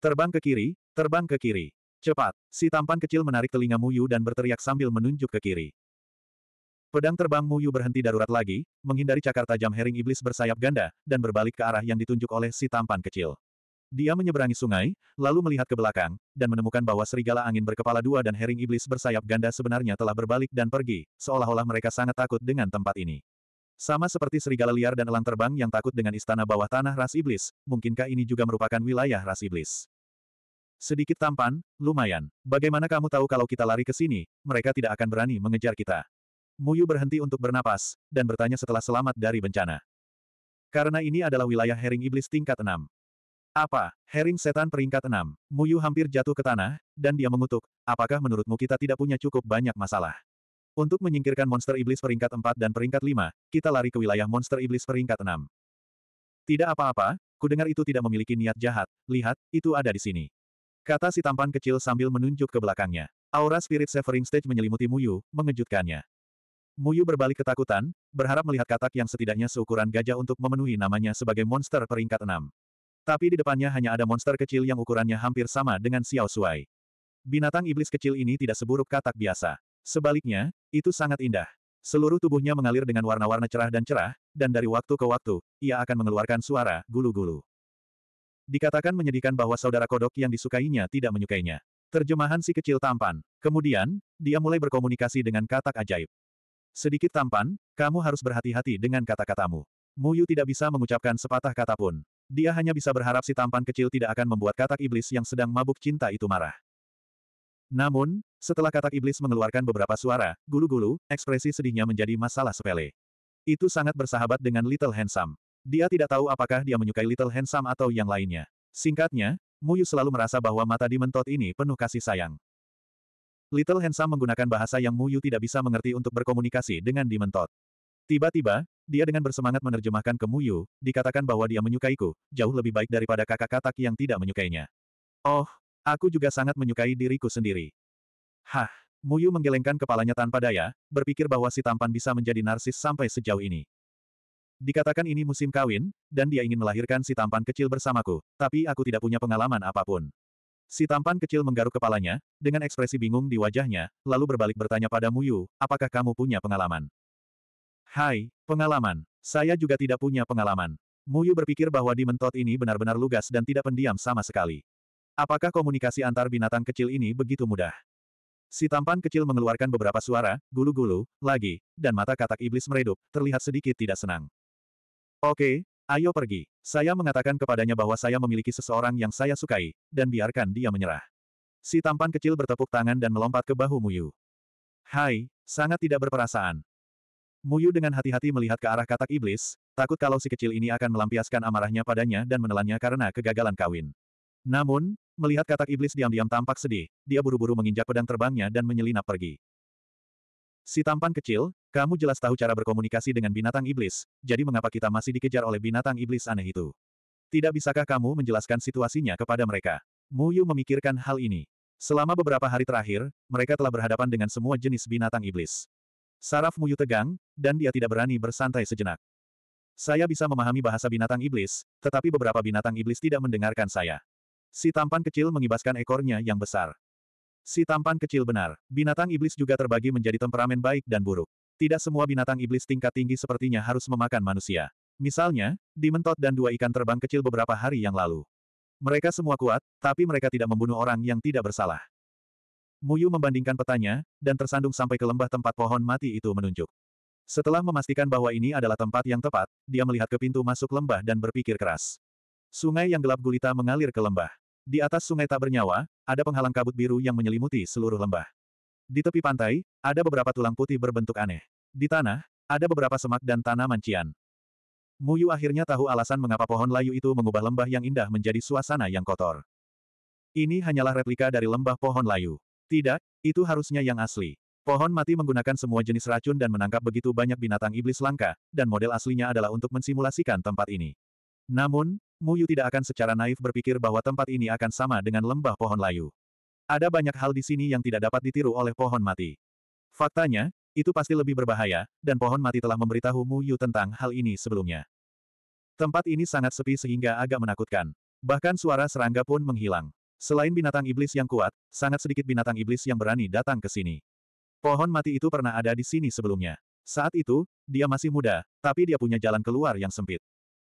Speaker 1: Terbang ke kiri, terbang ke kiri. Cepat, si tampan kecil menarik telinga Muyu dan berteriak sambil menunjuk ke kiri. Pedang terbang Muyu berhenti darurat lagi, menghindari cakar tajam hering iblis bersayap ganda, dan berbalik ke arah yang ditunjuk oleh si tampan kecil. Dia menyeberangi sungai, lalu melihat ke belakang, dan menemukan bahwa serigala angin berkepala dua dan hering iblis bersayap ganda sebenarnya telah berbalik dan pergi, seolah-olah mereka sangat takut dengan tempat ini. Sama seperti serigala liar dan elang terbang yang takut dengan istana bawah tanah ras iblis, mungkinkah ini juga merupakan wilayah ras iblis? Sedikit tampan, lumayan. Bagaimana kamu tahu kalau kita lari ke sini, mereka tidak akan berani mengejar kita? Muyu berhenti untuk bernapas, dan bertanya setelah selamat dari bencana. Karena ini adalah wilayah Hering Iblis tingkat 6. Apa, Herring Setan peringkat 6, Muyu hampir jatuh ke tanah, dan dia mengutuk, apakah menurutmu kita tidak punya cukup banyak masalah? Untuk menyingkirkan monster iblis peringkat 4 dan peringkat 5, kita lari ke wilayah monster iblis peringkat 6. Tidak apa-apa, kudengar itu tidak memiliki niat jahat, lihat, itu ada di sini. Kata si tampan kecil sambil menunjuk ke belakangnya. Aura Spirit Severing Stage menyelimuti Muyu, mengejutkannya. Muyu berbalik ketakutan, berharap melihat katak yang setidaknya seukuran gajah untuk memenuhi namanya sebagai monster peringkat enam. Tapi di depannya hanya ada monster kecil yang ukurannya hampir sama dengan Xiao Shuai. Binatang iblis kecil ini tidak seburuk katak biasa. Sebaliknya, itu sangat indah. Seluruh tubuhnya mengalir dengan warna-warna cerah dan cerah, dan dari waktu ke waktu, ia akan mengeluarkan suara gulu-gulu. Dikatakan menyedihkan bahwa saudara kodok yang disukainya tidak menyukainya. Terjemahan si kecil tampan. Kemudian, dia mulai berkomunikasi dengan katak ajaib. Sedikit tampan, kamu harus berhati-hati dengan kata-katamu. Mu Yu tidak bisa mengucapkan sepatah kata pun. Dia hanya bisa berharap si tampan kecil tidak akan membuat katak iblis yang sedang mabuk cinta itu marah. Namun, setelah katak iblis mengeluarkan beberapa suara, gulu-gulu, ekspresi sedihnya menjadi masalah sepele. Itu sangat bersahabat dengan Little Handsome. Dia tidak tahu apakah dia menyukai Little Handsome atau yang lainnya. Singkatnya, Muyu selalu merasa bahwa mata di mentot ini penuh kasih sayang. Little Handsome menggunakan bahasa yang Mu Yu tidak bisa mengerti untuk berkomunikasi dengan Dimentot. Tiba-tiba, dia dengan bersemangat menerjemahkan ke Mu Yu, dikatakan bahwa dia menyukaiku, jauh lebih baik daripada kakak katak yang tidak menyukainya. Oh, aku juga sangat menyukai diriku sendiri. Hah, Mu Yu menggelengkan kepalanya tanpa daya, berpikir bahwa si tampan bisa menjadi narsis sampai sejauh ini. Dikatakan ini musim kawin, dan dia ingin melahirkan si tampan kecil bersamaku, tapi aku tidak punya pengalaman apapun. Si tampan kecil menggaruk kepalanya, dengan ekspresi bingung di wajahnya, lalu berbalik bertanya pada Muyu, apakah kamu punya pengalaman? Hai, pengalaman. Saya juga tidak punya pengalaman. Muyu berpikir bahwa di mentot ini benar-benar lugas dan tidak pendiam sama sekali. Apakah komunikasi antar binatang kecil ini begitu mudah? Si tampan kecil mengeluarkan beberapa suara, gulu-gulu, lagi, dan mata katak iblis meredup, terlihat sedikit tidak senang. Oke, Ayo pergi. Saya mengatakan kepadanya bahwa saya memiliki seseorang yang saya sukai, dan biarkan dia menyerah. Si tampan kecil bertepuk tangan dan melompat ke bahu Muyu. Hai, sangat tidak berperasaan. Muyu dengan hati-hati melihat ke arah katak iblis, takut kalau si kecil ini akan melampiaskan amarahnya padanya dan menelannya karena kegagalan kawin. Namun, melihat katak iblis diam-diam tampak sedih, dia buru-buru menginjak pedang terbangnya dan menyelinap pergi. Si tampan kecil, kamu jelas tahu cara berkomunikasi dengan binatang iblis, jadi mengapa kita masih dikejar oleh binatang iblis aneh itu? Tidak bisakah kamu menjelaskan situasinya kepada mereka? Mu Yu memikirkan hal ini. Selama beberapa hari terakhir, mereka telah berhadapan dengan semua jenis binatang iblis. Saraf Mu Yu tegang, dan dia tidak berani bersantai sejenak. Saya bisa memahami bahasa binatang iblis, tetapi beberapa binatang iblis tidak mendengarkan saya. Si tampan kecil mengibaskan ekornya yang besar. Si tampan kecil benar, binatang iblis juga terbagi menjadi temperamen baik dan buruk. Tidak semua binatang iblis tingkat tinggi sepertinya harus memakan manusia. Misalnya, di mentot dan dua ikan terbang kecil beberapa hari yang lalu. Mereka semua kuat, tapi mereka tidak membunuh orang yang tidak bersalah. Muyu membandingkan petanya, dan tersandung sampai ke lembah tempat pohon mati itu menunjuk. Setelah memastikan bahwa ini adalah tempat yang tepat, dia melihat ke pintu masuk lembah dan berpikir keras. Sungai yang gelap gulita mengalir ke lembah. Di atas sungai tak bernyawa, ada penghalang kabut biru yang menyelimuti seluruh lembah. Di tepi pantai, ada beberapa tulang putih berbentuk aneh. Di tanah, ada beberapa semak dan tanaman cian. Muyu akhirnya tahu alasan mengapa pohon layu itu mengubah lembah yang indah menjadi suasana yang kotor. Ini hanyalah replika dari lembah pohon layu. Tidak, itu harusnya yang asli. Pohon mati menggunakan semua jenis racun dan menangkap begitu banyak binatang iblis langka, dan model aslinya adalah untuk mensimulasikan tempat ini. Namun, Mu Yu tidak akan secara naif berpikir bahwa tempat ini akan sama dengan lembah pohon layu. Ada banyak hal di sini yang tidak dapat ditiru oleh pohon mati. Faktanya, itu pasti lebih berbahaya, dan pohon mati telah memberitahu Yu tentang hal ini sebelumnya. Tempat ini sangat sepi sehingga agak menakutkan. Bahkan suara serangga pun menghilang. Selain binatang iblis yang kuat, sangat sedikit binatang iblis yang berani datang ke sini. Pohon mati itu pernah ada di sini sebelumnya. Saat itu, dia masih muda, tapi dia punya jalan keluar yang sempit.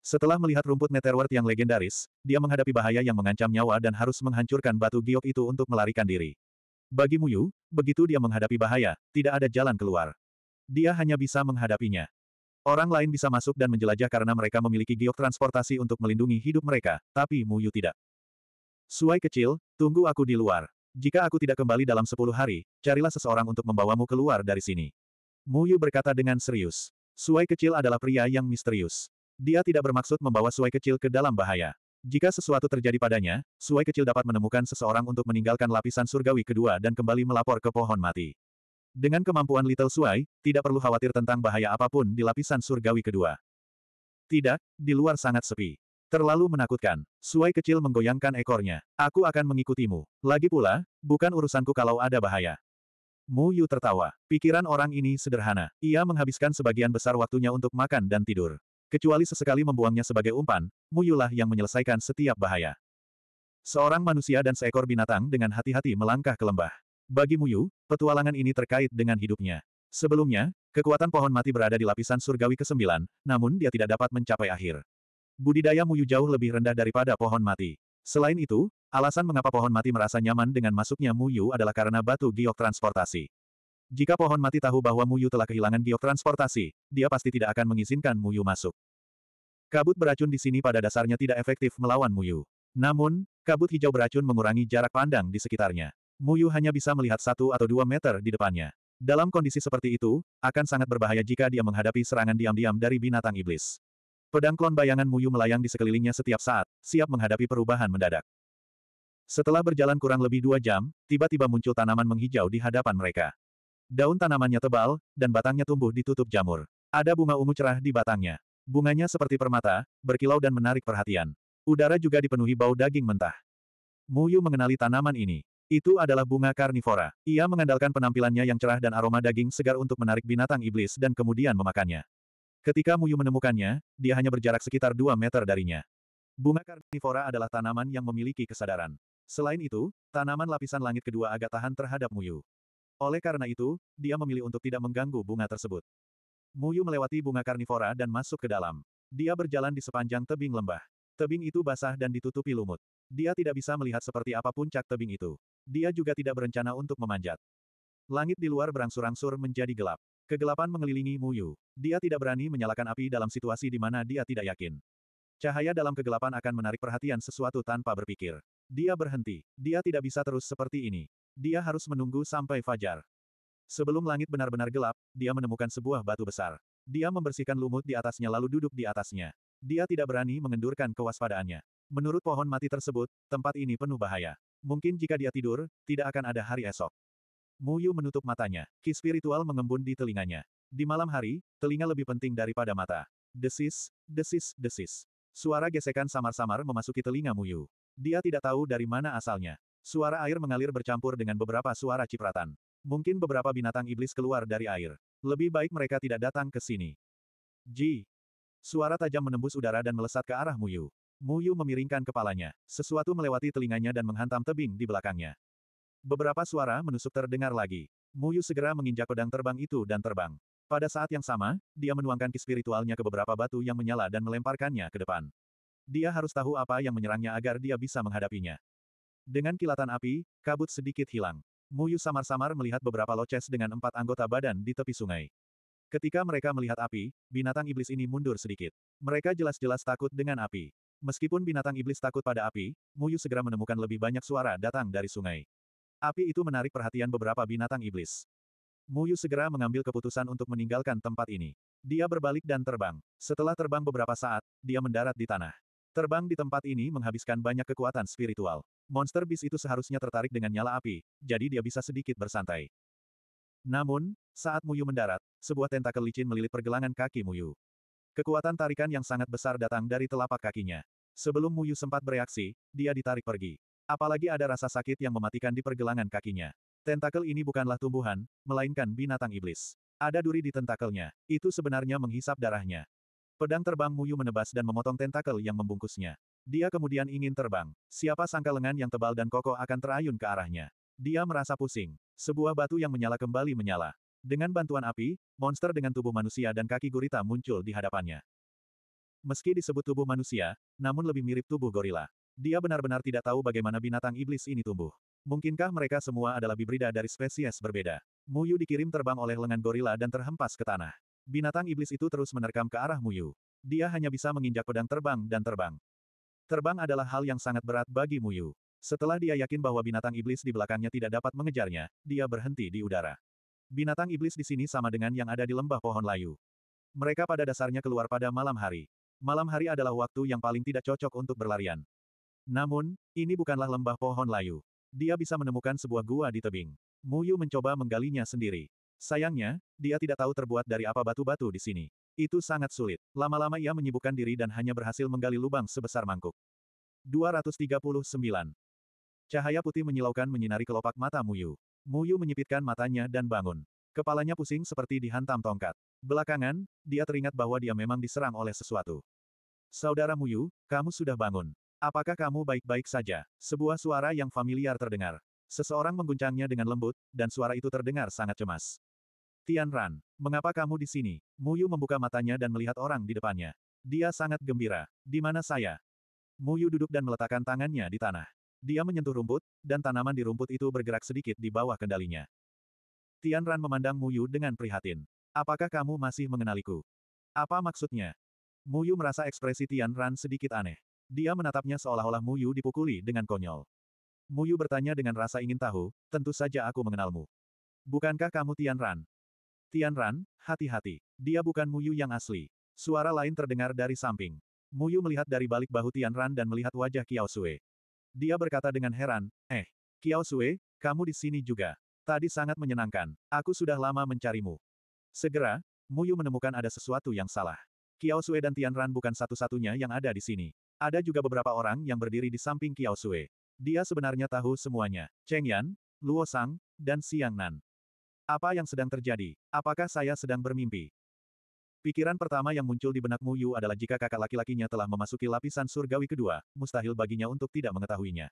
Speaker 1: Setelah melihat rumput Netherworld yang legendaris, dia menghadapi bahaya yang mengancam nyawa dan harus menghancurkan batu giok itu untuk melarikan diri. Bagi Muyu, begitu dia menghadapi bahaya, tidak ada jalan keluar. Dia hanya bisa menghadapinya. Orang lain bisa masuk dan menjelajah karena mereka memiliki giok transportasi untuk melindungi hidup mereka, tapi Muyu tidak. Suai kecil, tunggu aku di luar. Jika aku tidak kembali dalam sepuluh hari, carilah seseorang untuk membawamu keluar dari sini. Muyu berkata dengan serius. Suai kecil adalah pria yang misterius. Dia tidak bermaksud membawa suai kecil ke dalam bahaya. Jika sesuatu terjadi padanya, suai kecil dapat menemukan seseorang untuk meninggalkan lapisan surgawi kedua dan kembali melapor ke pohon mati. Dengan kemampuan Little Suai, tidak perlu khawatir tentang bahaya apapun di lapisan surgawi kedua. Tidak, di luar sangat sepi. Terlalu menakutkan. Suai kecil menggoyangkan ekornya. Aku akan mengikutimu. Lagi pula, bukan urusanku kalau ada bahaya. Mu Yu tertawa. Pikiran orang ini sederhana. Ia menghabiskan sebagian besar waktunya untuk makan dan tidur. Kecuali sesekali membuangnya sebagai umpan, Muyulah yang menyelesaikan setiap bahaya. Seorang manusia dan seekor binatang dengan hati-hati melangkah ke lembah. Bagi Muyu, petualangan ini terkait dengan hidupnya. Sebelumnya, kekuatan pohon mati berada di lapisan surgawi ke-9, namun dia tidak dapat mencapai akhir. Budidaya Muyu jauh lebih rendah daripada pohon mati. Selain itu, alasan mengapa pohon mati merasa nyaman dengan masuknya Muyu adalah karena batu giok transportasi. Jika pohon mati tahu bahwa Muyu telah kehilangan giok transportasi, dia pasti tidak akan mengizinkan Muyu masuk. Kabut beracun di sini pada dasarnya tidak efektif melawan Muyu. Namun, kabut hijau beracun mengurangi jarak pandang di sekitarnya. Muyu hanya bisa melihat satu atau dua meter di depannya. Dalam kondisi seperti itu, akan sangat berbahaya jika dia menghadapi serangan diam-diam dari binatang iblis. Pedang klon bayangan Muyu melayang di sekelilingnya setiap saat, siap menghadapi perubahan mendadak. Setelah berjalan kurang lebih dua jam, tiba-tiba muncul tanaman menghijau di hadapan mereka. Daun tanamannya tebal, dan batangnya tumbuh ditutup jamur. Ada bunga ungu cerah di batangnya. Bunganya seperti permata, berkilau dan menarik perhatian. Udara juga dipenuhi bau daging mentah. Muyu mengenali tanaman ini. Itu adalah bunga karnivora. Ia mengandalkan penampilannya yang cerah dan aroma daging segar untuk menarik binatang iblis dan kemudian memakannya. Ketika Muyu menemukannya, dia hanya berjarak sekitar 2 meter darinya. Bunga karnivora adalah tanaman yang memiliki kesadaran. Selain itu, tanaman lapisan langit kedua agak tahan terhadap Muyu. Oleh karena itu, dia memilih untuk tidak mengganggu bunga tersebut. Muyu melewati bunga karnivora dan masuk ke dalam. Dia berjalan di sepanjang tebing lembah. Tebing itu basah dan ditutupi lumut. Dia tidak bisa melihat seperti apa puncak tebing itu. Dia juga tidak berencana untuk memanjat. Langit di luar berangsur-angsur menjadi gelap. Kegelapan mengelilingi Muyu. Dia tidak berani menyalakan api dalam situasi di mana dia tidak yakin. Cahaya dalam kegelapan akan menarik perhatian sesuatu tanpa berpikir. Dia berhenti. Dia tidak bisa terus seperti ini. Dia harus menunggu sampai fajar. Sebelum langit benar-benar gelap, dia menemukan sebuah batu besar. Dia membersihkan lumut di atasnya lalu duduk di atasnya. Dia tidak berani mengendurkan kewaspadaannya. Menurut pohon mati tersebut, tempat ini penuh bahaya. Mungkin jika dia tidur, tidak akan ada hari esok. Muyu menutup matanya. Ki spiritual mengembun di telinganya. Di malam hari, telinga lebih penting daripada mata. Desis, desis, desis. Suara gesekan samar-samar memasuki telinga Muyu. Dia tidak tahu dari mana asalnya. Suara air mengalir bercampur dengan beberapa suara cipratan. Mungkin beberapa binatang iblis keluar dari air. Lebih baik mereka tidak datang ke sini. Ji. Suara tajam menembus udara dan melesat ke arah Muyu. Muyu memiringkan kepalanya. Sesuatu melewati telinganya dan menghantam tebing di belakangnya. Beberapa suara menusuk terdengar lagi. Muyu segera menginjak pedang terbang itu dan terbang. Pada saat yang sama, dia menuangkan ki spiritualnya ke beberapa batu yang menyala dan melemparkannya ke depan. Dia harus tahu apa yang menyerangnya agar dia bisa menghadapinya. Dengan kilatan api, kabut sedikit hilang. Muyu samar-samar melihat beberapa loces dengan empat anggota badan di tepi sungai. Ketika mereka melihat api, binatang iblis ini mundur sedikit. Mereka jelas-jelas takut dengan api. Meskipun binatang iblis takut pada api, Muyu segera menemukan lebih banyak suara datang dari sungai. Api itu menarik perhatian beberapa binatang iblis. Muyu segera mengambil keputusan untuk meninggalkan tempat ini. Dia berbalik dan terbang. Setelah terbang beberapa saat, dia mendarat di tanah. Terbang di tempat ini menghabiskan banyak kekuatan spiritual. Monster bis itu seharusnya tertarik dengan nyala api, jadi dia bisa sedikit bersantai. Namun, saat Muyu mendarat, sebuah tentakel licin melilit pergelangan kaki Muyu. Kekuatan tarikan yang sangat besar datang dari telapak kakinya. Sebelum Muyu sempat bereaksi, dia ditarik pergi. Apalagi ada rasa sakit yang mematikan di pergelangan kakinya. Tentakel ini bukanlah tumbuhan, melainkan binatang iblis. Ada duri di tentakelnya, itu sebenarnya menghisap darahnya. Pedang terbang Muyu menebas dan memotong tentakel yang membungkusnya. Dia kemudian ingin terbang. Siapa sangka lengan yang tebal dan kokoh akan terayun ke arahnya. Dia merasa pusing. Sebuah batu yang menyala kembali menyala. Dengan bantuan api, monster dengan tubuh manusia dan kaki gurita muncul di hadapannya. Meski disebut tubuh manusia, namun lebih mirip tubuh gorila. Dia benar-benar tidak tahu bagaimana binatang iblis ini tumbuh. Mungkinkah mereka semua adalah bibrida dari spesies berbeda? Muyu dikirim terbang oleh lengan gorila dan terhempas ke tanah. Binatang iblis itu terus menerkam ke arah Muyu. Dia hanya bisa menginjak pedang terbang dan terbang. Terbang adalah hal yang sangat berat bagi Muyu. Setelah dia yakin bahwa binatang iblis di belakangnya tidak dapat mengejarnya, dia berhenti di udara. Binatang iblis di sini sama dengan yang ada di lembah pohon layu. Mereka pada dasarnya keluar pada malam hari. Malam hari adalah waktu yang paling tidak cocok untuk berlarian. Namun, ini bukanlah lembah pohon layu. Dia bisa menemukan sebuah gua di tebing. Muyu mencoba menggalinya sendiri. Sayangnya, dia tidak tahu terbuat dari apa batu-batu di sini. Itu sangat sulit. Lama-lama ia menyibukkan diri dan hanya berhasil menggali lubang sebesar mangkuk. 239. Cahaya putih menyilaukan menyinari kelopak mata Muyu. Muyu menyipitkan matanya dan bangun. Kepalanya pusing seperti dihantam tongkat. Belakangan, dia teringat bahwa dia memang diserang oleh sesuatu. Saudara Muyu, kamu sudah bangun. Apakah kamu baik-baik saja? Sebuah suara yang familiar terdengar. Seseorang mengguncangnya dengan lembut, dan suara itu terdengar sangat cemas. Tian Ran, mengapa kamu di sini? Mu Yu membuka matanya dan melihat orang di depannya. Dia sangat gembira. Di mana saya? Mu Yu duduk dan meletakkan tangannya di tanah. Dia menyentuh rumput, dan tanaman di rumput itu bergerak sedikit di bawah kendalinya. Tian Ran memandang Mu Yu dengan prihatin. Apakah kamu masih mengenaliku? Apa maksudnya? Mu Yu merasa ekspresi Tian Ran sedikit aneh. Dia menatapnya seolah-olah Mu Yu dipukuli dengan konyol. Mu Yu bertanya dengan rasa ingin tahu, tentu saja aku mengenalmu. Bukankah kamu Tian Ran? Tian Ran, hati-hati. Dia bukan Muyu yang asli. Suara lain terdengar dari samping. Muyu melihat dari balik bahu Tian Ran dan melihat wajah Kiao Sue. Dia berkata dengan heran, eh, Kiao Sue, kamu di sini juga. Tadi sangat menyenangkan. Aku sudah lama mencarimu. Segera, Muyu menemukan ada sesuatu yang salah. Kiao Sue dan Tian Ran bukan satu-satunya yang ada di sini. Ada juga beberapa orang yang berdiri di samping Kiao Sue. Dia sebenarnya tahu semuanya. Cheng Yan, Luo Sang, dan Siang Nan. Apa yang sedang terjadi? Apakah saya sedang bermimpi? Pikiran pertama yang muncul di benak Mu Yu adalah jika kakak laki-lakinya telah memasuki lapisan surgawi kedua, mustahil baginya untuk tidak mengetahuinya.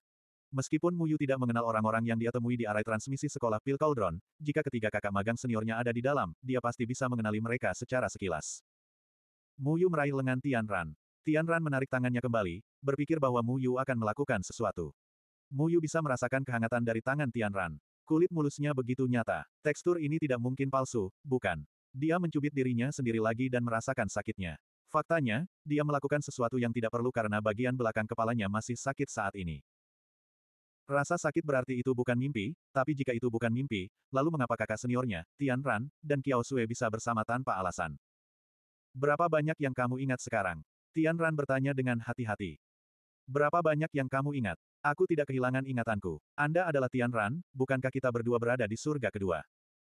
Speaker 1: Meskipun Mu Yu tidak mengenal orang-orang yang dia temui di arai transmisi sekolah Pil Cauldron, jika ketiga kakak magang seniornya ada di dalam, dia pasti bisa mengenali mereka secara sekilas. Mu Yu meraih lengan Tian Ran. Tian Ran menarik tangannya kembali, berpikir bahwa Mu Yu akan melakukan sesuatu. Mu Yu bisa merasakan kehangatan dari tangan Tian Ran. Kulit mulusnya begitu nyata. Tekstur ini tidak mungkin palsu, bukan? Dia mencubit dirinya sendiri lagi dan merasakan sakitnya. Faktanya, dia melakukan sesuatu yang tidak perlu karena bagian belakang kepalanya masih sakit saat ini. Rasa sakit berarti itu bukan mimpi, tapi jika itu bukan mimpi, lalu mengapa kakak seniornya, Tian Ran, dan Kiao Sue bisa bersama tanpa alasan? Berapa banyak yang kamu ingat sekarang? Tian Ran bertanya dengan hati-hati. Berapa banyak yang kamu ingat? Aku tidak kehilangan ingatanku. Anda adalah Tian Ran, bukankah kita berdua berada di surga kedua?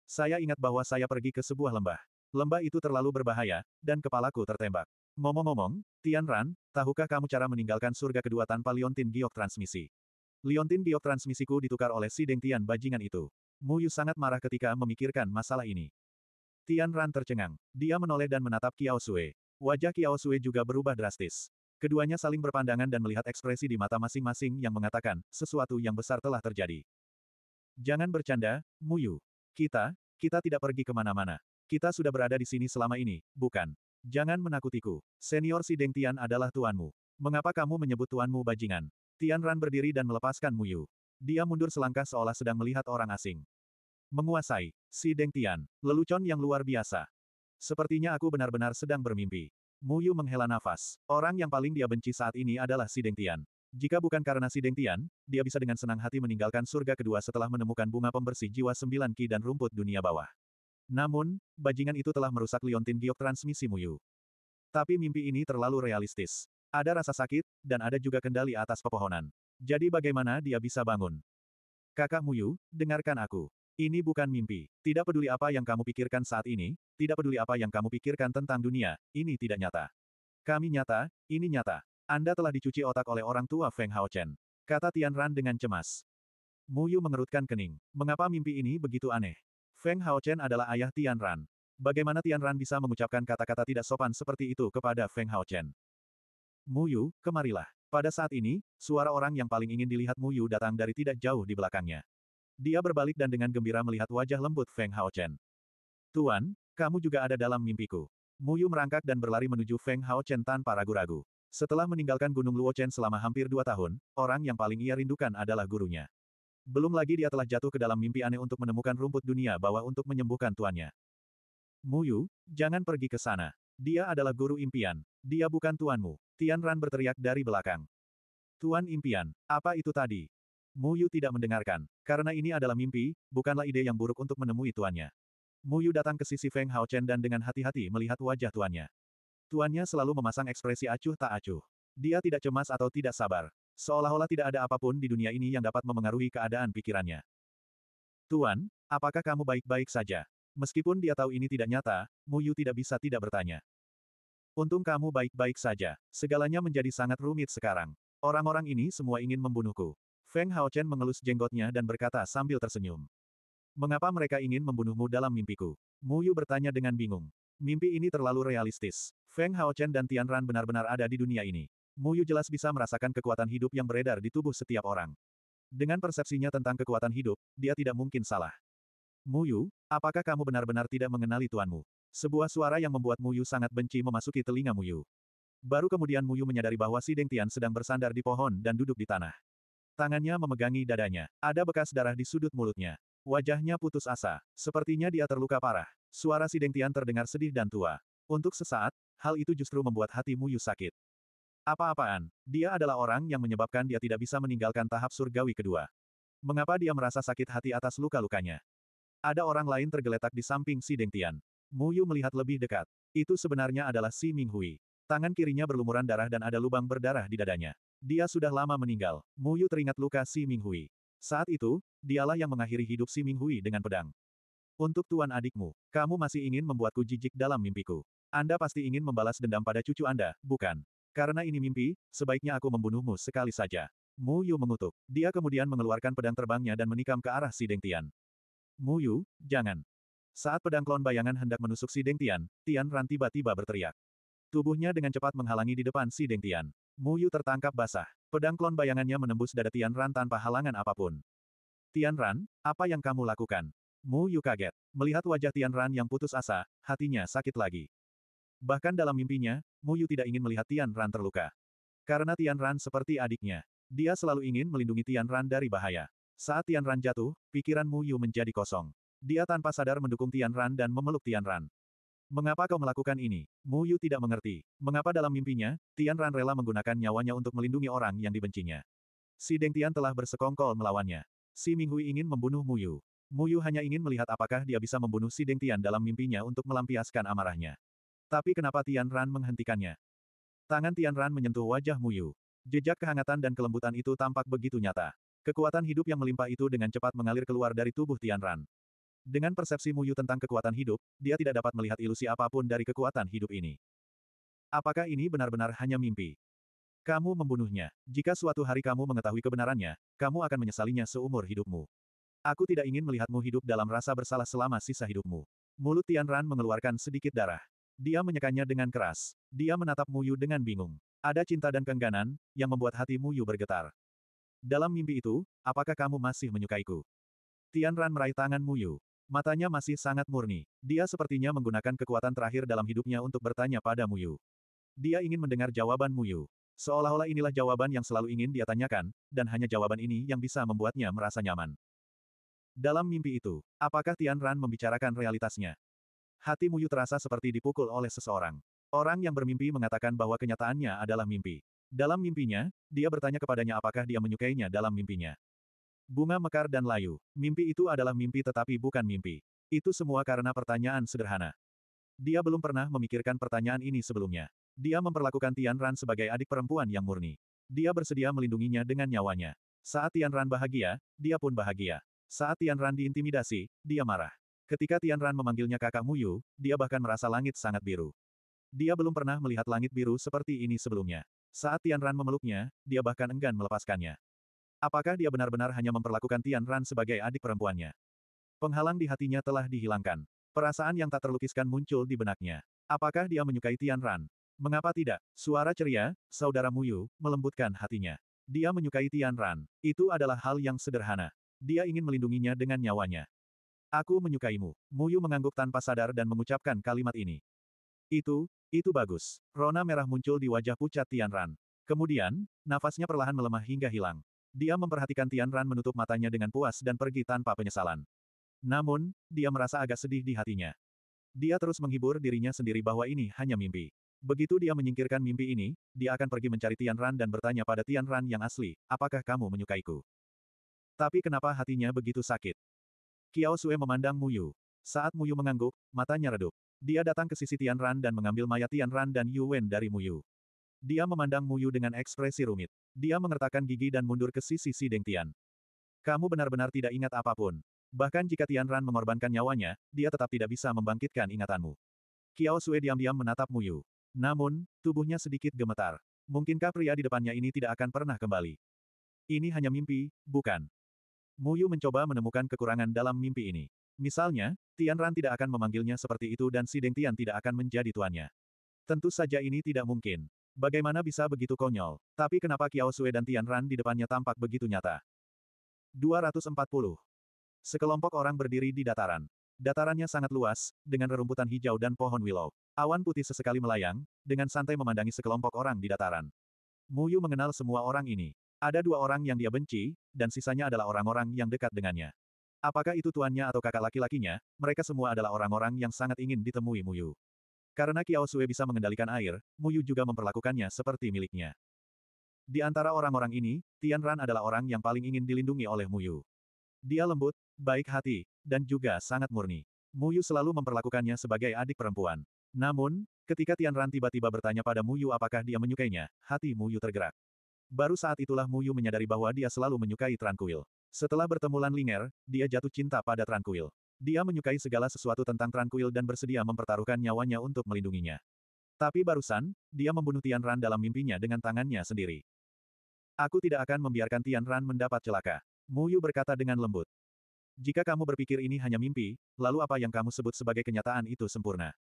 Speaker 1: Saya ingat bahwa saya pergi ke sebuah lembah. Lembah itu terlalu berbahaya, dan kepalaku tertembak. Ngomong-ngomong, Tian Ran, tahukah kamu cara meninggalkan surga kedua tanpa liontin giok transmisi? Liontin giok transmisiku ditukar oleh si Deng Tian bajingan itu. Mu Yu sangat marah ketika memikirkan masalah ini. Tian Ran tercengang. Dia menoleh dan menatap Kiao Sui. Wajah Kiao Sui juga berubah drastis. Keduanya saling berpandangan dan melihat ekspresi di mata masing-masing yang mengatakan, sesuatu yang besar telah terjadi. Jangan bercanda, Muyu. Kita, kita tidak pergi kemana-mana. Kita sudah berada di sini selama ini, bukan? Jangan menakutiku. Senior si Deng Tian adalah tuanmu. Mengapa kamu menyebut tuanmu bajingan? Tian Ran berdiri dan melepaskan Muyu. Dia mundur selangkah seolah sedang melihat orang asing. Menguasai, si Deng Tian, lelucon yang luar biasa. Sepertinya aku benar-benar sedang bermimpi. Muyu menghela nafas. Orang yang paling dia benci saat ini adalah si Deng Tian. Jika bukan karena si Deng Tian, dia bisa dengan senang hati meninggalkan surga kedua setelah menemukan bunga pembersih jiwa sembilan ki dan rumput dunia bawah. Namun, bajingan itu telah merusak liontin giok transmisi Muyu. Tapi mimpi ini terlalu realistis. Ada rasa sakit, dan ada juga kendali atas pepohonan. Jadi bagaimana dia bisa bangun? Kakak Muyu, dengarkan aku. Ini bukan mimpi. Tidak peduli apa yang kamu pikirkan saat ini, tidak peduli apa yang kamu pikirkan tentang dunia, ini tidak nyata. Kami nyata, ini nyata. Anda telah dicuci otak oleh orang tua Feng Haochen. Kata Tian Ran dengan cemas. Mu Yu mengerutkan kening. Mengapa mimpi ini begitu aneh? Feng Haochen adalah ayah Tian Ran. Bagaimana Tian Ran bisa mengucapkan kata-kata tidak sopan seperti itu kepada Feng Haochen? Yu, kemarilah. Pada saat ini, suara orang yang paling ingin dilihat Mu Yu datang dari tidak jauh di belakangnya. Dia berbalik dan dengan gembira melihat wajah lembut Feng Haochen. Tuan, kamu juga ada dalam mimpiku. Muyu merangkak dan berlari menuju Feng Haochen tanpa ragu-ragu. Setelah meninggalkan Gunung Luochen selama hampir dua tahun, orang yang paling ia rindukan adalah gurunya. Belum lagi dia telah jatuh ke dalam mimpi aneh untuk menemukan rumput dunia bawah untuk menyembuhkan tuannya. Muyu, jangan pergi ke sana. Dia adalah guru impian. Dia bukan tuanmu. Tian Ran berteriak dari belakang. Tuan impian, apa itu tadi? Muyu tidak mendengarkan, karena ini adalah mimpi, bukanlah ide yang buruk untuk menemui tuannya. Muyu datang ke sisi Feng Haochen dan dengan hati-hati melihat wajah tuannya. Tuannya selalu memasang ekspresi acuh tak acuh. Dia tidak cemas atau tidak sabar. Seolah-olah tidak ada apapun di dunia ini yang dapat memengaruhi keadaan pikirannya. Tuan, apakah kamu baik-baik saja? Meskipun dia tahu ini tidak nyata, Muyu tidak bisa tidak bertanya. Untung kamu baik-baik saja. Segalanya menjadi sangat rumit sekarang. Orang-orang ini semua ingin membunuhku. Feng Haochen mengelus jenggotnya dan berkata sambil tersenyum. Mengapa mereka ingin membunuhmu dalam mimpiku? Mu Yu bertanya dengan bingung. Mimpi ini terlalu realistis. Feng Haochen dan Tian Ran benar-benar ada di dunia ini. Mu Yu jelas bisa merasakan kekuatan hidup yang beredar di tubuh setiap orang. Dengan persepsinya tentang kekuatan hidup, dia tidak mungkin salah. Mu Yu, apakah kamu benar-benar tidak mengenali tuanmu? Sebuah suara yang membuat Mu Yu sangat benci memasuki telinga Mu Yu. Baru kemudian Mu Yu menyadari bahwa si Deng Tian sedang bersandar di pohon dan duduk di tanah. Tangannya memegangi dadanya. Ada bekas darah di sudut mulutnya. Wajahnya putus asa. Sepertinya dia terluka parah. Suara si Dengtian terdengar sedih dan tua. Untuk sesaat, hal itu justru membuat hati Muyu sakit. Apa-apaan, dia adalah orang yang menyebabkan dia tidak bisa meninggalkan tahap surgawi kedua. Mengapa dia merasa sakit hati atas luka-lukanya? Ada orang lain tergeletak di samping si Dengtian. Muyu melihat lebih dekat. Itu sebenarnya adalah si Minghui. Tangan kirinya berlumuran darah dan ada lubang berdarah di dadanya. Dia sudah lama meninggal. Mu Yu teringat luka Si Minghui. Saat itu, dialah yang mengakhiri hidup Si Minghui dengan pedang. Untuk tuan adikmu, kamu masih ingin membuatku jijik dalam mimpiku. Anda pasti ingin membalas dendam pada cucu Anda, bukan? Karena ini mimpi, sebaiknya aku membunuhmu sekali saja. Mu Yu mengutuk. Dia kemudian mengeluarkan pedang terbangnya dan menikam ke arah si Deng Tian. Mu Yu, jangan. Saat pedang klon bayangan hendak menusuk si Deng Tian, Tian Ran tiba-tiba berteriak. Tubuhnya dengan cepat menghalangi di depan si Deng Tian. Mu Yu tertangkap basah. Pedang klon bayangannya menembus dada Tian Ran tanpa halangan apapun. Tian Ran, apa yang kamu lakukan? Mu Yu kaget. Melihat wajah Tian Ran yang putus asa, hatinya sakit lagi. Bahkan dalam mimpinya, Mu Yu tidak ingin melihat Tian Ran terluka. Karena Tian Ran seperti adiknya. Dia selalu ingin melindungi Tian Ran dari bahaya. Saat Tian Ran jatuh, pikiran Mu Yu menjadi kosong. Dia tanpa sadar mendukung Tian Ran dan memeluk Tian Ran. Mengapa kau melakukan ini? Mu Yu tidak mengerti. Mengapa dalam mimpinya, Tian Ran rela menggunakan nyawanya untuk melindungi orang yang dibencinya. Si Deng Tian telah bersekongkol melawannya. Si Ming Hui ingin membunuh Mu Yu. Mu Yu hanya ingin melihat apakah dia bisa membunuh si Deng Tian dalam mimpinya untuk melampiaskan amarahnya. Tapi kenapa Tian Ran menghentikannya? Tangan Tian Ran menyentuh wajah Mu Yu. Jejak kehangatan dan kelembutan itu tampak begitu nyata. Kekuatan hidup yang melimpah itu dengan cepat mengalir keluar dari tubuh Tian Ran. Dengan persepsi Muyu tentang kekuatan hidup, dia tidak dapat melihat ilusi apapun dari kekuatan hidup ini. Apakah ini benar-benar hanya mimpi? Kamu membunuhnya. Jika suatu hari kamu mengetahui kebenarannya, kamu akan menyesalinya seumur hidupmu. Aku tidak ingin melihatmu hidup dalam rasa bersalah selama sisa hidupmu. Mulut Tian Ran mengeluarkan sedikit darah. Dia menyekannya dengan keras. Dia menatap Muyu dengan bingung. Ada cinta dan keengganan, yang membuat hati Muyu bergetar. Dalam mimpi itu, apakah kamu masih menyukaiku? Tian Ran meraih tangan Muyu. Matanya masih sangat murni. Dia sepertinya menggunakan kekuatan terakhir dalam hidupnya untuk bertanya pada Muyu. Dia ingin mendengar jawaban Muyu. Seolah-olah inilah jawaban yang selalu ingin dia tanyakan, dan hanya jawaban ini yang bisa membuatnya merasa nyaman. Dalam mimpi itu, apakah Tian Ran membicarakan realitasnya? Hati Muyu terasa seperti dipukul oleh seseorang. Orang yang bermimpi mengatakan bahwa kenyataannya adalah mimpi. Dalam mimpinya, dia bertanya kepadanya apakah dia menyukainya dalam mimpinya. Bunga mekar dan layu. Mimpi itu adalah mimpi tetapi bukan mimpi. Itu semua karena pertanyaan sederhana. Dia belum pernah memikirkan pertanyaan ini sebelumnya. Dia memperlakukan Tian Ran sebagai adik perempuan yang murni. Dia bersedia melindunginya dengan nyawanya. Saat Tian Ran bahagia, dia pun bahagia. Saat Tian Ran diintimidasi, dia marah. Ketika Tian Ran memanggilnya kakak Muyu, dia bahkan merasa langit sangat biru. Dia belum pernah melihat langit biru seperti ini sebelumnya. Saat Tian Ran memeluknya, dia bahkan enggan melepaskannya. Apakah dia benar-benar hanya memperlakukan Tian Ran sebagai adik perempuannya? Penghalang di hatinya telah dihilangkan. Perasaan yang tak terlukiskan muncul di benaknya. Apakah dia menyukai Tian Ran? Mengapa tidak? Suara ceria, saudara Muyu, melembutkan hatinya. Dia menyukai Tian Ran. Itu adalah hal yang sederhana. Dia ingin melindunginya dengan nyawanya. Aku menyukaimu. Muyu mengangguk tanpa sadar dan mengucapkan kalimat ini. Itu, itu bagus. Rona merah muncul di wajah pucat Tian Ran. Kemudian, nafasnya perlahan melemah hingga hilang. Dia memperhatikan Tian Ran menutup matanya dengan puas dan pergi tanpa penyesalan. Namun, dia merasa agak sedih di hatinya. Dia terus menghibur dirinya sendiri bahwa ini hanya mimpi. Begitu dia menyingkirkan mimpi ini, dia akan pergi mencari Tian Ran dan bertanya pada Tian Ran yang asli, apakah kamu menyukaiku? Tapi kenapa hatinya begitu sakit? Kiao Sue memandang Mu Yu. Saat Mu Yu mengangguk, matanya redup. Dia datang ke sisi Tian Ran dan mengambil mayat Tian Ran dan Yu Wen dari Yu. Dia memandang Mu Yu dengan ekspresi rumit. Dia mengertakkan gigi dan mundur ke sisi si Deng Tian. Kamu benar-benar tidak ingat apapun. Bahkan jika Tian Ran mengorbankan nyawanya, dia tetap tidak bisa membangkitkan ingatanmu. Kiao Sue diam-diam menatap Muyu. Namun, tubuhnya sedikit gemetar. Mungkinkah pria di depannya ini tidak akan pernah kembali? Ini hanya mimpi, bukan? Muyu mencoba menemukan kekurangan dalam mimpi ini. Misalnya, Tian Ran tidak akan memanggilnya seperti itu dan si Deng Tian tidak akan menjadi tuannya. Tentu saja ini tidak mungkin. Bagaimana bisa begitu konyol? Tapi kenapa Kiao Sue dan Tian Ran di depannya tampak begitu nyata? 240. Sekelompok orang berdiri di dataran. Datarannya sangat luas, dengan rerumputan hijau dan pohon willow. Awan putih sesekali melayang, dengan santai memandangi sekelompok orang di dataran. Mu Yu mengenal semua orang ini. Ada dua orang yang dia benci, dan sisanya adalah orang-orang yang dekat dengannya. Apakah itu tuannya atau kakak laki-lakinya, mereka semua adalah orang-orang yang sangat ingin ditemui Mu Yu. Karena Kiao Sue bisa mengendalikan air, Muyu juga memperlakukannya seperti miliknya. Di antara orang-orang ini, Tian Ran adalah orang yang paling ingin dilindungi oleh Muyu. Dia lembut, baik hati, dan juga sangat murni. Muyu selalu memperlakukannya sebagai adik perempuan. Namun, ketika Tian Ran tiba-tiba bertanya pada Muyu apakah dia menyukainya, hati Muyu tergerak. Baru saat itulah Muyu menyadari bahwa dia selalu menyukai Tranquil. Setelah bertemu Lan Linger, dia jatuh cinta pada Tranquil. Dia menyukai segala sesuatu tentang Tranquil dan bersedia mempertaruhkan nyawanya untuk melindunginya. Tapi barusan, dia membunuh Tian Ran dalam mimpinya dengan tangannya sendiri. Aku tidak akan membiarkan Tian Ran mendapat celaka. Mu Yu berkata dengan lembut. Jika kamu berpikir ini hanya mimpi, lalu apa yang kamu sebut sebagai kenyataan itu sempurna?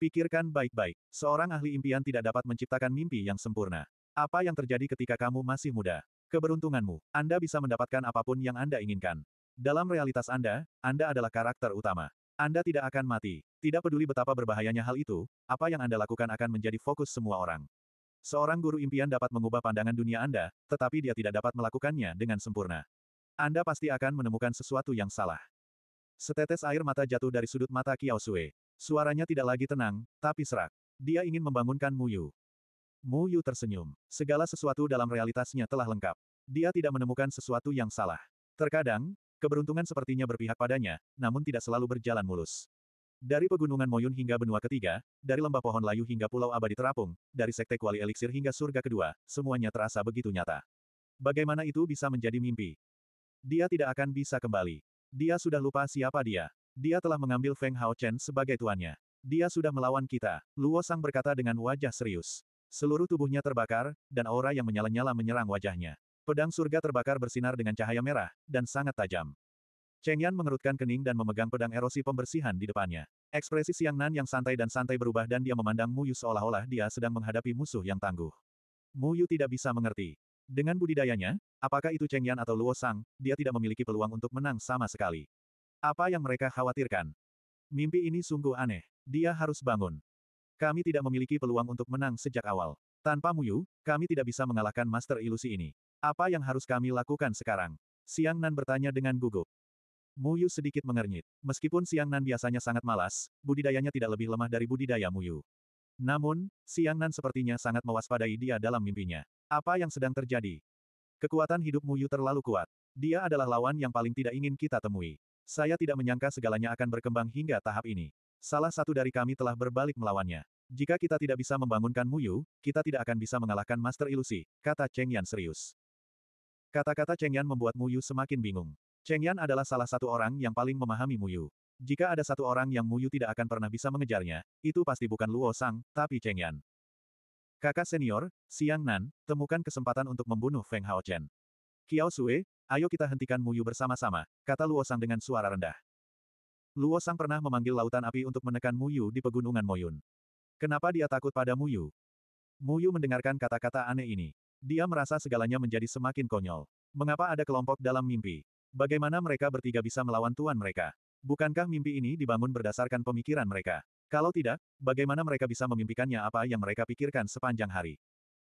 Speaker 1: Pikirkan baik-baik. Seorang ahli impian tidak dapat menciptakan mimpi yang sempurna. Apa yang terjadi ketika kamu masih muda? Keberuntunganmu, Anda bisa mendapatkan apapun yang Anda inginkan. Dalam realitas Anda, Anda adalah karakter utama. Anda tidak akan mati. Tidak peduli betapa berbahayanya hal itu, apa yang Anda lakukan akan menjadi fokus semua orang. Seorang guru impian dapat mengubah pandangan dunia Anda, tetapi dia tidak dapat melakukannya dengan sempurna. Anda pasti akan menemukan sesuatu yang salah. Setetes air mata jatuh dari sudut mata Kiao Sue. Suaranya tidak lagi tenang, tapi serak. Dia ingin membangunkan Mu Yu. Mu Yu tersenyum. Segala sesuatu dalam realitasnya telah lengkap. Dia tidak menemukan sesuatu yang salah. Terkadang, Keberuntungan sepertinya berpihak padanya, namun tidak selalu berjalan mulus. Dari pegunungan Moyun hingga benua ketiga, dari lembah pohon layu hingga pulau abadi terapung, dari sekte kuali eliksir hingga surga kedua, semuanya terasa begitu nyata. Bagaimana itu bisa menjadi mimpi? Dia tidak akan bisa kembali. Dia sudah lupa siapa dia. Dia telah mengambil Feng Hao Chen sebagai tuannya. Dia sudah melawan kita, Luo Sang berkata dengan wajah serius. Seluruh tubuhnya terbakar, dan aura yang menyala-nyala menyerang wajahnya. Pedang surga terbakar bersinar dengan cahaya merah, dan sangat tajam. Cheng Yan mengerutkan kening dan memegang pedang erosi pembersihan di depannya. Ekspresi Siang Nan yang santai dan santai berubah dan dia memandang Mu Yu seolah-olah dia sedang menghadapi musuh yang tangguh. Mu Yu tidak bisa mengerti. Dengan budidayanya, apakah itu Cheng Yan atau Luo Sang, dia tidak memiliki peluang untuk menang sama sekali. Apa yang mereka khawatirkan? Mimpi ini sungguh aneh. Dia harus bangun. Kami tidak memiliki peluang untuk menang sejak awal. Tanpa Mu Yu, kami tidak bisa mengalahkan Master Ilusi ini. Apa yang harus kami lakukan sekarang? Siang Nan bertanya dengan gugup. Muyu sedikit mengernyit. Meskipun Siang Nan biasanya sangat malas, budidayanya tidak lebih lemah dari budidaya Muyu. Namun, Siang Nan sepertinya sangat mewaspadai dia dalam mimpinya. Apa yang sedang terjadi? Kekuatan hidup Muyu terlalu kuat. Dia adalah lawan yang paling tidak ingin kita temui. Saya tidak menyangka segalanya akan berkembang hingga tahap ini. Salah satu dari kami telah berbalik melawannya. Jika kita tidak bisa membangunkan Muyu, kita tidak akan bisa mengalahkan Master Ilusi, kata Cheng Yan serius. Kata-kata Cheng Yan membuat Mu Yu semakin bingung. Cheng Yan adalah salah satu orang yang paling memahami Mu Yu. Jika ada satu orang yang Mu Yu tidak akan pernah bisa mengejarnya, itu pasti bukan Luo Sang, tapi Cheng Yan. Kakak senior, Siang Nan, temukan kesempatan untuk membunuh Feng Hao Chen. Kiao Sue, ayo kita hentikan Mu Yu bersama-sama, kata Luo Sang dengan suara rendah. Luo Sang pernah memanggil lautan api untuk menekan Mu Yu di pegunungan Moyun. Kenapa dia takut pada Mu Yu? Mu Yu mendengarkan kata-kata aneh ini. Dia merasa segalanya menjadi semakin konyol. Mengapa ada kelompok dalam mimpi? Bagaimana mereka bertiga bisa melawan tuan mereka? Bukankah mimpi ini dibangun berdasarkan pemikiran mereka? Kalau tidak, bagaimana mereka bisa memimpikannya apa yang mereka pikirkan sepanjang hari?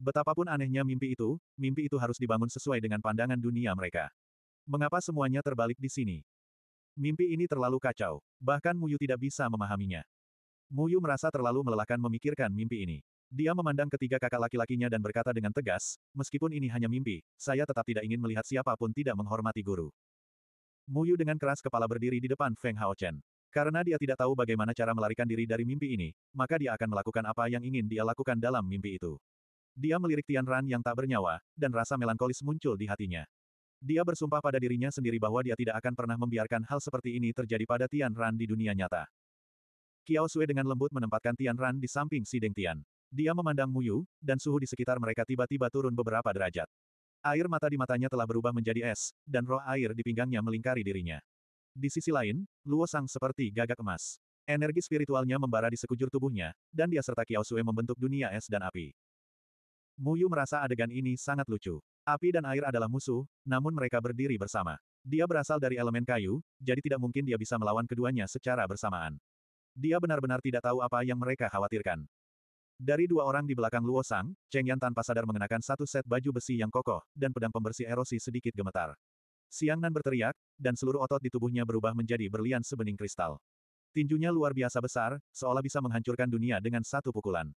Speaker 1: Betapapun anehnya mimpi itu, mimpi itu harus dibangun sesuai dengan pandangan dunia mereka. Mengapa semuanya terbalik di sini? Mimpi ini terlalu kacau, bahkan Muyu tidak bisa memahaminya. Muyu merasa terlalu melelahkan memikirkan mimpi ini. Dia memandang ketiga kakak laki-lakinya dan berkata dengan tegas, meskipun ini hanya mimpi, saya tetap tidak ingin melihat siapapun tidak menghormati guru. Mu Yu dengan keras kepala berdiri di depan Feng Hao Chen. Karena dia tidak tahu bagaimana cara melarikan diri dari mimpi ini, maka dia akan melakukan apa yang ingin dia lakukan dalam mimpi itu. Dia melirik Tian Ran yang tak bernyawa, dan rasa melankolis muncul di hatinya. Dia bersumpah pada dirinya sendiri bahwa dia tidak akan pernah membiarkan hal seperti ini terjadi pada Tian Ran di dunia nyata. Kiao Sui dengan lembut menempatkan Tian Ran di samping Sideng Tian. Dia memandang Muyu, dan suhu di sekitar mereka tiba-tiba turun beberapa derajat. Air mata di matanya telah berubah menjadi es, dan roh air di pinggangnya melingkari dirinya. Di sisi lain, Luo Sang seperti gagak emas. Energi spiritualnya membara di sekujur tubuhnya, dan dia serta Kiao Sue membentuk dunia es dan api. Muyu merasa adegan ini sangat lucu. Api dan air adalah musuh, namun mereka berdiri bersama. Dia berasal dari elemen kayu, jadi tidak mungkin dia bisa melawan keduanya secara bersamaan. Dia benar-benar tidak tahu apa yang mereka khawatirkan. Dari dua orang di belakang Luo Sang, Cheng Yan tanpa sadar mengenakan satu set baju besi yang kokoh, dan pedang pembersih erosi sedikit gemetar. Siang Nan berteriak, dan seluruh otot di tubuhnya berubah menjadi berlian sebening kristal. Tinjunya luar biasa besar, seolah bisa menghancurkan dunia dengan satu pukulan.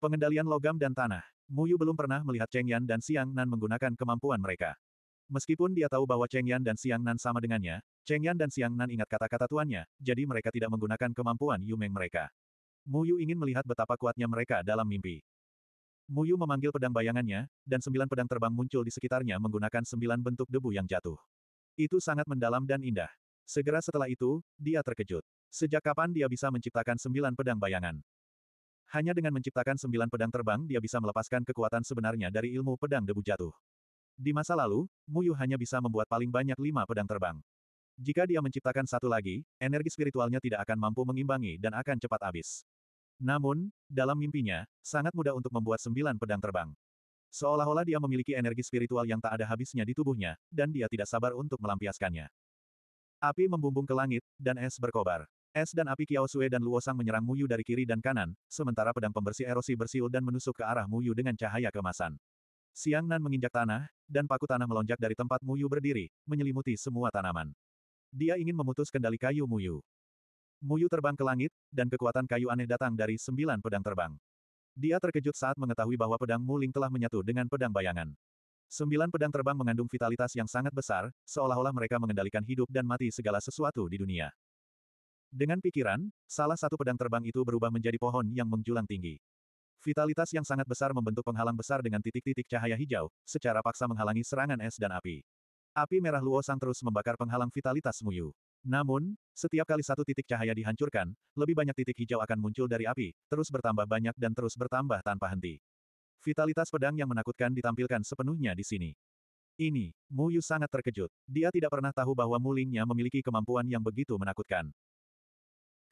Speaker 1: Pengendalian logam dan tanah. Mu Yu belum pernah melihat Cheng Yan dan Siang Nan menggunakan kemampuan mereka. Meskipun dia tahu bahwa Cheng Yan dan Siang Nan sama dengannya, Cheng Yan dan Siang Nan ingat kata-kata tuannya, jadi mereka tidak menggunakan kemampuan Yumeng mereka. Muyu ingin melihat betapa kuatnya mereka dalam mimpi. Muyu memanggil pedang bayangannya, dan sembilan pedang terbang muncul di sekitarnya menggunakan sembilan bentuk debu yang jatuh. Itu sangat mendalam dan indah. Segera setelah itu, dia terkejut. Sejak kapan dia bisa menciptakan sembilan pedang bayangan? Hanya dengan menciptakan sembilan pedang terbang dia bisa melepaskan kekuatan sebenarnya dari ilmu pedang debu jatuh. Di masa lalu, Muyu hanya bisa membuat paling banyak lima pedang terbang. Jika dia menciptakan satu lagi, energi spiritualnya tidak akan mampu mengimbangi dan akan cepat habis. Namun, dalam mimpinya, sangat mudah untuk membuat sembilan pedang terbang. Seolah-olah dia memiliki energi spiritual yang tak ada habisnya di tubuhnya, dan dia tidak sabar untuk melampiaskannya. Api membumbung ke langit, dan es berkobar. Es dan api Kiao Sue dan Luosang Sang menyerang Muyu dari kiri dan kanan, sementara pedang pembersih erosi bersiul dan menusuk ke arah Muyu dengan cahaya kemasan. Siang Nan menginjak tanah, dan paku tanah melonjak dari tempat Muyu berdiri, menyelimuti semua tanaman. Dia ingin memutus kendali kayu Muyu. Muyu terbang ke langit, dan kekuatan kayu aneh datang dari sembilan pedang terbang. Dia terkejut saat mengetahui bahwa pedang Muling telah menyatu dengan pedang bayangan. Sembilan pedang terbang mengandung vitalitas yang sangat besar, seolah-olah mereka mengendalikan hidup dan mati segala sesuatu di dunia. Dengan pikiran, salah satu pedang terbang itu berubah menjadi pohon yang menjulang tinggi. Vitalitas yang sangat besar membentuk penghalang besar dengan titik-titik cahaya hijau, secara paksa menghalangi serangan es dan api. Api merah Luo Sang terus membakar penghalang vitalitas Muyu. Namun, setiap kali satu titik cahaya dihancurkan, lebih banyak titik hijau akan muncul dari api, terus bertambah banyak dan terus bertambah tanpa henti. Vitalitas pedang yang menakutkan ditampilkan sepenuhnya di sini. Ini, Mu Yu sangat terkejut. Dia tidak pernah tahu bahwa Mulingnya memiliki kemampuan yang begitu menakutkan.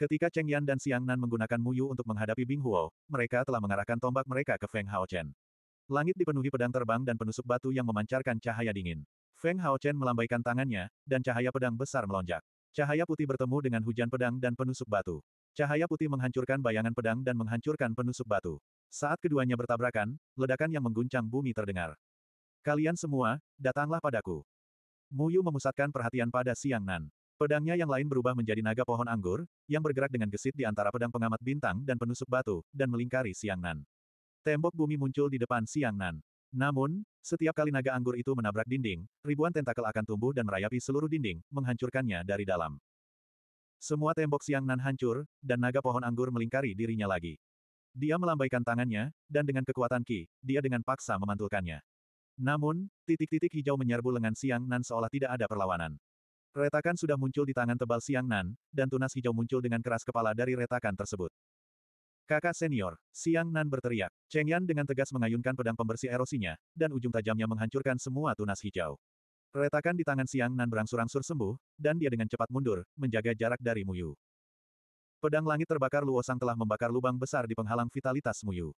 Speaker 1: Ketika Cheng Yan dan Xiang Nan menggunakan Mu Yu untuk menghadapi Bing Huo, mereka telah mengarahkan tombak mereka ke Feng Hao Chen. Langit dipenuhi pedang terbang dan penusuk batu yang memancarkan cahaya dingin. Feng Hao Chen melambaikan tangannya, dan cahaya pedang besar melonjak. Cahaya putih bertemu dengan hujan pedang dan penusuk batu. Cahaya putih menghancurkan bayangan pedang dan menghancurkan penusuk batu. Saat keduanya bertabrakan, ledakan yang mengguncang bumi terdengar. Kalian semua, datanglah padaku. Muyu memusatkan perhatian pada Siang Nan. Pedangnya yang lain berubah menjadi naga pohon anggur, yang bergerak dengan gesit di antara pedang pengamat bintang dan penusuk batu, dan melingkari Siang Nan. Tembok bumi muncul di depan Siang Nan. Namun, setiap kali naga anggur itu menabrak dinding, ribuan tentakel akan tumbuh dan merayapi seluruh dinding, menghancurkannya dari dalam. Semua tembok siang nan hancur, dan naga pohon anggur melingkari dirinya lagi. Dia melambaikan tangannya, dan dengan kekuatan ki, dia dengan paksa memantulkannya. Namun, titik-titik hijau menyerbu lengan siang nan seolah tidak ada perlawanan. Retakan sudah muncul di tangan tebal siang nan, dan tunas hijau muncul dengan keras kepala dari retakan tersebut. Kakak senior, Siang Nan berteriak. Cheng Yan dengan tegas mengayunkan pedang pembersih erosinya, dan ujung tajamnya menghancurkan semua tunas hijau. Retakan di tangan Siang Nan berangsur-angsur sembuh, dan dia dengan cepat mundur, menjaga jarak dari Muyu. Pedang langit terbakar Luosang telah membakar lubang besar di penghalang vitalitas Muyu.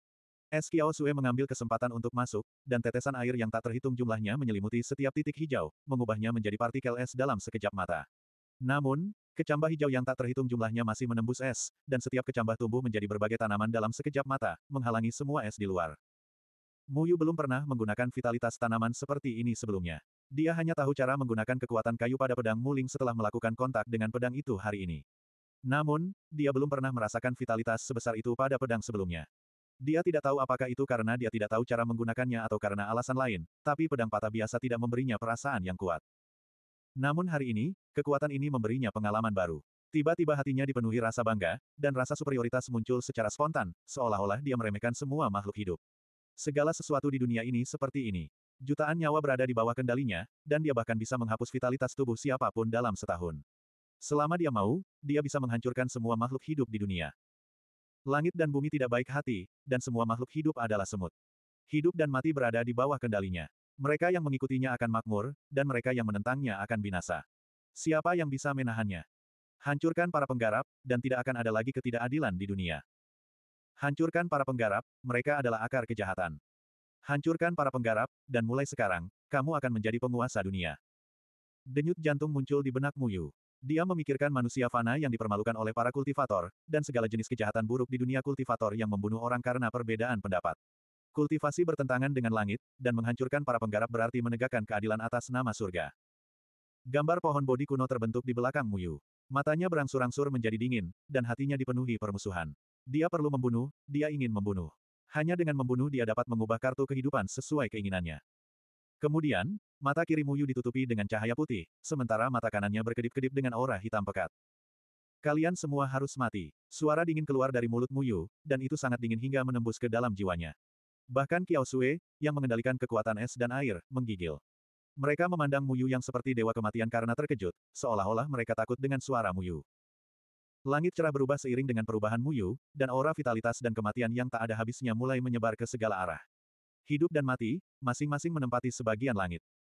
Speaker 1: Es Kiao Sue mengambil kesempatan untuk masuk, dan tetesan air yang tak terhitung jumlahnya menyelimuti setiap titik hijau, mengubahnya menjadi partikel es dalam sekejap mata. Namun, kecambah hijau yang tak terhitung jumlahnya masih menembus es, dan setiap kecambah tumbuh menjadi berbagai tanaman dalam sekejap mata, menghalangi semua es di luar. Muyu belum pernah menggunakan vitalitas tanaman seperti ini sebelumnya. Dia hanya tahu cara menggunakan kekuatan kayu pada pedang muling setelah melakukan kontak dengan pedang itu hari ini. Namun, dia belum pernah merasakan vitalitas sebesar itu pada pedang sebelumnya. Dia tidak tahu apakah itu karena dia tidak tahu cara menggunakannya atau karena alasan lain, tapi pedang patah biasa tidak memberinya perasaan yang kuat. Namun hari ini, kekuatan ini memberinya pengalaman baru. Tiba-tiba hatinya dipenuhi rasa bangga, dan rasa superioritas muncul secara spontan, seolah-olah dia meremehkan semua makhluk hidup. Segala sesuatu di dunia ini seperti ini. Jutaan nyawa berada di bawah kendalinya, dan dia bahkan bisa menghapus vitalitas tubuh siapapun dalam setahun. Selama dia mau, dia bisa menghancurkan semua makhluk hidup di dunia. Langit dan bumi tidak baik hati, dan semua makhluk hidup adalah semut. Hidup dan mati berada di bawah kendalinya. Mereka yang mengikutinya akan makmur, dan mereka yang menentangnya akan binasa. Siapa yang bisa menahannya? Hancurkan para penggarap, dan tidak akan ada lagi ketidakadilan di dunia. Hancurkan para penggarap, mereka adalah akar kejahatan. Hancurkan para penggarap, dan mulai sekarang, kamu akan menjadi penguasa dunia. Denyut jantung muncul di benak Muyu. Dia memikirkan manusia fana yang dipermalukan oleh para kultivator, dan segala jenis kejahatan buruk di dunia kultivator yang membunuh orang karena perbedaan pendapat. Kultivasi bertentangan dengan langit, dan menghancurkan para penggarap berarti menegakkan keadilan atas nama surga. Gambar pohon bodi kuno terbentuk di belakang Muyu. Matanya berangsur-angsur menjadi dingin, dan hatinya dipenuhi permusuhan. Dia perlu membunuh, dia ingin membunuh. Hanya dengan membunuh dia dapat mengubah kartu kehidupan sesuai keinginannya. Kemudian, mata kiri Muyu ditutupi dengan cahaya putih, sementara mata kanannya berkedip-kedip dengan aura hitam pekat. Kalian semua harus mati. Suara dingin keluar dari mulut Muyu, dan itu sangat dingin hingga menembus ke dalam jiwanya. Bahkan Kiao Sue, yang mengendalikan kekuatan es dan air, menggigil. Mereka memandang Muyu yang seperti dewa kematian karena terkejut, seolah-olah mereka takut dengan suara Muyu. Langit cerah berubah seiring dengan perubahan Muyu, dan aura vitalitas dan kematian yang tak ada habisnya mulai menyebar ke segala arah. Hidup dan mati, masing-masing menempati sebagian langit.